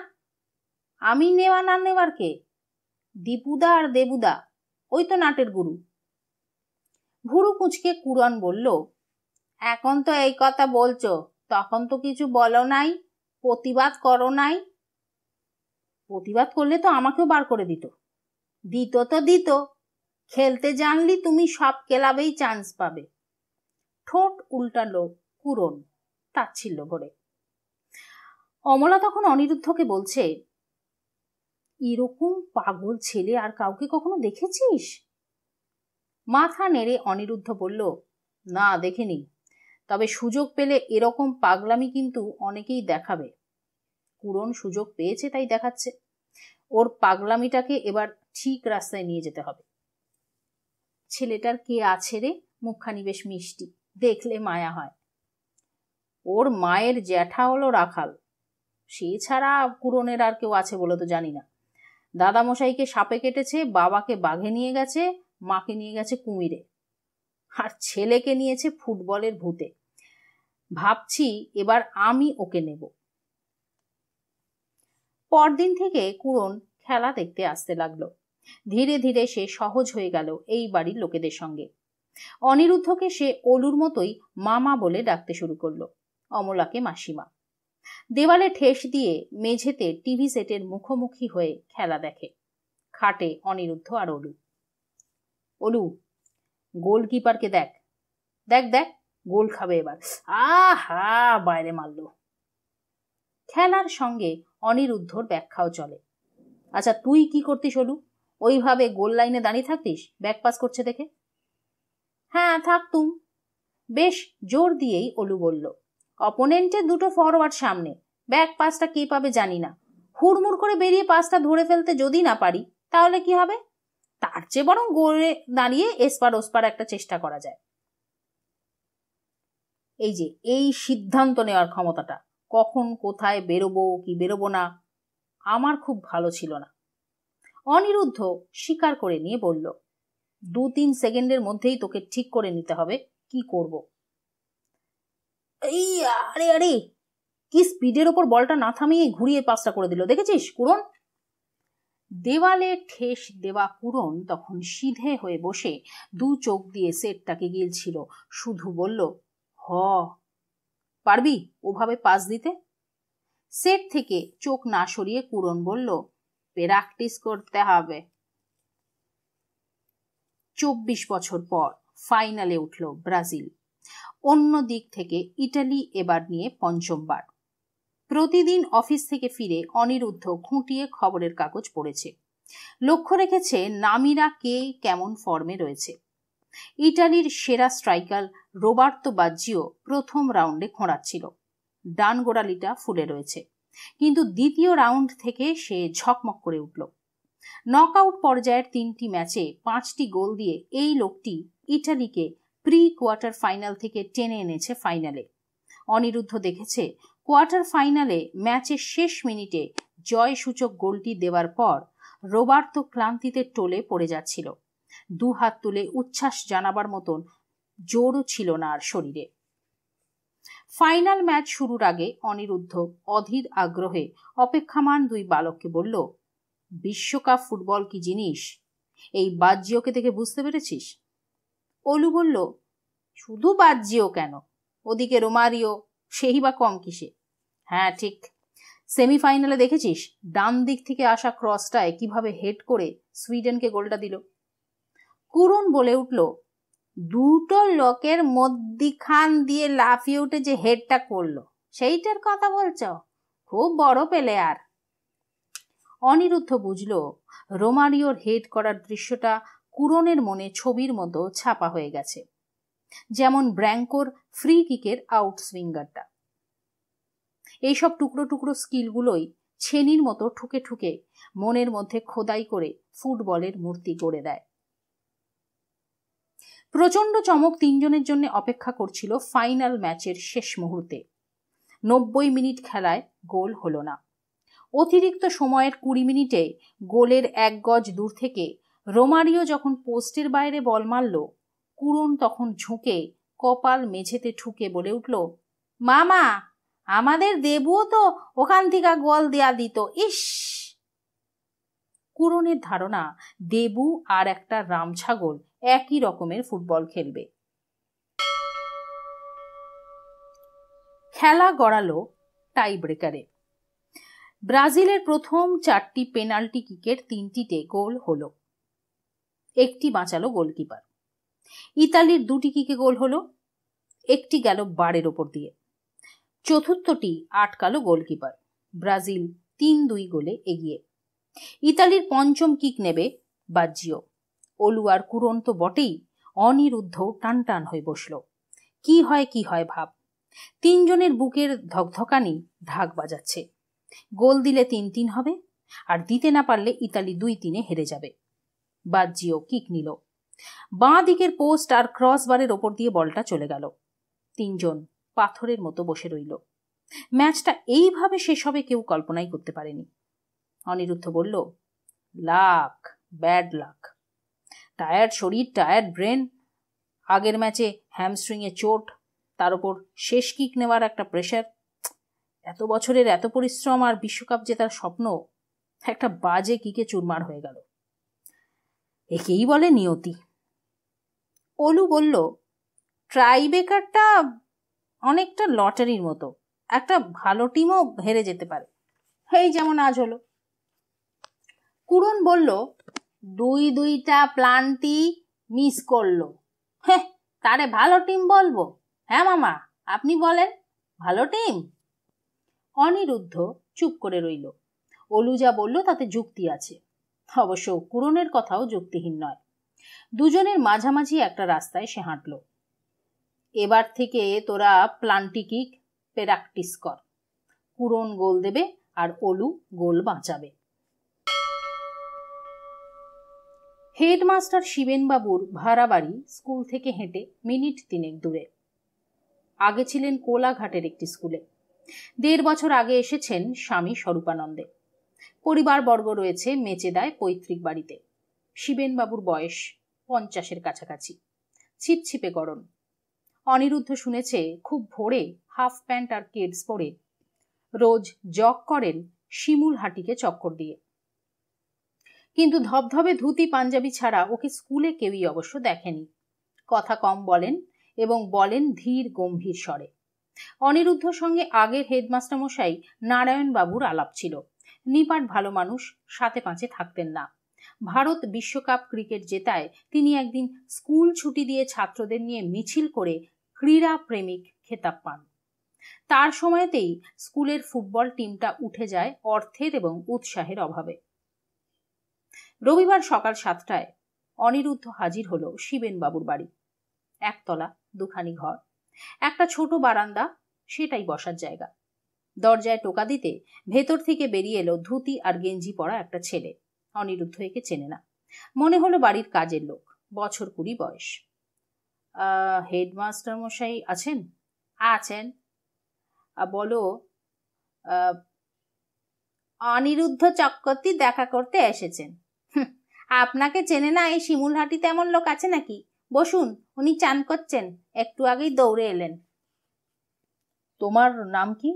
আমি নেওয়া না নেওয়ার কে দীপুদা আর দেবুদা ওই তো নাটের গুরু ভুরু কুঁচকে কুরন বলল এখন তো এই কথা বলছো তখন তো কিছু বলো নাই প্রতিবাদ করো নাই প্রতিবাদ করলে তো আমাকেও বার করে দিত দিত তো দিত খেলতে জানলি তুমি সব ক্লাবেই চান্স পাবে ঠোঁট উল্টালো কুরন তাচ্ছিল্য করে অমলা তখন অনিরুদ্ধকে বলছে এরকম পাগল ছেলে আর কাউকে কখনো দেখেছিস মাথা নেড়ে অনিরুদ্ধ বলল না দেখিনি তবে সুযোগ পেলে এরকম পাগলামি কিন্তু অনেকেই দেখাবে কুরন সুযোগ পেয়েছে তাই দেখাচ্ছে ওর পাগলামিটাকে এবার ঠিক রাস্তায় নিয়ে যেতে হবে ছেলেটার কে আছে রে মুখখানি বেশ মিষ্টি দেখলে মায়া হয় ওর মায়ের জ্যাঠা হলো রাখাল সে ছাড়া কুরনের আর কেউ আছে বলে তো জানি না দাদামশাইকে সাপে কেটেছে বাবাকে বাঘে নিয়ে গেছে মাকে নিয়ে গেছে কুমিরে আর ছেলেকে নিয়েছে ফুটবলের ভূতে ভাবছি এবার আমি ওকে নেব পরদিন থেকে কুরন খেলা দেখতে আসতে লাগলো ধীরে ধীরে সে সহজ হয়ে গেল এই বাড়ির লোকেদের সঙ্গে অনিরুদ্ধকে সে অলুর মতোই মামা বলে ডাকতে শুরু করলো অমলাকে মাসিমা দেওয়ালে ঠেস দিয়ে মেঝেতে টিভি সেটের মুখোমুখি হয়ে খেলা দেখে খাটে অনিরুদ্ধ আর অলু অলু গোলকিপারকে দেখ দেখ দেখ গোল খাবে এবার আহা বাইরে মারল খেলার সঙ্গে অনিরুদ্ধর ব্যাখ্যাও চলে আচ্ছা তুই কি করতিস অলু ওইভাবে গোল লাইনে দাঁড়িয়ে থাকতিস ব্যাক পাস করছে দেখে হ্যাঁ থাকতুম বেশ জোর দিয়েই অলু বলল অপোনেন্টের দুটো ফরওয়ার্ড সামনে ব্যাক পাসটা কে পাবে জানি না হুড়মুড় করে বেরিয়ে পাসটা ধরে ফেলতে যদি না পারি তাহলে কি হবে তার চেয়ে বরং গড়ে দাঁড়িয়ে এসপার ওসপার একটা চেষ্টা করা যায় এই যে এই সিদ্ধান্ত নেওয়ার ক্ষমতাটা কখন কোথায় বেরোবো কি বেরোবো না আমার খুব ভালো ছিল না অনিরুদ্ধ স্বীকার করে নিয়ে বলল দু তিন সেকেন্ডের মধ্যেই তোকে ঠিক করে নিতে হবে কি করব এই আরে আরে কি স্পিডের ওপর বলটা না থামিয়ে ঘুরিয়ে পাসটা করে দিল দেখেছিস কুরন দেওয়ালে ঠেস দেওয়া কুরন তখন সিধে হয়ে বসে দু চোখ দিয়ে সেটটাকে গিলছিল শুধু বলল হ পারবি ওভাবে পাস দিতে সেট থেকে চোখ না সরিয়ে কুরন বলল প্র্যাকটিস করতে হবে চব্বিশ বছর পর ফাইনালে উঠল ব্রাজিল অন্য দিক থেকে ইটালি এবার নিয়ে পঞ্চমবার প্রতিদিন অফিস থেকে ফিরে অনিরুদ্ধ খুঁটিয়ে খবরের কাগজ পড়েছে লক্ষ্য রেখেছে নামিরা কে কেমন ফর্মে রয়েছে ইটালির সেরা স্ট্রাইকার রোবার্তো বাজ্জিও প্রথম রাউন্ডে খোঁড়াচ্ছিল ডান গোড়ালিটা ফুলে রয়েছে কিন্তু দ্বিতীয় রাউন্ড থেকে সে ঝকমক করে উঠল নকআউট পর্যায়ের তিনটি ম্যাচে পাঁচটি গোল দিয়ে এই লোকটি ইটালিকে প্রি কোয়ার্টার ফাইনাল থেকে টেনে এনেছে ফাইনালে অনিরুদ্ধ দেখেছে কোয়ার্টার ফাইনালে ম্যাচের শেষ মিনিটে জয়সূচক গোলটি দেওয়ার পর রোবার্তো ক্লান্তিতে টোলে পড়ে যাচ্ছিল দু হাত তুলে উচ্ছ্বাস জানাবার মতন জোরও ছিল না আর শরীরে ফাইনাল ম্যাচ শুরুর আগে অনিরুদ্ধ অধীর আগ্রহে অপেক্ষামান দুই বালককে বলল বিশ্বকাপ ফুটবল কি জিনিস এই বাহ্যকে দেখে বুঝতে পেরেছিস অলু বলল শুধু বাহ্যীয় কেন ওদিকে রোমারিও সেই বা কম কিসে হ্যাঁ ঠিক সেমিফাইনালে দেখেছিস ডান দিক থেকে আসা ক্রসটায় কিভাবে হেড করে সুইডেনকে গোলটা দিল কুরুন বলে উঠল দুটো লোকের মধ্যিখান দিয়ে লাফিয়ে উঠে যে হেডটা করলো সেইটার কথা বলছ খুব বড় পেলে আর অনিরুদ্ধ বুঝল রোমারিওর হেড করার দৃশ্যটা কুরনের মনে ছবির মতো ছাপা হয়ে গেছে যেমন ব্র্যাঙ্কোর ফ্রি কিকের আউট সুইঙ্গারটা এইসব টুকরো টুকরো স্কিলগুলোই ছেনির মতো ঠুকে ঠুকে মনের মধ্যে খোদাই করে ফুটবলের মূর্তি গড়ে দেয় প্রচণ্ড চমক তিনজনের জন্য অপেক্ষা করছিল ফাইনাল ম্যাচের শেষ মুহূর্তে নব্বই মিনিট খেলায় গোল হলো না অতিরিক্ত সময়ের কুড়ি মিনিটে গোলের এক গজ দূর থেকে রোমারিও যখন পোস্টের বাইরে বল মারল কুরুণ তখন ঝুঁকে কপাল মেঝেতে ঠুকে বলে উঠল মামা আমাদের দেবুও তো ওখান থেকে গল দেয়া দিত ইস কুরনের ধারণা দেবু আর একটা রামছাগল একই রকমের ফুটবল খেলবে খেলা গড়ালো টাই ব্রেকারে ব্রাজিলের প্রথম চারটি পেনাল্টি কিকের তিনটিতে গোল হলো একটি বাঁচালো গোলকিপার ইতালির দুটি কিকে গোল হলো একটি গেল বারের ওপর দিয়ে চতুর্থটি আটকালো গোলকিপার ব্রাজিল তিন দুই গোলে এগিয়ে ইতালির পঞ্চম কিক নেবে বাজ্জিও ওলুয়ার কুরন তো বটেই অনিরুদ্ধ টান টান হয়ে বসল কি হয় কি হয় ভাব তিনজনের বুকের ধকধকানি ঢাক বাজাচ্ছে গোল দিলে তিন তিন হবে আর দিতে না পারলে ইতালি দুই তিনে হেরে যাবে বাজ্জিও কিক নিল বাঁ দিকের পোস্ট আর ক্রসবারের ওপর দিয়ে বলটা চলে গেল তিনজন পাথরের মতো বসে রইল ম্যাচটা এইভাবে শেষ হবে কেউ কল্পনাই করতে পারেনি অনিরুদ্ধ বলল লাক ব্যাড লাক টায়ার্ড শরীর টায়ার্ড ব্রেন আগের ম্যাচে হ্যামস্ট্রিংয়ে চোট তার ওপর শেষ কিক নেওয়ার একটা প্রেশার এত বছরের এত পরিশ্রম আর বিশ্বকাপ জেতার স্বপ্ন একটা বাজে কিকে চুরমার হয়ে গেল একেই বলে নিয়তি অলু বলল ট্রাইবেকারটা অনেকটা লটারির মতো একটা ভালো টিমও হেরে যেতে পারে এই যেমন আজ হলো কুরন বলল দুই দুইটা প্লান্টি মিস করলো হ্যাঁ তারে ভালো টিম বলবো হ্যাঁ মামা আপনি বলেন ভালো টিম অনিরুদ্ধ চুপ করে রইল অলু যা বলল তাতে যুক্তি আছে অবশ্য কুরনের কথাও যুক্তিহীন নয় দুজনের মাঝামাঝি একটা রাস্তায় সে হাঁটল এবার থেকে তোরা প্লান্টিকিক প্র্যাকটিস কর পুরন গোল দেবে আর ওলু গোল বাঁচাবে হেডমাস্টার শিবেনবাবুর ভাড়া বাড়ি স্কুল থেকে হেঁটে মিনিট তিনেক দূরে আগে ছিলেন কোলাঘাটের একটি স্কুলে দেড় বছর আগে এসেছেন স্বামী স্বরূপানন্দে পরিবারবর্গ রয়েছে মেচেদায় পৈতৃক বাড়িতে শিবেনবাবুর বয়স পঞ্চাশের কাছাকাছি ছিপছিপে গরম অনিরুদ্ধ শুনেছে খুব ভোরে হাফ প্যান্ট আর কেডস পরে রোজ জগ করেন শিমুল হাটিকে চক্কর দিয়ে কিন্তু ধবধবে ধুতি পাঞ্জাবি ছাড়া ওকে স্কুলে কেউই অবশ্য দেখেনি কথা কম বলেন এবং বলেন ধীর গম্ভীর স্বরে অনিরুদ্ধ সঙ্গে আগের হেডমাস্টার মশাই নারায়ণবাবুর আলাপ ছিল নিপাট ভালো মানুষ সাথে পাঁচে থাকতেন না ভারত বিশ্বকাপ ক্রিকেট জেতায় তিনি একদিন স্কুল ছুটি দিয়ে ছাত্রদের নিয়ে মিছিল করে ক্রীড়া প্রেমিক খেতাব পান তার সময়তেই স্কুলের ফুটবল টিমটা উঠে যায় অর্থের এবং উৎসাহের অভাবে রবিবার সকাল সাতটায় অনিরুদ্ধ হাজির হলো শিবেনবাবুর বাড়ি একতলা দুখানি ঘর একটা ছোট বারান্দা সেটাই বসার জায়গা দরজায় টোকা দিতে ভেতর থেকে বেরিয়ে এলো ধুতি আর গেঞ্জি পরা একটা ছেলে অনিরুদ্ধ একে চেনে না মনে হলো বাড়ির কাজের লোক বছর কুড়ি বয়স হেডমাস্টার মশাই আছেন আছেন বলো অনিরুদ্ধ চক্রতি দেখা করতে এসেছেন আপনাকে চেনে না এই শিমুলহাটিতে তেমন লোক আছে নাকি বসুন উনি চান করছেন একটু আগেই দৌড়ে এলেন তোমার নাম কি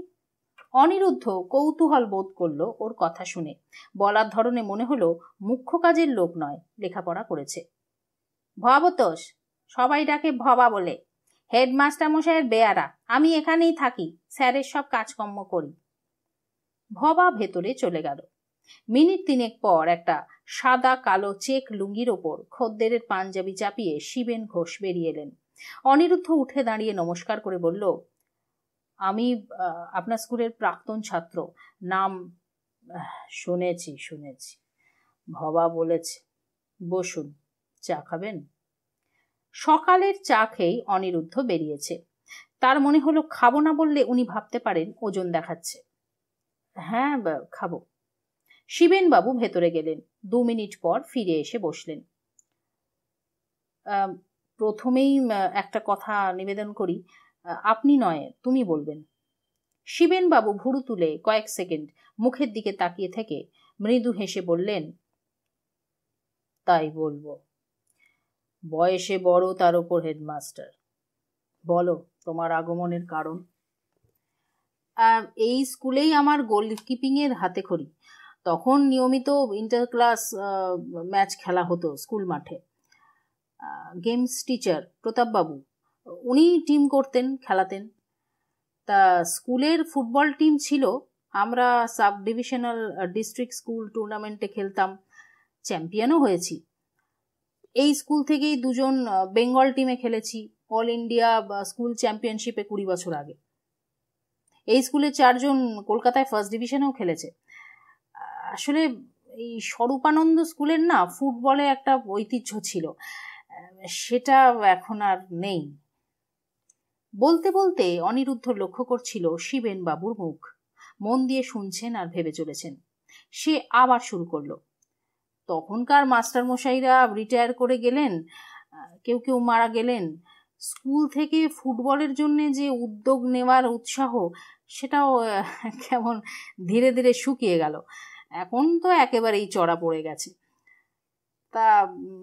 অনিরুদ্ধ কৌতূহল বোধ করলো ওর কথা শুনে বলার ধরনে মনে হলো মুখ্য কাজের লোক নয় লেখাপড়া করেছে ভবতোষ সবাই ডাকে ভবা বলে হেডমাস্টার মশাইয়ের বেয়ারা আমি এখানেই থাকি স্যারের সব কাজকর্ম করি ভবা ভেতরে চলে গেল মিনিট তিনেক পর একটা সাদা কালো চেক লুঙ্গির ওপর খদ্দের পাঞ্জাবি চাপিয়ে শিবেন ঘোষ বেরিয়ে এলেন অনিরুদ্ধ উঠে দাঁড়িয়ে নমস্কার করে বলল আমি আপনার স্কুলের প্রাক্তন ছাত্র নাম শুনেছি শুনেছি ভবা বলেছে বসুন চা খাবেন সকালের চা খেয়েই অনিরুদ্ধ বেরিয়েছে তার মনে হলো খাবো না বললে উনি ভাবতে পারেন ওজন দেখাচ্ছে হ্যাঁ খাবো শিবেন বাবু ভেতরে গেলেন দু মিনিট পর ফিরে এসে বসলেন প্রথমেই একটা কথা নিবেদন করি আপনি নয় তুমি বলবেন শিবেনবাবু ভুরু তুলে কয়েক সেকেন্ড মুখের দিকে তাকিয়ে থেকে মৃদু হেসে বললেন তাই বলবো বয়সে বড় তার ওপর হেডমাস্টার বলো তোমার আগমনের কারণ এই স্কুলেই আমার গোলকিপিংয়ের হাতে খড়ি তখন নিয়মিত ইন্টার ক্লাস ম্যাচ খেলা হতো স্কুল মাঠে গেমস টিচার প্রতাপবাবু উনি টিম করতেন খেলাতেন তা স্কুলের ফুটবল টিম ছিল আমরা সাব ডিভিশনাল ডিস্ট্রিক্ট স্কুল টুর্নামেন্টে খেলতাম চ্যাম্পিয়নও হয়েছি এই স্কুল থেকেই দুজন বেঙ্গল টিমে খেলেছি অল ইন্ডিয়া স্কুল চ্যাম্পিয়নশিপে কুড়ি বছর আগে এই স্কুলে চারজন কলকাতায় ফার্স্ট ডিভিশনেও খেলেছে আসলে এই স্বরূপানন্দ স্কুলের না ফুটবলে একটা ঐতিহ্য ছিল সেটা এখন আর নেই বলতে বলতে অনিরুদ্ধ লক্ষ্য করছিল শিবেন বাবুর মুখ মন দিয়ে শুনছেন আর ভেবে চলেছেন সে আবার শুরু করল তখনকার মাস্টারমশাইরা রিটায়ার করে গেলেন কেউ কেউ মারা গেলেন স্কুল থেকে ফুটবলের জন্য যে উদ্যোগ নেওয়ার উৎসাহ সেটাও কেমন ধীরে ধীরে শুকিয়ে গেল এখন তো একেবারেই চড়া পড়ে গেছে তা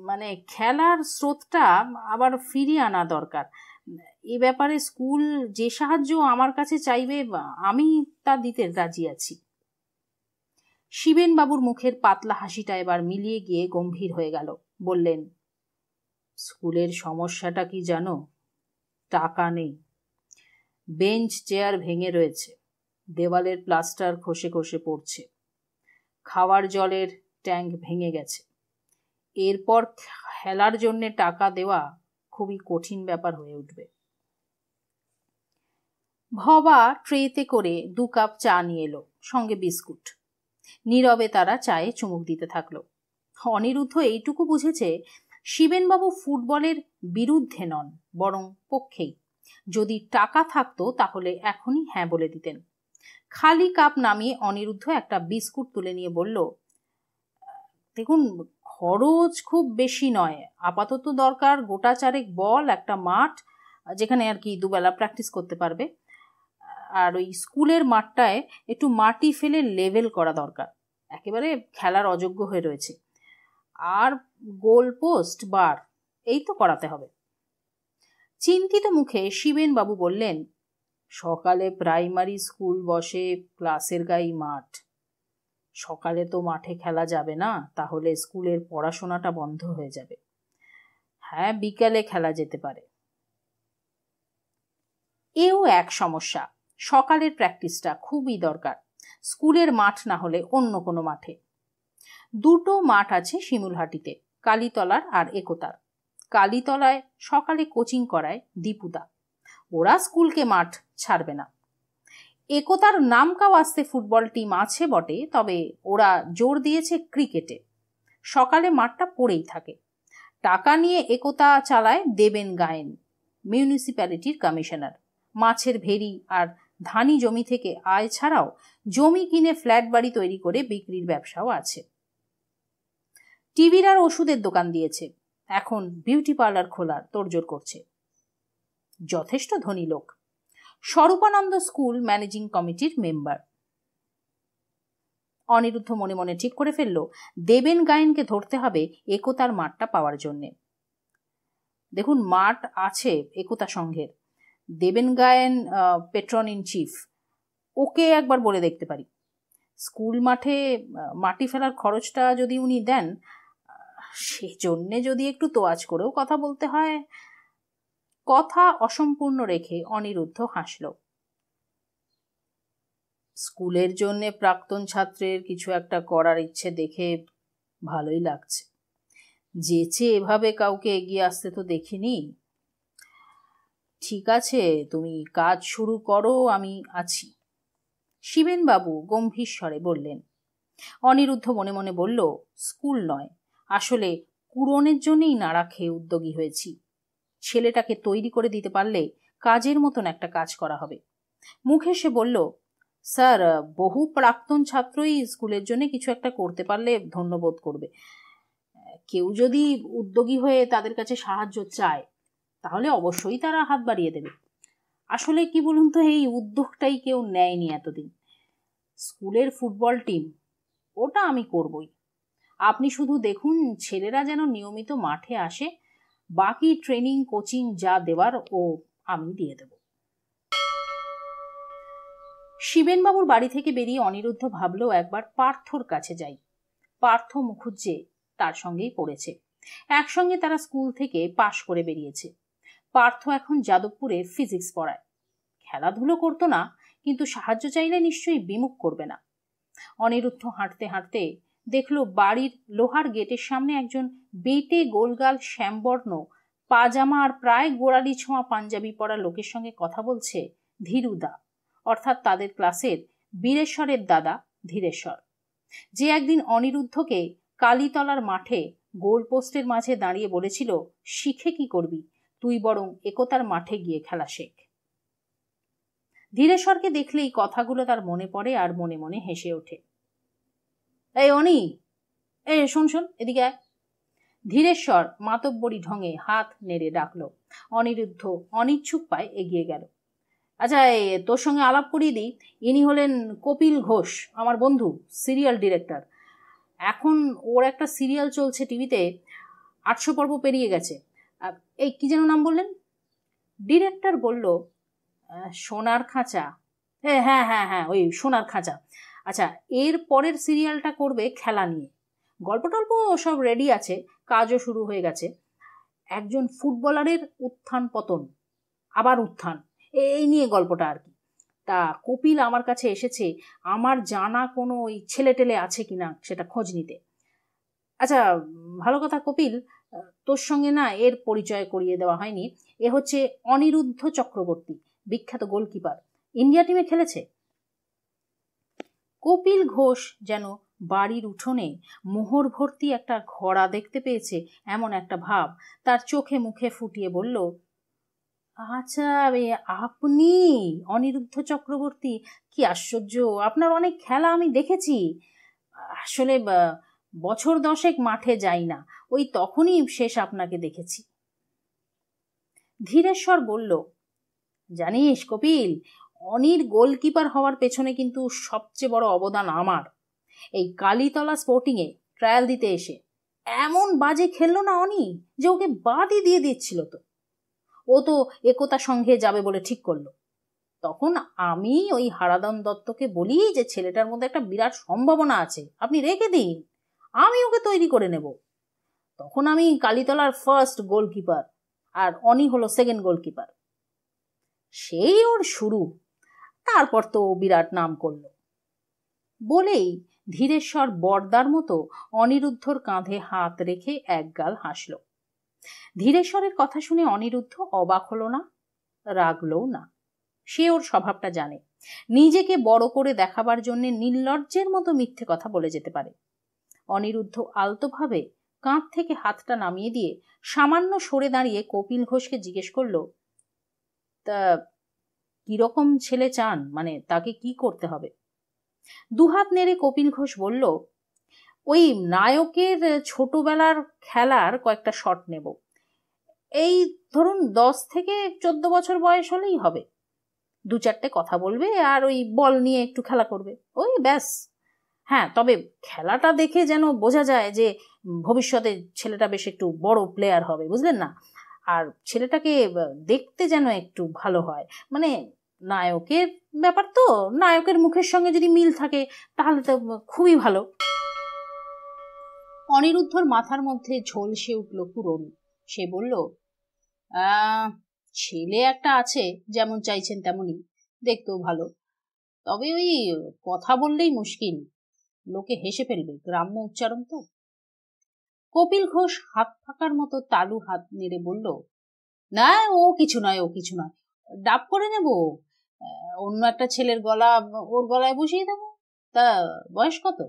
মানে খেলার স্রোতটা আবার ফিরিয়ে আনা দরকার এ ব্যাপারে স্কুল যে সাহায্য আমার কাছে চাইবে আমি তা দিতে রাজি আছি শিবেন বাবুর মুখের পাতলা হাসিটা এবার মিলিয়ে গিয়ে গম্ভীর হয়ে গেল বললেন স্কুলের সমস্যাটা কি জানো টাকা নেই বেঞ্চ চেয়ার ভেঙে রয়েছে দেওয়ালের প্লাস্টার খসে খসে পড়ছে খাওয়ার জলের ট্যাঙ্ক ভেঙে গেছে এরপর খেলার জন্যে টাকা দেওয়া খুবই কঠিন ব্যাপার হয়ে উঠবে ভবা ট্রেতে করে দু কাপ চা নিয়ে এলো সঙ্গে বিস্কুট নীরবে তারা চায়ে চুমুক দিতে থাকলো অনিরুদ্ধ এইটুকু বুঝেছে শিবেনবাবু ফুটবলের বিরুদ্ধে নন বরং পক্ষেই যদি টাকা থাকতো তাহলে এখনই হ্যাঁ বলে দিতেন খালি কাপ নামিয়ে অনিরুদ্ধ একটা বিস্কুট তুলে নিয়ে বলল দেখুন খরচ খুব বেশি নয় আপাতত দরকার গোটা চারেক বল একটা মাঠ যেখানে আর কি দুবেলা প্র্যাকটিস করতে পারবে আর ওই স্কুলের মাঠটায় একটু মাটি ফেলে লেভেল করা দরকার একেবারে খেলার অযোগ্য হয়ে রয়েছে আর গোল পোস্ট বার এই তো করাতে হবে চিন্তিত মুখে শিবেন বাবু বললেন সকালে প্রাইমারি স্কুল বসে ক্লাসের গায়ে মাঠ সকালে তো মাঠে খেলা যাবে না তাহলে স্কুলের পড়াশোনাটা বন্ধ হয়ে যাবে হ্যাঁ বিকালে খেলা যেতে পারে এও এক সমস্যা সকালের প্র্যাকটিসটা খুবই দরকার স্কুলের মাঠ না হলে অন্য কোনো মাঠে দুটো মাঠ আছে শিমুলহাটিতে কালীতলার আর একতার কালীতলায় সকালে কোচিং করায় দীপুদা ওরা স্কুলকে মাঠ ছাড়বে না একতার নামকাও আসতে ফুটবল টিম আছে বটে তবে ওরা জোর দিয়েছে ক্রিকেটে সকালে মাঠটা পড়েই থাকে টাকা নিয়ে একতা চালায় দেবেন গায়েন মিউনিসিপ্যালিটির কমিশনার মাছের ভেরি আর ধানি জমি থেকে আয় ছাড়াও জমি কিনে ফ্ল্যাট বাড়ি তৈরি করে বিক্রির ব্যবসাও আছে টিভির আর ওষুধের দোকান দিয়েছে এখন বিউটি পার্লার খোলার তোড়জোড় করছে যথেষ্ট ধনী লোক স্বরূপানন্দ স্কুল ম্যানেজিং কমিটির মেম্বার অনিরুদ্ধ মনে মনে ঠিক করে ফেলল দেবেন গায়েনকে ধরতে হবে একতার মাঠটা পাওয়ার জন্যে দেখুন মাঠ আছে একতা সংঘের Deben Gayen patron in chief ওকে একবার বলে দেখতে পারি স্কুল মাঠে মাটি ফেলার খরচটা যদি উনি দেন সেজন্যে যদি একটু তোয়াজ করেও কথা বলতে হয় কথা অসম্পূর্ণ রেখে অনিরুদ্ধ হাসল স্কুলের জন্যে প্রাক্তন ছাত্রের কিছু একটা করার ইচ্ছে দেখে ভালোই লাগছে যেচে এভাবে কাউকে এগিয়ে আসতে তো দেখিনি ঠিক আছে তুমি কাজ শুরু করো আমি আছি শিবেনবাবু গম্ভীর স্বরে বললেন অনিরুদ্ধ মনে মনে বলল স্কুল নয় আসলে কুরনের জন্যেই নাড়া খেয়ে উদ্যোগী হয়েছি ছেলেটাকে তৈরি করে দিতে পারলে কাজের মতন একটা কাজ করা হবে মুখে সে বলল স্যার বহু প্রাক্তন ছাত্রই স্কুলের জন্য কিছু একটা করতে পারলে ধন্যবোধ করবে কেউ যদি উদ্যোগী হয়ে তাদের কাছে সাহায্য চায় তাহলে অবশ্যই তারা হাত বাড়িয়ে দেবে আসলে কি বলুন তো এই উদ্যোগটাই কেউ নেয়নি এতদিন স্কুলের ফুটবল টিম ওটা আমি করবই আপনি শুধু দেখুন ছেলেরা যেন নিয়মিত মাঠে আসে বাকি ট্রেনিং কোচিং যা দেওয়ার ও আমি দিয়ে দেব শিবেনবাবুর বাড়ি থেকে বেরিয়ে অনিরুদ্ধ ভাবলো একবার পার্থর কাছে যাই পার্থ মুখুজ্জে তার সঙ্গেই পড়েছে একসঙ্গে তারা স্কুল থেকে পাশ করে বেরিয়েছে পার্থ এখন যাদবপুরে ফিজিক্স পড়ায় খেলাধুলো করতো না কিন্তু সাহায্য চাইলে নিশ্চয়ই বিমুখ করবে না অনিরুদ্ধ হাঁটতে হাঁটতে দেখল বাড়ির লোহার গেটের সামনে একজন বেটে গোলগাল শ্যামবর্ণ পাজামা আর প্রায় গোড়ালি ছোঁয়া পাঞ্জাবি পরা লোকের সঙ্গে কথা বলছে ধীরুদা অর্থাৎ তাদের ক্লাসের বীরেশ্বরের দাদা ধীরেশ্বর যে একদিন অনিরুদ্ধকে কালীতলার মাঠে গোলপোস্টের মাঝে দাঁড়িয়ে বলেছিল শিখে কি করবি তুই বরং একতার মাঠে গিয়ে খেলা শেখ ধীরেশ্বরকে দেখলেই কথাগুলো তার মনে পড়ে আর মনে মনে হেসে ওঠে এই অনি এ শোন শোন এদিকে ধীরেশ্বর মাতব্বরী ঢঙে হাত নেড়ে ডাকলো অনিরুদ্ধ অনিচ্ছুক পায় এগিয়ে গেল আচ্ছা তোর সঙ্গে আলাপ করিয়ে দিই ইনি হলেন কপিল ঘোষ আমার বন্ধু সিরিয়াল ডিরেক্টর এখন ওর একটা সিরিয়াল চলছে টিভিতে আটশো পর্ব পেরিয়ে গেছে এই কী যেন নাম বললেন ডিরেক্টর বলল সোনার খাঁচা হ্যাঁ, হ্যাঁ হ্যাঁ হ্যাঁ ওই সোনার খাঁচা আচ্ছা এর পরের সিরিয়ালটা করবে খেলা নিয়ে গল্প টল্প সব রেডি আছে কাজও শুরু হয়ে গেছে একজন ফুটবলারের উত্থান পতন আবার উত্থান এই নিয়ে গল্পটা আর কি তা কপিল আমার কাছে এসেছে আমার জানা কোনো ওই ছেলে টেলে আছে কিনা সেটা খোঁজ নিতে আচ্ছা ভালো কথা কপিল তোর সঙ্গে না এর পরিচয় করিয়ে দেওয়া হয়নি এ হচ্ছে অনিরুদ্ধ চক্রবর্তী বিখ্যাত গোলকিপার ইন্ডিয়া টিমে খেলেছে কপিল ঘোষ যেন বাড়ির উঠোনে মোহর ভর্তি একটা ঘোড়া দেখতে পেয়েছে এমন একটা ভাব তার চোখে মুখে ফুটিয়ে বলল আচ্ছা আপনি অনিরুদ্ধ চক্রবর্তী কি আশ্চর্য আপনার অনেক খেলা আমি দেখেছি আসলে বছর দশেক মাঠে যাই না ওই তখনই শেষ আপনাকে দেখেছি ধীরেশ্বর বলল জানিস কপিল অনির গোলকিপার হওয়ার পেছনে কিন্তু সবচেয়ে বড় অবদান আমার এই কালীতলা স্পোর্টিংয়ে ট্রায়াল দিতে এসে এমন বাজে খেললো না অনি যে ওকে বাদই দিয়ে দিচ্ছিল তো ও তো একতা সঙ্গে যাবে বলে ঠিক করলো তখন আমি ওই হারাদন দত্তকে বলি যে ছেলেটার মধ্যে একটা বিরাট সম্ভাবনা আছে আপনি রেখে দিন আমি ওকে তৈরি করে নেব তখন আমি কালীতলার ফার্স্ট গোলকিপার আর অনি হলো সেকেন্ড গোলকিপার সেই ওর শুরু তারপর তো বিরাট নাম করল বলেই ধীরেশ্বর বর্দার মতো অনিরুদ্ধর কাঁধে হাত রেখে একগাল হাসল ধীরেশ্বরের কথা শুনে অনিরুদ্ধ অবাক হলো না রাগলও না সে ওর স্বভাবটা জানে নিজেকে বড় করে দেখাবার জন্যে নির্লজ্জের মতো মিথ্যে কথা বলে যেতে পারে অনিরুদ্ধ আলতোভাবে কাঁধ থেকে হাতটা নামিয়ে দিয়ে সামান্য সরে দাঁড়িয়ে কপিল ঘোষকে জিজ্ঞেস করল তা কিরকম ছেলে চান মানে তাকে কি করতে হবে দুহাত নেড়ে কপিল ঘোষ বলল ওই নায়কের ছোটবেলার খেলার কয়েকটা শট নেব এই ধরুন দশ থেকে চোদ্দ বছর বয়স হলেই হবে দু চারটে কথা বলবে আর ওই বল নিয়ে একটু খেলা করবে ওই ব্যাস হ্যাঁ তবে খেলাটা দেখে যেন বোঝা যায় যে ভবিষ্যতে ছেলেটা বেশ একটু বড় প্লেয়ার হবে বুঝলেন না আর ছেলেটাকে দেখতে যেন একটু ভালো হয় মানে নায়কের ব্যাপার তো নায়কের মুখের সঙ্গে যদি মিল থাকে তাহলে তো খুবই ভালো অনিরুদ্ধর মাথার মধ্যে ঝলসে উঠল পুরন সে বলল ছেলে একটা আছে যেমন চাইছেন তেমনই দেখতেও ভালো তবে ওই কথা বললেই মুশকিল লোকে হেসে ফেলবে গ্রাম্য উচ্চারণ তো কপিল ঘোষ হাত ফাঁকার মতো তালু হাত নেড়ে বলল না ও কিছু নয় ও কিছু নয় ডাব করে নেব অন্য একটা ছেলের গলা ওর গলায় বসিয়ে দেব তা বয়স কত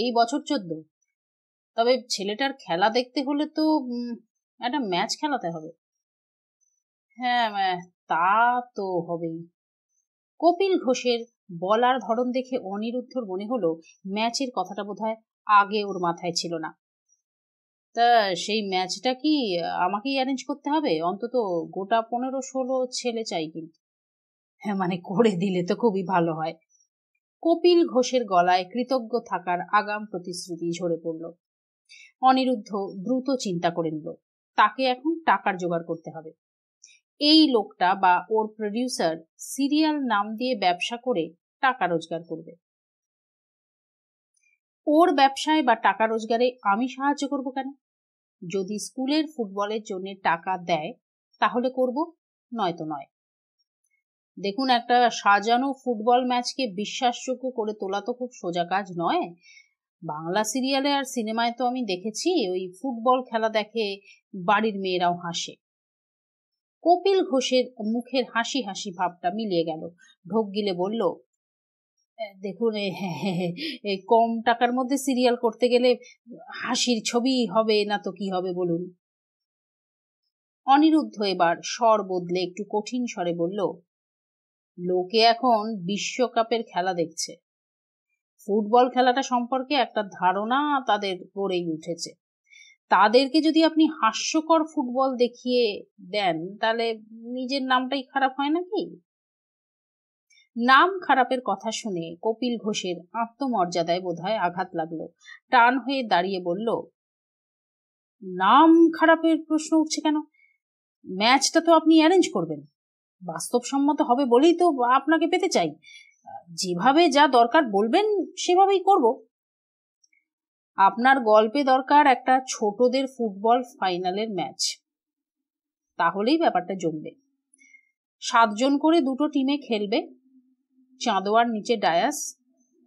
এই বছর চোদ্দ তবে ছেলেটার খেলা দেখতে হলে তো একটা ম্যাচ খেলাতে হবে হ্যাঁ তা তো হবেই কপিল ঘোষের বলার ধরন দেখে অনিরুদ্ধর মনে হলো ম্যাচের কথাটা বোধহয় আগে ওর মাথায় ছিল না তা সেই ম্যাচটা কি আমাকেই অ্যারেঞ্জ করতে হবে অন্তত গোটা পনেরো ষোলো ছেলে চাই কিন্তু হ্যাঁ মানে করে দিলে তো খুবই ভালো হয় কপিল ঘোষের গলায় কৃতজ্ঞ থাকার আগাম প্রতিশ্রুতি ঝরে পড়ল অনিরুদ্ধ দ্রুত চিন্তা করে নিল তাকে এখন টাকার জোগাড় করতে হবে এই লোকটা বা ওর প্রডিউসার সিরিয়াল নাম দিয়ে ব্যবসা করে টাকা রোজগার করবে ওর ব্যবসায় বা টাকা রোজগারে আমি সাহায্য করব কেন যদি স্কুলের ফুটবলের জন্য টাকা দেয় তাহলে করব নয়তো নয় দেখুন একটা সাজানো ফুটবল ম্যাচকে বিশ্বাসযোগ্য করে তোলা তো খুব সোজা কাজ নয় বাংলা সিরিয়ালে আর সিনেমায় তো আমি দেখেছি ওই ফুটবল খেলা দেখে বাড়ির মেয়েরাও হাসে কপিল ঘোষের মুখের হাসি হাসি ভাবটা মিলিয়ে গেল ঢোক গিলে বলল হ্যাঁ, দেখুন হ্যাঁ, হ্যাঁ, কম টাকার মধ্যে সিরিয়াল করতে গেলে হাসির ছবি হবে না তো কি হবে বলুন অনিরুদ্ধ এবার স্বর বদলে একটু কঠিন স্বরে বলল লোকে এখন বিশ্বকাপের খেলা দেখছে ফুটবল খেলাটা সম্পর্কে একটা ধারণা তাদের গড়েই উঠেছে তাদেরকে যদি আপনি হাস্যকর ফুটবল দেখিয়ে দেন তাহলে নিজের নামটাই খারাপ হয় নাকি নাম খারাপের কথা শুনে কপিল ঘোষের আত্মমর্যাদায় বোধহয় আঘাত লাগল টান হয়ে দাঁড়িয়ে বলল নাম খারাপের প্রশ্ন উঠছে কেন ম্যাচটা তো আপনি অ্যারেঞ্জ করবেন বাস্তবসম্মত হবে বলেই তো আপনাকে পেতে চাই যেভাবে যা দরকার বলবেন সেভাবেই করব আপনার গল্পে দরকার একটা ছোটদের ফুটবল ফাইনালের ম্যাচ তাহলেই ব্যাপারটা জমবে সাতজন করে দুটো টিমে খেলবে চাঁদোয়ার নিচে ডায়াস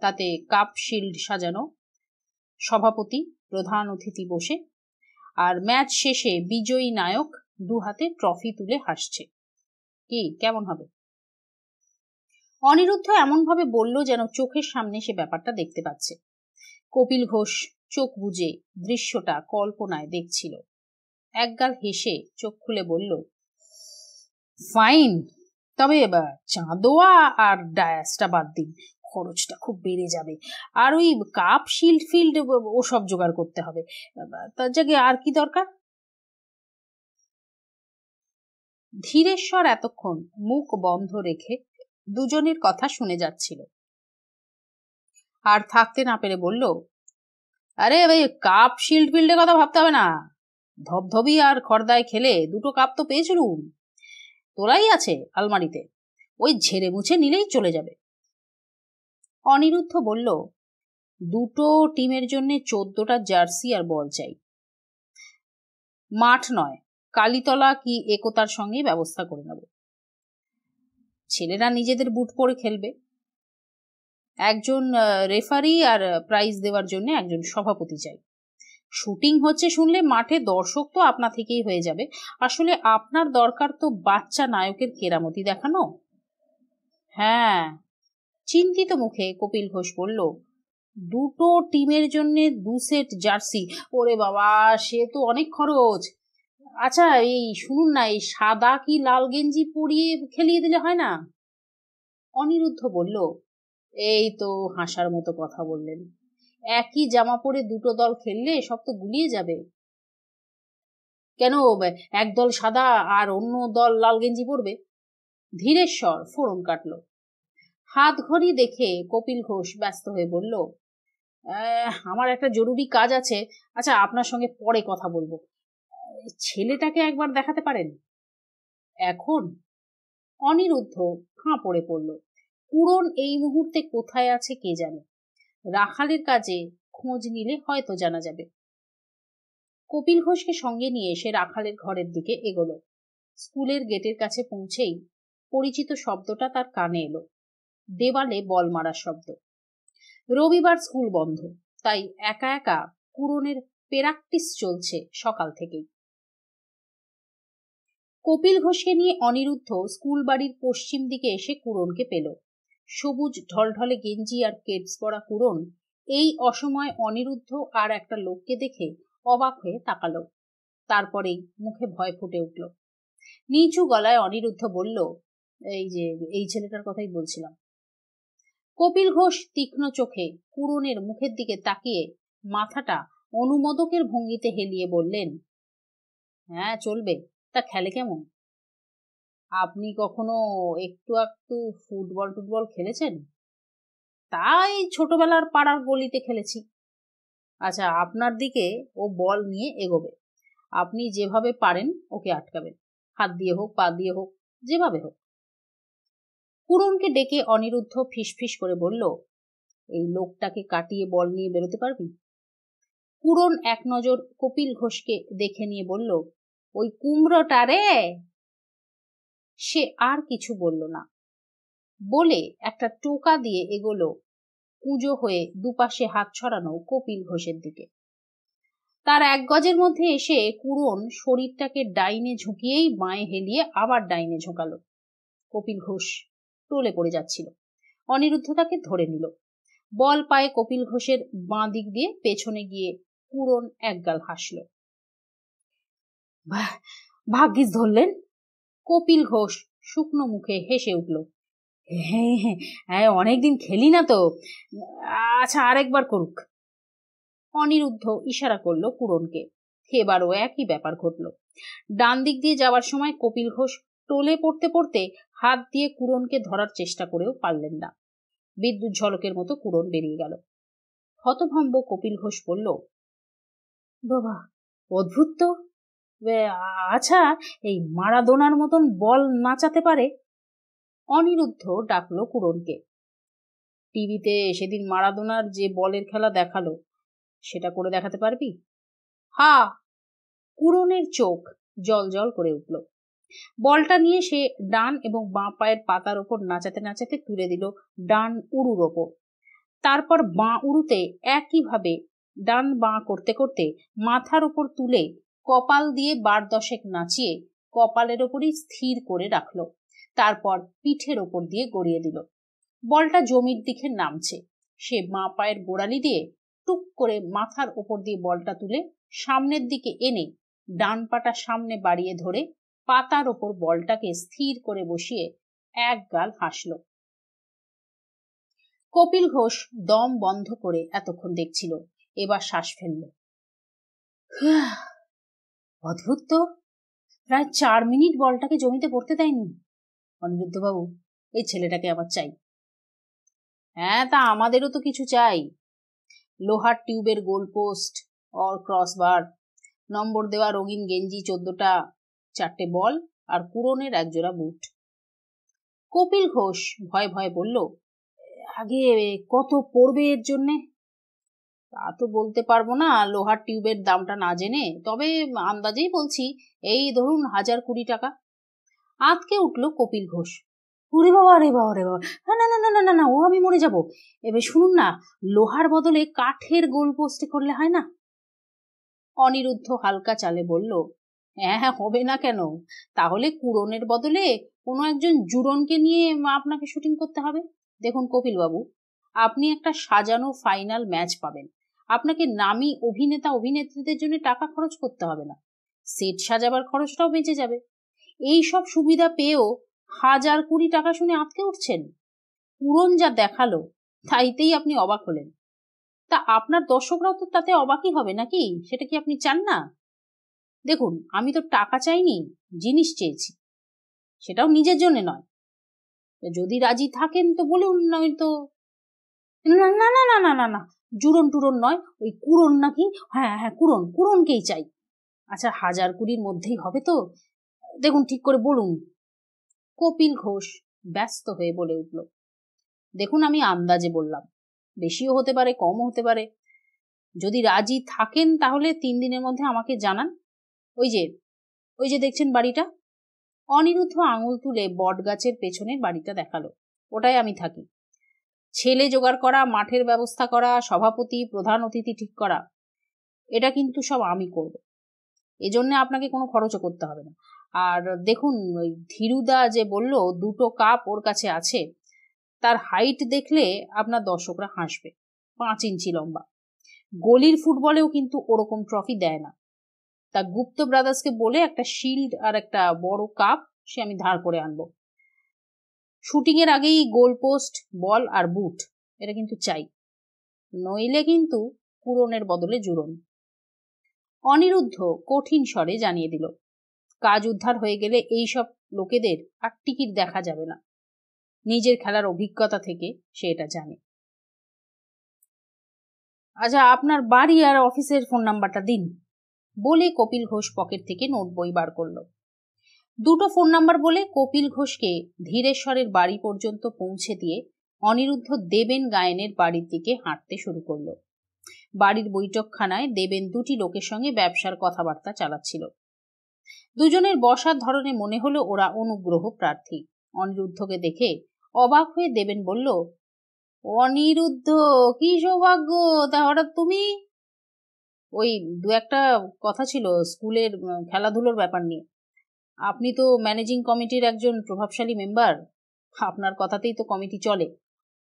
তাতে কাপ শিল্ড সাজানো সভাপতি প্রধান অতিথি বসে আর ম্যাচ শেষে বিজয়ী নায়ক দু হাতে ট্রফি তুলে হাসছে কি কেমন হবে অনিরুদ্ধ এমনভাবে বলল যেন চোখের সামনে সে ব্যাপারটা দেখতে পাচ্ছে কপিল ঘোষ চোখ বুঝে দৃশ্যটা কল্পনায় দেখছিল একগাল হেসে চোখ খুলে বলল ফাইন তবে চাঁদোয়া আর ডায়াসটা বাদ দিন খরচটা খুব বেড়ে যাবে আর ওই কাপ শিল্ড ফিল্ড ওসব জোগাড় করতে হবে তার জায়গায় আর কি দরকার ধীরেশ্বর এতক্ষণ মুখ বন্ধ রেখে দুজনের কথা শুনে যাচ্ছিল আর থাকতে না পেরে বলল আরে ভাই কাপ শিল্ড ফিল্ডের কথা ভাবতে হবে না ধবধবি আর খর্দায় খেলে দুটো কাপ তো পেয়েছিলুম তোরাই আছে আলমারিতে ওই ঝেড়ে মুছে নিলেই চলে যাবে অনিরুদ্ধ বলল দুটো টিমের জন্য চোদ্দটা জার্সি আর বল চাই মাঠ নয় কালীতলা কি একতার সঙ্গে ব্যবস্থা করে নেব ছেলেরা নিজেদের বুট পরে খেলবে একজন রেফারি আর প্রাইজ দেওয়ার জন্য একজন সভাপতি চাই শুটিং হচ্ছে শুনলে মাঠে দর্শক তো আপনা থেকেই হয়ে যাবে আসলে আপনার দরকার তো বাচ্চা নায়কের কেরামতি দেখানো হ্যাঁ চিন্তিত মুখে কপিল ঘোষ বলল দুটো টিমের জন্য দু সেট জার্সি ওরে বাবা সে তো অনেক খরচ আচ্ছা এই শুনুন না এই সাদা কি লাল গেঞ্জি পরিয়ে খেলিয়ে দিলে হয় না অনিরুদ্ধ বলল এই তো হাসার মতো কথা বললেন একই জামা পরে দুটো দল খেললে সব তো গুলিয়ে যাবে কেন এক দল সাদা আর অন্য দল লাল গেঞ্জি পরবে ধীরেশ্বর ফোড়ন কাটল হাত ঘড়ি দেখে কপিল ঘোষ ব্যস্ত হয়ে বলল আমার একটা জরুরি কাজ আছে আচ্ছা আপনার সঙ্গে পরে কথা বলবো ছেলেটাকে একবার দেখাতে পারেন এখন অনিরুদ্ধ খাঁ পড়ে পড়ল পুরন এই মুহূর্তে কোথায় আছে কে জানে রাখালের কাজে খোঁজ নিলে হয়তো জানা যাবে কপিল ঘোষকে সঙ্গে নিয়ে সে রাখালের ঘরের দিকে এগোলো স্কুলের গেটের কাছে পৌঁছেই পরিচিত শব্দটা তার কানে এলো দেওয়ালে বল মারার শব্দ রবিবার স্কুল বন্ধ তাই একা একা পুরনের প্র্যাকটিস চলছে সকাল থেকেই কপিল ঘোষকে নিয়ে অনিরুদ্ধ স্কুল বাড়ির পশ্চিম দিকে এসে কুরনকে পেল সবুজ ঢলঢলে গেঞ্জি আর কেটস পরা কুরন এই অসময় অনিরুদ্ধ আর একটা লোককে দেখে অবাক হয়ে তাকাল তারপরে মুখে ভয় ফুটে উঠল নিচু গলায় অনিরুদ্ধ বলল এই যে এই ছেলেটার কথাই বলছিলাম কপিল ঘোষ তীক্ষ্ণ চোখে কুরনের মুখের দিকে তাকিয়ে মাথাটা অনুমোদকের ভঙ্গিতে হেলিয়ে বললেন হ্যাঁ চলবে তা খেলে কেমন আপনি কখনো একটু একটু ফুটবল টুটবল খেলেছেন তাই ছোটবেলার পাড়ার গলিতে খেলেছি আচ্ছা আপনার দিকে ও বল নিয়ে এগোবে আপনি যেভাবে পারেন ওকে আটকাবেন হাত দিয়ে হোক পা দিয়ে হোক যেভাবে হোক পুরনকে ডেকে অনিরুদ্ধ ফিসফিস করে বলল এই লোকটাকে কাটিয়ে বল নিয়ে বেরোতে পারবি পুরন এক নজর কপিল ঘোষকে দেখে নিয়ে বলল ওই কুমড়োটা রে সে আর কিছু বলল না বলে একটা টোকা দিয়ে এগোলো কুঁজো হয়ে দুপাশে হাত ছড়ানো কপিল ঘোষের দিকে তার এক গজের মধ্যে এসে কুরন শরীরটাকে ডাইনে ঝুঁকিয়েই বাঁয়ে হেলিয়ে আবার ডাইনে ঝোঁকালো কপিল ঘোষ টলে পড়ে যাচ্ছিল অনিরুদ্ধ তাকে ধরে নিল বল পায়ে কপিল ঘোষের বাঁ দিক দিয়ে পেছনে গিয়ে কুরন একগাল হাসল ভাগ্যিস ধরলেন কপিল ঘোষ শুকনো মুখে হেসে উঠল হ্যাঁ, হ্যাঁ হ্যাঁ অনেকদিন খেলি না তো আচ্ছা আরেকবার করুক অনিরুদ্ধ ইশারা করল কুরনকে এবারও একই ব্যাপার ঘটল ডান দিক দিয়ে যাওয়ার সময় কপিল ঘোষ টোলে পড়তে পড়তে হাত দিয়ে কুরনকে ধরার চেষ্টা করেও পারলেন না বিদ্যুৎ ঝলকের মতো কুরন বেরিয়ে গেল হতভম্ব কপিল ঘোষ বলল বাবা অদ্ভুত তো আচ্ছা এই মারাদোনার মতন বল নাচাতে পারে অনিরুদ্ধ ডাকলো কুরনকে টিভিতে সেদিন মারাদোনার যে বলের খেলা দেখালো সেটা করে দেখাতে পারবি হা কুরনের চোখ জল জল করে উঠল বলটা নিয়ে সে ডান এবং বাঁ পায়ের পাতার ওপর নাচাতে নাচাতে তুলে দিল ডান উড়ুর ওপর তারপর বাঁ উড়ুতে একইভাবে ডান বাঁ করতে করতে মাথার ওপর তুলে কপাল দিয়ে বার দশেক নাচিয়ে কপালের ওপরই স্থির করে রাখল তারপর পিঠের ওপর দিয়ে গড়িয়ে দিল বলটা জমির দিকে নামছে সে মা পায়ের গোড়ালি দিয়ে টুক করে মাথার ওপর দিয়ে বলটা তুলে সামনের দিকে এনে ডান পাটা সামনে বাড়িয়ে ধরে পাতার ওপর বলটাকে স্থির করে বসিয়ে এক গাল হাসল কপিল ঘোষ দম বন্ধ করে এতক্ষণ দেখছিল এবার শ্বাস ফেলল অদ্ভুত তো প্রায় চার মিনিট বলটাকে জমিতে পড়তে দেয়নি অনিরুদ্ধবাবু এই ছেলেটাকে আবার চাই হ্যাঁ তা আমাদেরও তো কিছু চাই লোহার টিউবের goal post or crossbar number দেওয়া রঙিন গেঞ্জি চোদ্দটা চারটে বল আর কুরনের একজোড়া বুট কপিল ঘোষ ভয় ভয় বলল আগে কত পড়বে এর জন্যে তা তো বলতে পারবো না লোহার টিউবের দামটা না জেনে তবে আন্দাজেই বলছি এই ধরুন হাজার কুড়ি টাকা আতকে উঠল কপিল ঘোষ ওরে বাবা রে বাবা রে বাবা না না না না না না ও আমি মরে যাব এবার শুনুন না লোহার বদলে কাঠের গোল পোস্টে করলে হয় না অনিরুদ্ধ হালকা চালে বলল হ্যাঁ, হ্যাঁ হবে না কেন তাহলে কুরনের বদলে কোনো একজন জুরনকে নিয়ে আপনাকে শুটিং করতে হবে দেখুন কপিলবাবু আপনি একটা সাজানো ফাইনাল ম্যাচ পাবেন আপনাকে নামি অভিনেতা অভিনেত্রীদের জন্য টাকা খরচ করতে হবে না সেট সাজাবার খরচটাও বেঁচে যাবে এই সব সুবিধা পেয়েও হাজার কুড়ি টাকা শুনে আটকে উঠছেন পুরন যা দেখালো তাইতেই আপনি অবাক হলেন তা আপনার দর্শকরাও তো তাতে অবাকই হবে নাকি সেটা কি আপনি চান না দেখুন আমি তো টাকা চাইনি জিনিস চেয়েছি সেটাও নিজের জন্য নয় যদি রাজি থাকেন তো বলুন নয়তো না না না না না না না জুরন টুরন নয় ওই কুরন নাকি হ্যাঁ হ্যাঁ কুরন কুরনকেই চাই আচ্ছা হাজার কুড়ির মধ্যেই হবে তো দেখুন ঠিক করে বলুন কপিল ঘোষ ব্যস্ত হয়ে বলে উঠল দেখুন আমি আন্দাজে বললাম বেশিও হতে পারে কমও হতে পারে যদি রাজি থাকেন তাহলে তিন দিনের মধ্যে আমাকে জানান ওই যে ওই যে দেখছেন বাড়িটা অনিরুদ্ধ আঙুল তুলে বট গাছের পেছনে বাড়িটা দেখালো ওটাই আমি থাকি ছেলে জোগাড় করা মাঠের ব্যবস্থা করা সভাপতি প্রধান অতিথি ঠিক করা এটা কিন্তু সব আমি করব এজন্য আপনাকে কোনো খরচও করতে হবে না আর দেখুন ওই ধীরুদা যে বলল দুটো কাপ ওর কাছে আছে তার হাইট দেখলে আপনার দর্শকরা হাসবে পাঁচ ইঞ্চি লম্বা গলির ফুটবলেও কিন্তু ওরকম ট্রফি দেয় না তা গুপ্ত ব্রাদার্সকে বলে একটা শিল্ড আর একটা বড় কাপ সে আমি ধার করে আনবো শুটিংয়ের আগেই গোল পোস্ট বল আর বুট এটা কিন্তু চাই নইলে কিন্তু পূরণের বদলে জুরন অনিরুদ্ধ কঠিন স্বরে জানিয়ে দিল কাজ উদ্ধার হয়ে গেলে এই সব লোকেদের আর টিকিট দেখা যাবে না নিজের খেলার অভিজ্ঞতা থেকে সে এটা জানে আচ্ছা আপনার বাড়ি আর অফিসের ফোন নাম্বারটা দিন বলে কপিল ঘোষ পকেট থেকে নোট বই বার করলো দুটো ফোন নাম্বার বলে কপিল ঘোষকে ধীরেশ্বরের বাড়ি পর্যন্ত পৌঁছে দিয়ে অনিরুদ্ধ দেবেন গায়েনের বাড়ির দিকে হাঁটতে শুরু করলো বাড়ির বৈঠকখানায় দেবেন দুটি লোকের সঙ্গে ব্যবসার কথাবার্তা চালাচ্ছিল দুজনের বসার ধরনে মনে হলো ওরা অনুগ্রহ প্রার্থী অনিরুদ্ধকে দেখে অবাক হয়ে দেবেন বলল অনিরুদ্ধ কি সৌভাগ্য তা হঠাৎ তুমি ওই দু একটা কথা ছিল স্কুলের খেলাধুলোর ব্যাপার নিয়ে আপনি তো ম্যানেজিং কমিটির একজন প্রভাবশালী মেম্বার আপনার কথাতেই তো কমিটি চলে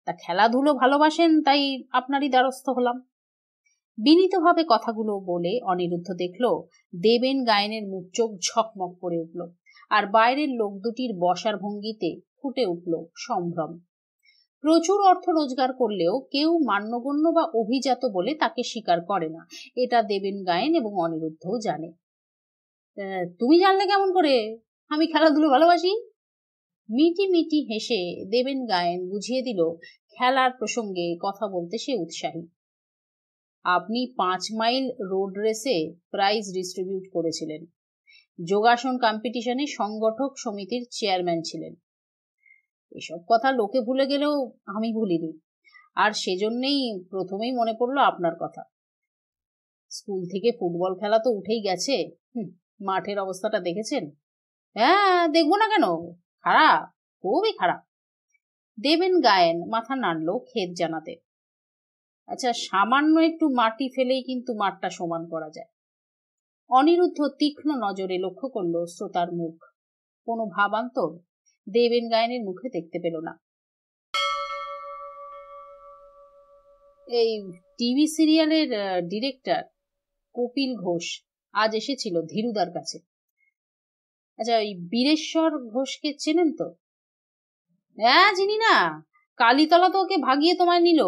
তা খেলাধুলো ভালোবাসেন তাই আপনারই দ্বারস্থ হলাম বিনীতভাবে কথাগুলো বলে অনিরুদ্ধ দেখল দেবেন গায়নের মুখ চোখ ঝকমক করে উঠল আর বাইরের লোক দুটির বসার ভঙ্গিতে ফুটে উঠল সম্ভ্রম প্রচুর অর্থ রোজগার করলেও কেউ মান্যগণ্য বা অভিজাত বলে তাকে স্বীকার করে না এটা দেবেন গায়েন এবং অনিরুদ্ধও জানে তুমি জানলে কেমন করে আমি খেলাধুলো ভালোবাসি মিটি মিটি হেসে দেবেন গায়েন বুঝিয়ে দিল খেলার প্রসঙ্গে কথা বলতে সে উৎসাহী আপনি পাঁচ মাইল রোড রেসে প্রাইজ ডিস্ট্রিবিউট করেছিলেন যোগাসন কম্পিটিশনে সংগঠক সমিতির চেয়ারম্যান ছিলেন এসব কথা লোকে ভুলে গেলেও আমি ভুলিনি আর সেজন্যেই প্রথমেই মনে পড়লো আপনার কথা স্কুল থেকে ফুটবল খেলা তো উঠেই গেছে মাঠের অবস্থাটা দেখেছেন হ্যাঁ দেখবো না কেন খারাপ খুবই খারাপ দেবেন গায়েন মাথা নাড়লো ক্ষেত জানাতে আচ্ছা সামান্য একটু মাটি ফেলেই কিন্তু মাঠটা সমান করা যায় অনিরুদ্ধ তীক্ষ্ণ নজরে লক্ষ্য করল শ্রোতার মুখ কোনো ভাবান্তর দেবেন গায়নের মুখে দেখতে পেল না এই টিভি সিরিয়ালের ডিরেক্টর কপিল ঘোষ আজ এসেছিল ধীরুদার কাছে আচ্ছা ওই বীরেশ্বর ঘোষকে চেনেন তো হ্যাঁ চিনি না কালীতলা তো ওকে ভাগিয়ে তোমায় নিল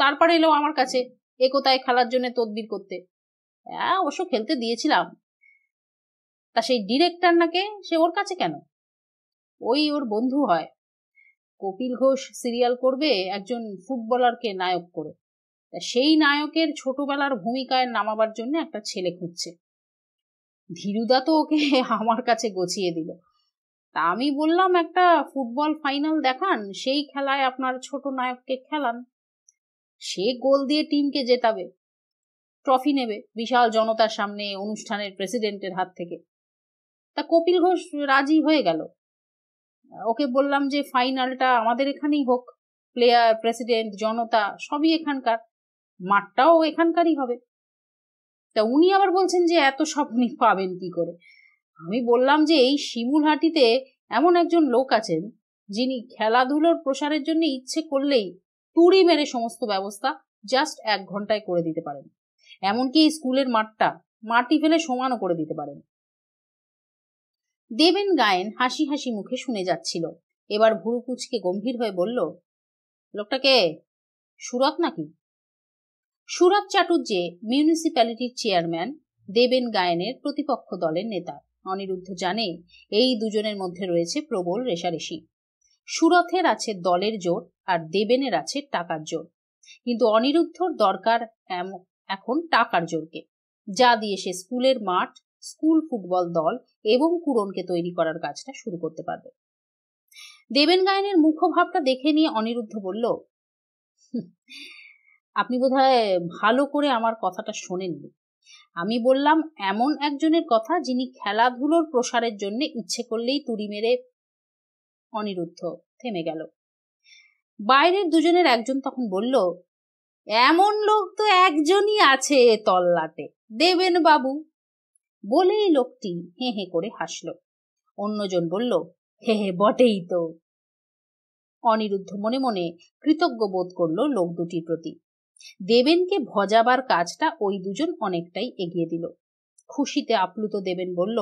তারপরে এলো আমার কাছে একতায় খেলার জন্য তদবির করতে হ্যাঁ অবশ্য খেলতে দিয়েছিলাম তা সেই ডিরেক্টর নাকে সে ওর কাছে কেন ওই ওর বন্ধু হয় কপিল ঘোষ সিরিয়াল করবে একজন ফুটবলারকে নায়ক করে সেই নায়কের ছোটবেলার ভূমিকায় নামাবার জন্য একটা ছেলে খুঁজছে ধীরুদা তো ওকে আমার কাছে গছিয়ে দিল তা আমি বললাম একটা ফুটবল ফাইনাল দেখান সেই খেলায় আপনার ছোট নায়ককে খেলান সে গোল দিয়ে টিমকে জেতাবে ট্রফি নেবে বিশাল জনতার সামনে অনুষ্ঠানের প্রেসিডেন্টের হাত থেকে তা কপিল ঘোষ রাজি হয়ে গেল ওকে বললাম যে ফাইনালটা আমাদের এখানেই হোক প্লেয়ার প্রেসিডেন্ট জনতা সবই এখানকার মাঠটাও এখানকারই হবে তা উনি আবার বলছেন যে এত সব উনি পাবেন কি করে আমি বললাম যে এই শিমুলহাটিতে এমন একজন লোক আছেন যিনি খেলাধুলোর প্রসারের জন্য ইচ্ছে করলেই তুড়ি মেরে সমস্ত ব্যবস্থা জাস্ট এক ঘন্টায় করে দিতে পারেন এমনকি স্কুলের মাঠটা মাটি ফেলে সমানও করে দিতে পারেন দেবেন গায়েন হাসি হাসি মুখে শুনে যাচ্ছিল এবার ভুরুকুচকে গম্ভীর হয়ে বলল লোকটাকে সুরত নাকি সুরাজ চাটুর্যে মিউনিসিপ্যালিটির চেয়ারম্যান দেবেন গায়েনের প্রতিপক্ষ দলের নেতা অনিরুদ্ধ জানে এই দুজনের মধ্যে রয়েছে প্রবল রেশারেশি সুরথের আছে দলের জোট আর দেবেনের আছে টাকার জোর কিন্তু অনিরুদ্ধর দরকার এখন টাকার জোরকে যা দিয়ে সে স্কুলের মাঠ স্কুল ফুটবল দল এবং কুরনকে তৈরি করার কাজটা শুরু করতে পারবে দেবেন গায়নের মুখভাবটা দেখে নিয়ে অনিরুদ্ধ বলল আপনি বোধ ভালো করে আমার কথাটা শোনেননি আমি বললাম এমন একজনের কথা যিনি খেলাধুলোর প্রসারের জন্য ইচ্ছে করলেই তুড়ি মেরে অনিরুদ্ধ থেমে গেল বাইরের দুজনের একজন তখন বলল এমন লোক তো একজনই আছে এ তল্লাতে দেবেন বাবু বলেই লোকটি হে হে করে হাসল অন্যজন বলল হে হে বটেই তো অনিরুদ্ধ মনে মনে কৃতজ্ঞ বোধ করলো লোক দুটির প্রতি দেবেনকে ভজাবার কাজটা ওই দুজন অনেকটাই এগিয়ে দিল খুশিতে আপ্লুত দেবেন বলল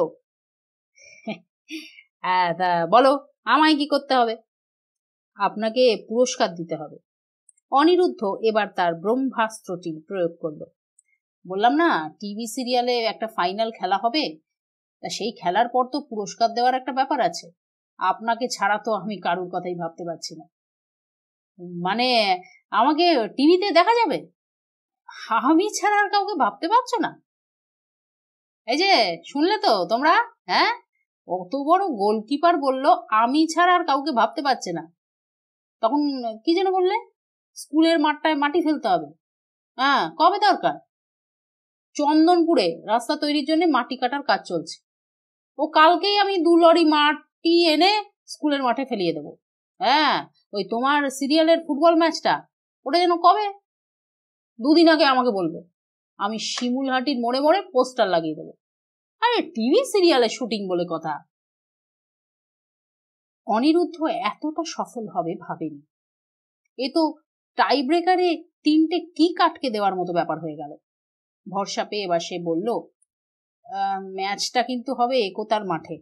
হ্যাঁ, হ্যাঁ, বলো আমায় কি করতে হবে আপনাকে পুরস্কার দিতে হবে অনিরুদ্ধ এবার তার ব্রহ্মাস্ত্রটি প্রয়োগ করল বললাম না টিভি সিরিয়ালে একটা ফাইনাল খেলা হবে তা সেই খেলার পর তো পুরস্কার দেওয়ার একটা ব্যাপার আছে আপনাকে ছাড়া তো আমি কারুর কথাই ভাবতে পারছি না মানে আমাকে টিভিতে দেখা যাবে আমি ছাড়া আর কাউকে ভাবতে পারছো না এই যে শুনলে তো তোমরা হ্যাঁ অত বড় গোলকিপার বলল আমি ছাড়া আর কাউকে ভাবতে পারছে না তখন কি যেন বললে স্কুলের মাঠটায় মাটি ফেলতে হবে হ্যাঁ কবে দরকার চন্দনপুরে রাস্তা তৈরির জন্য মাটি কাটার কাজ চলছে ও কালকেই আমি দু লরি মাটি এনে স্কুলের মাঠে ফেলিয়ে দেবো হ্যাঁ ওই তোমার সিরিয়ালের ফুটবল ম্যাচটা ওটা যেন কবে দুদিন আগে আমাকে বলবে আমি শিমুলহাটির মোড়ে মোড়ে পোস্টার লাগিয়ে দেবো আরে টিভি সিরিয়ালের শুটিং বলে কথা অনিরুদ্ধ এতটা সফল হবে ভাবেনি এ তো টাই ব্রেকারে তিনটে কি কাটকে দেওয়ার মতো ব্যাপার হয়ে গেল ভরসা পেয়ে এবার সে বলল ম্যাচটা কিন্তু হবে একতার মাঠে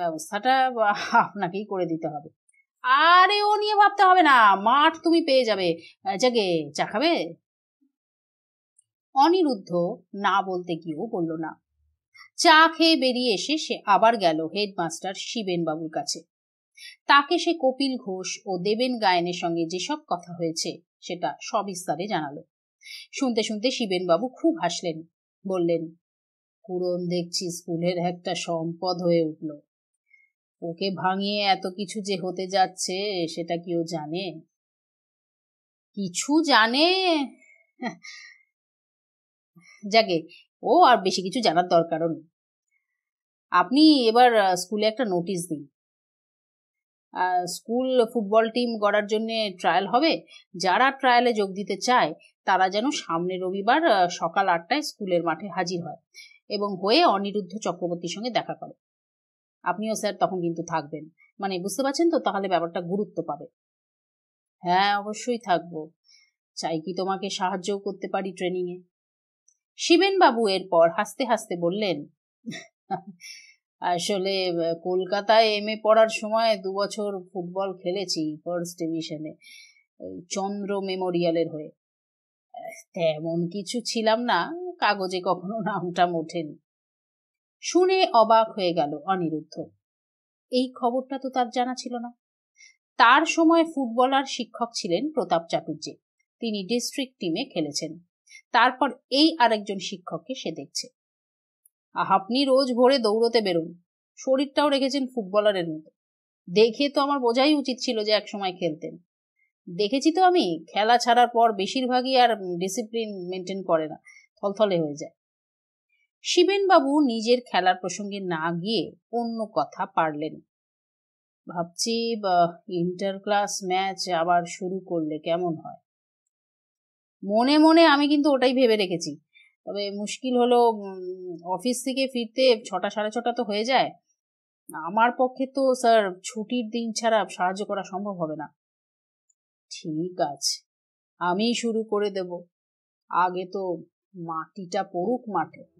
ব্যবস্থাটা আপনাকেই করে দিতে হবে আরে ও নিয়ে ভাবতে হবে না মাঠ তুমি পেয়ে যাবে জাগে চা খাবে অনিরুদ্ধ না বলতে গিয়েও বলল না চা খেয়ে বেরিয়ে এসে সে আবার গেল হেডমাস্টার শিবেন বাবুর কাছে তাকে সে কপিল ঘোষ ও দেবেন গায়নের সঙ্গে যেসব কথা হয়েছে সেটা সবিস্তারে জানালো শুনতে শুনতে শিবেন বাবু খুব হাসলেন বললেন কুরন দেখছি স্কুলের একটা সম্পদ হয়ে উঠলো ওকে ভাঙিয়ে এত কিছু যে হতে যাচ্ছে সেটা কি ও জানে কিছু জানে যাকে ও আর বেশি কিছু জানার দরকার নেই আপনি এবার স্কুলে একটা নোটিশ দিন স্কুল ফুটবল টিম গড়ার জন্য ট্রায়াল হবে যারা ট্রায়ালে যোগ দিতে চায় তারা যেন সামনে রবিবার সকাল আটটায় স্কুলের মাঠে হাজির হয় এবং হয়ে অনিরুদ্ধ চক্রবর্তীর সঙ্গে দেখা করে আপনিও স্যার তখন কিন্তু থাকবেন মানে বুঝতে পারছেন তো তাহলে ব্যাপারটা গুরুত্ব পাবে হ্যাঁ অবশ্যই থাকবো চাই কি তোমাকে সাহায্যও করতে পারি ট্রেনিংয়ে শিবেনবাবু এরপর হাসতে হাসতে বললেন আসলে কলকাতায় এম এ পড়ার সময় দু বছর ফুটবল খেলেছি ফার্স্ট ডিভিশনে চন্দ্র মেমোরিয়ালের হয়ে তেমন কিছু ছিলাম না কাগজে কখনো নামটা ওঠেনি শুনে অবাক হয়ে গেল অনিরুদ্ধ এই খবরটা তো তার জানা ছিল না তার সময় ফুটবলার শিক্ষক ছিলেন প্রতাপ চাটুর্যে তিনি ডিস্ট্রিক্ট টিমে খেলেছেন তারপর এই আরেকজন শিক্ষককে সে দেখছে আপনি রোজ ভোরে দৌড়তে বেরোন শরীরটাও রেখেছেন ফুটবলারের মতো দেখে তো আমার বোঝাই উচিত ছিল যে একসময় খেলতেন দেখেছি তো আমি খেলা ছাড়ার পর বেশিরভাগই আর ডিসিপ্লিন মেনটেন করে না থলথলে হয়ে যায় শিবেনবাবু নিজের খেলার প্রসঙ্গে না গিয়ে অন্য কথা পারলেন ভাবছি ইন্টার ক্লাস ম্যাচ আবার শুরু করলে কেমন হয় মনে মনে আমি কিন্তু ওটাই ভেবে রেখেছি তবে মুশকিল হলো অফিস থেকে ফিরতে ছটা সাড়ে ছটা তো হয়ে যায় আমার পক্ষে তো স্যার ছুটির দিন ছাড়া সাহায্য করা সম্ভব হবে না ঠিক আছে আমি শুরু করে দেব আগে তো মাটিটা পড়ুক মাঠে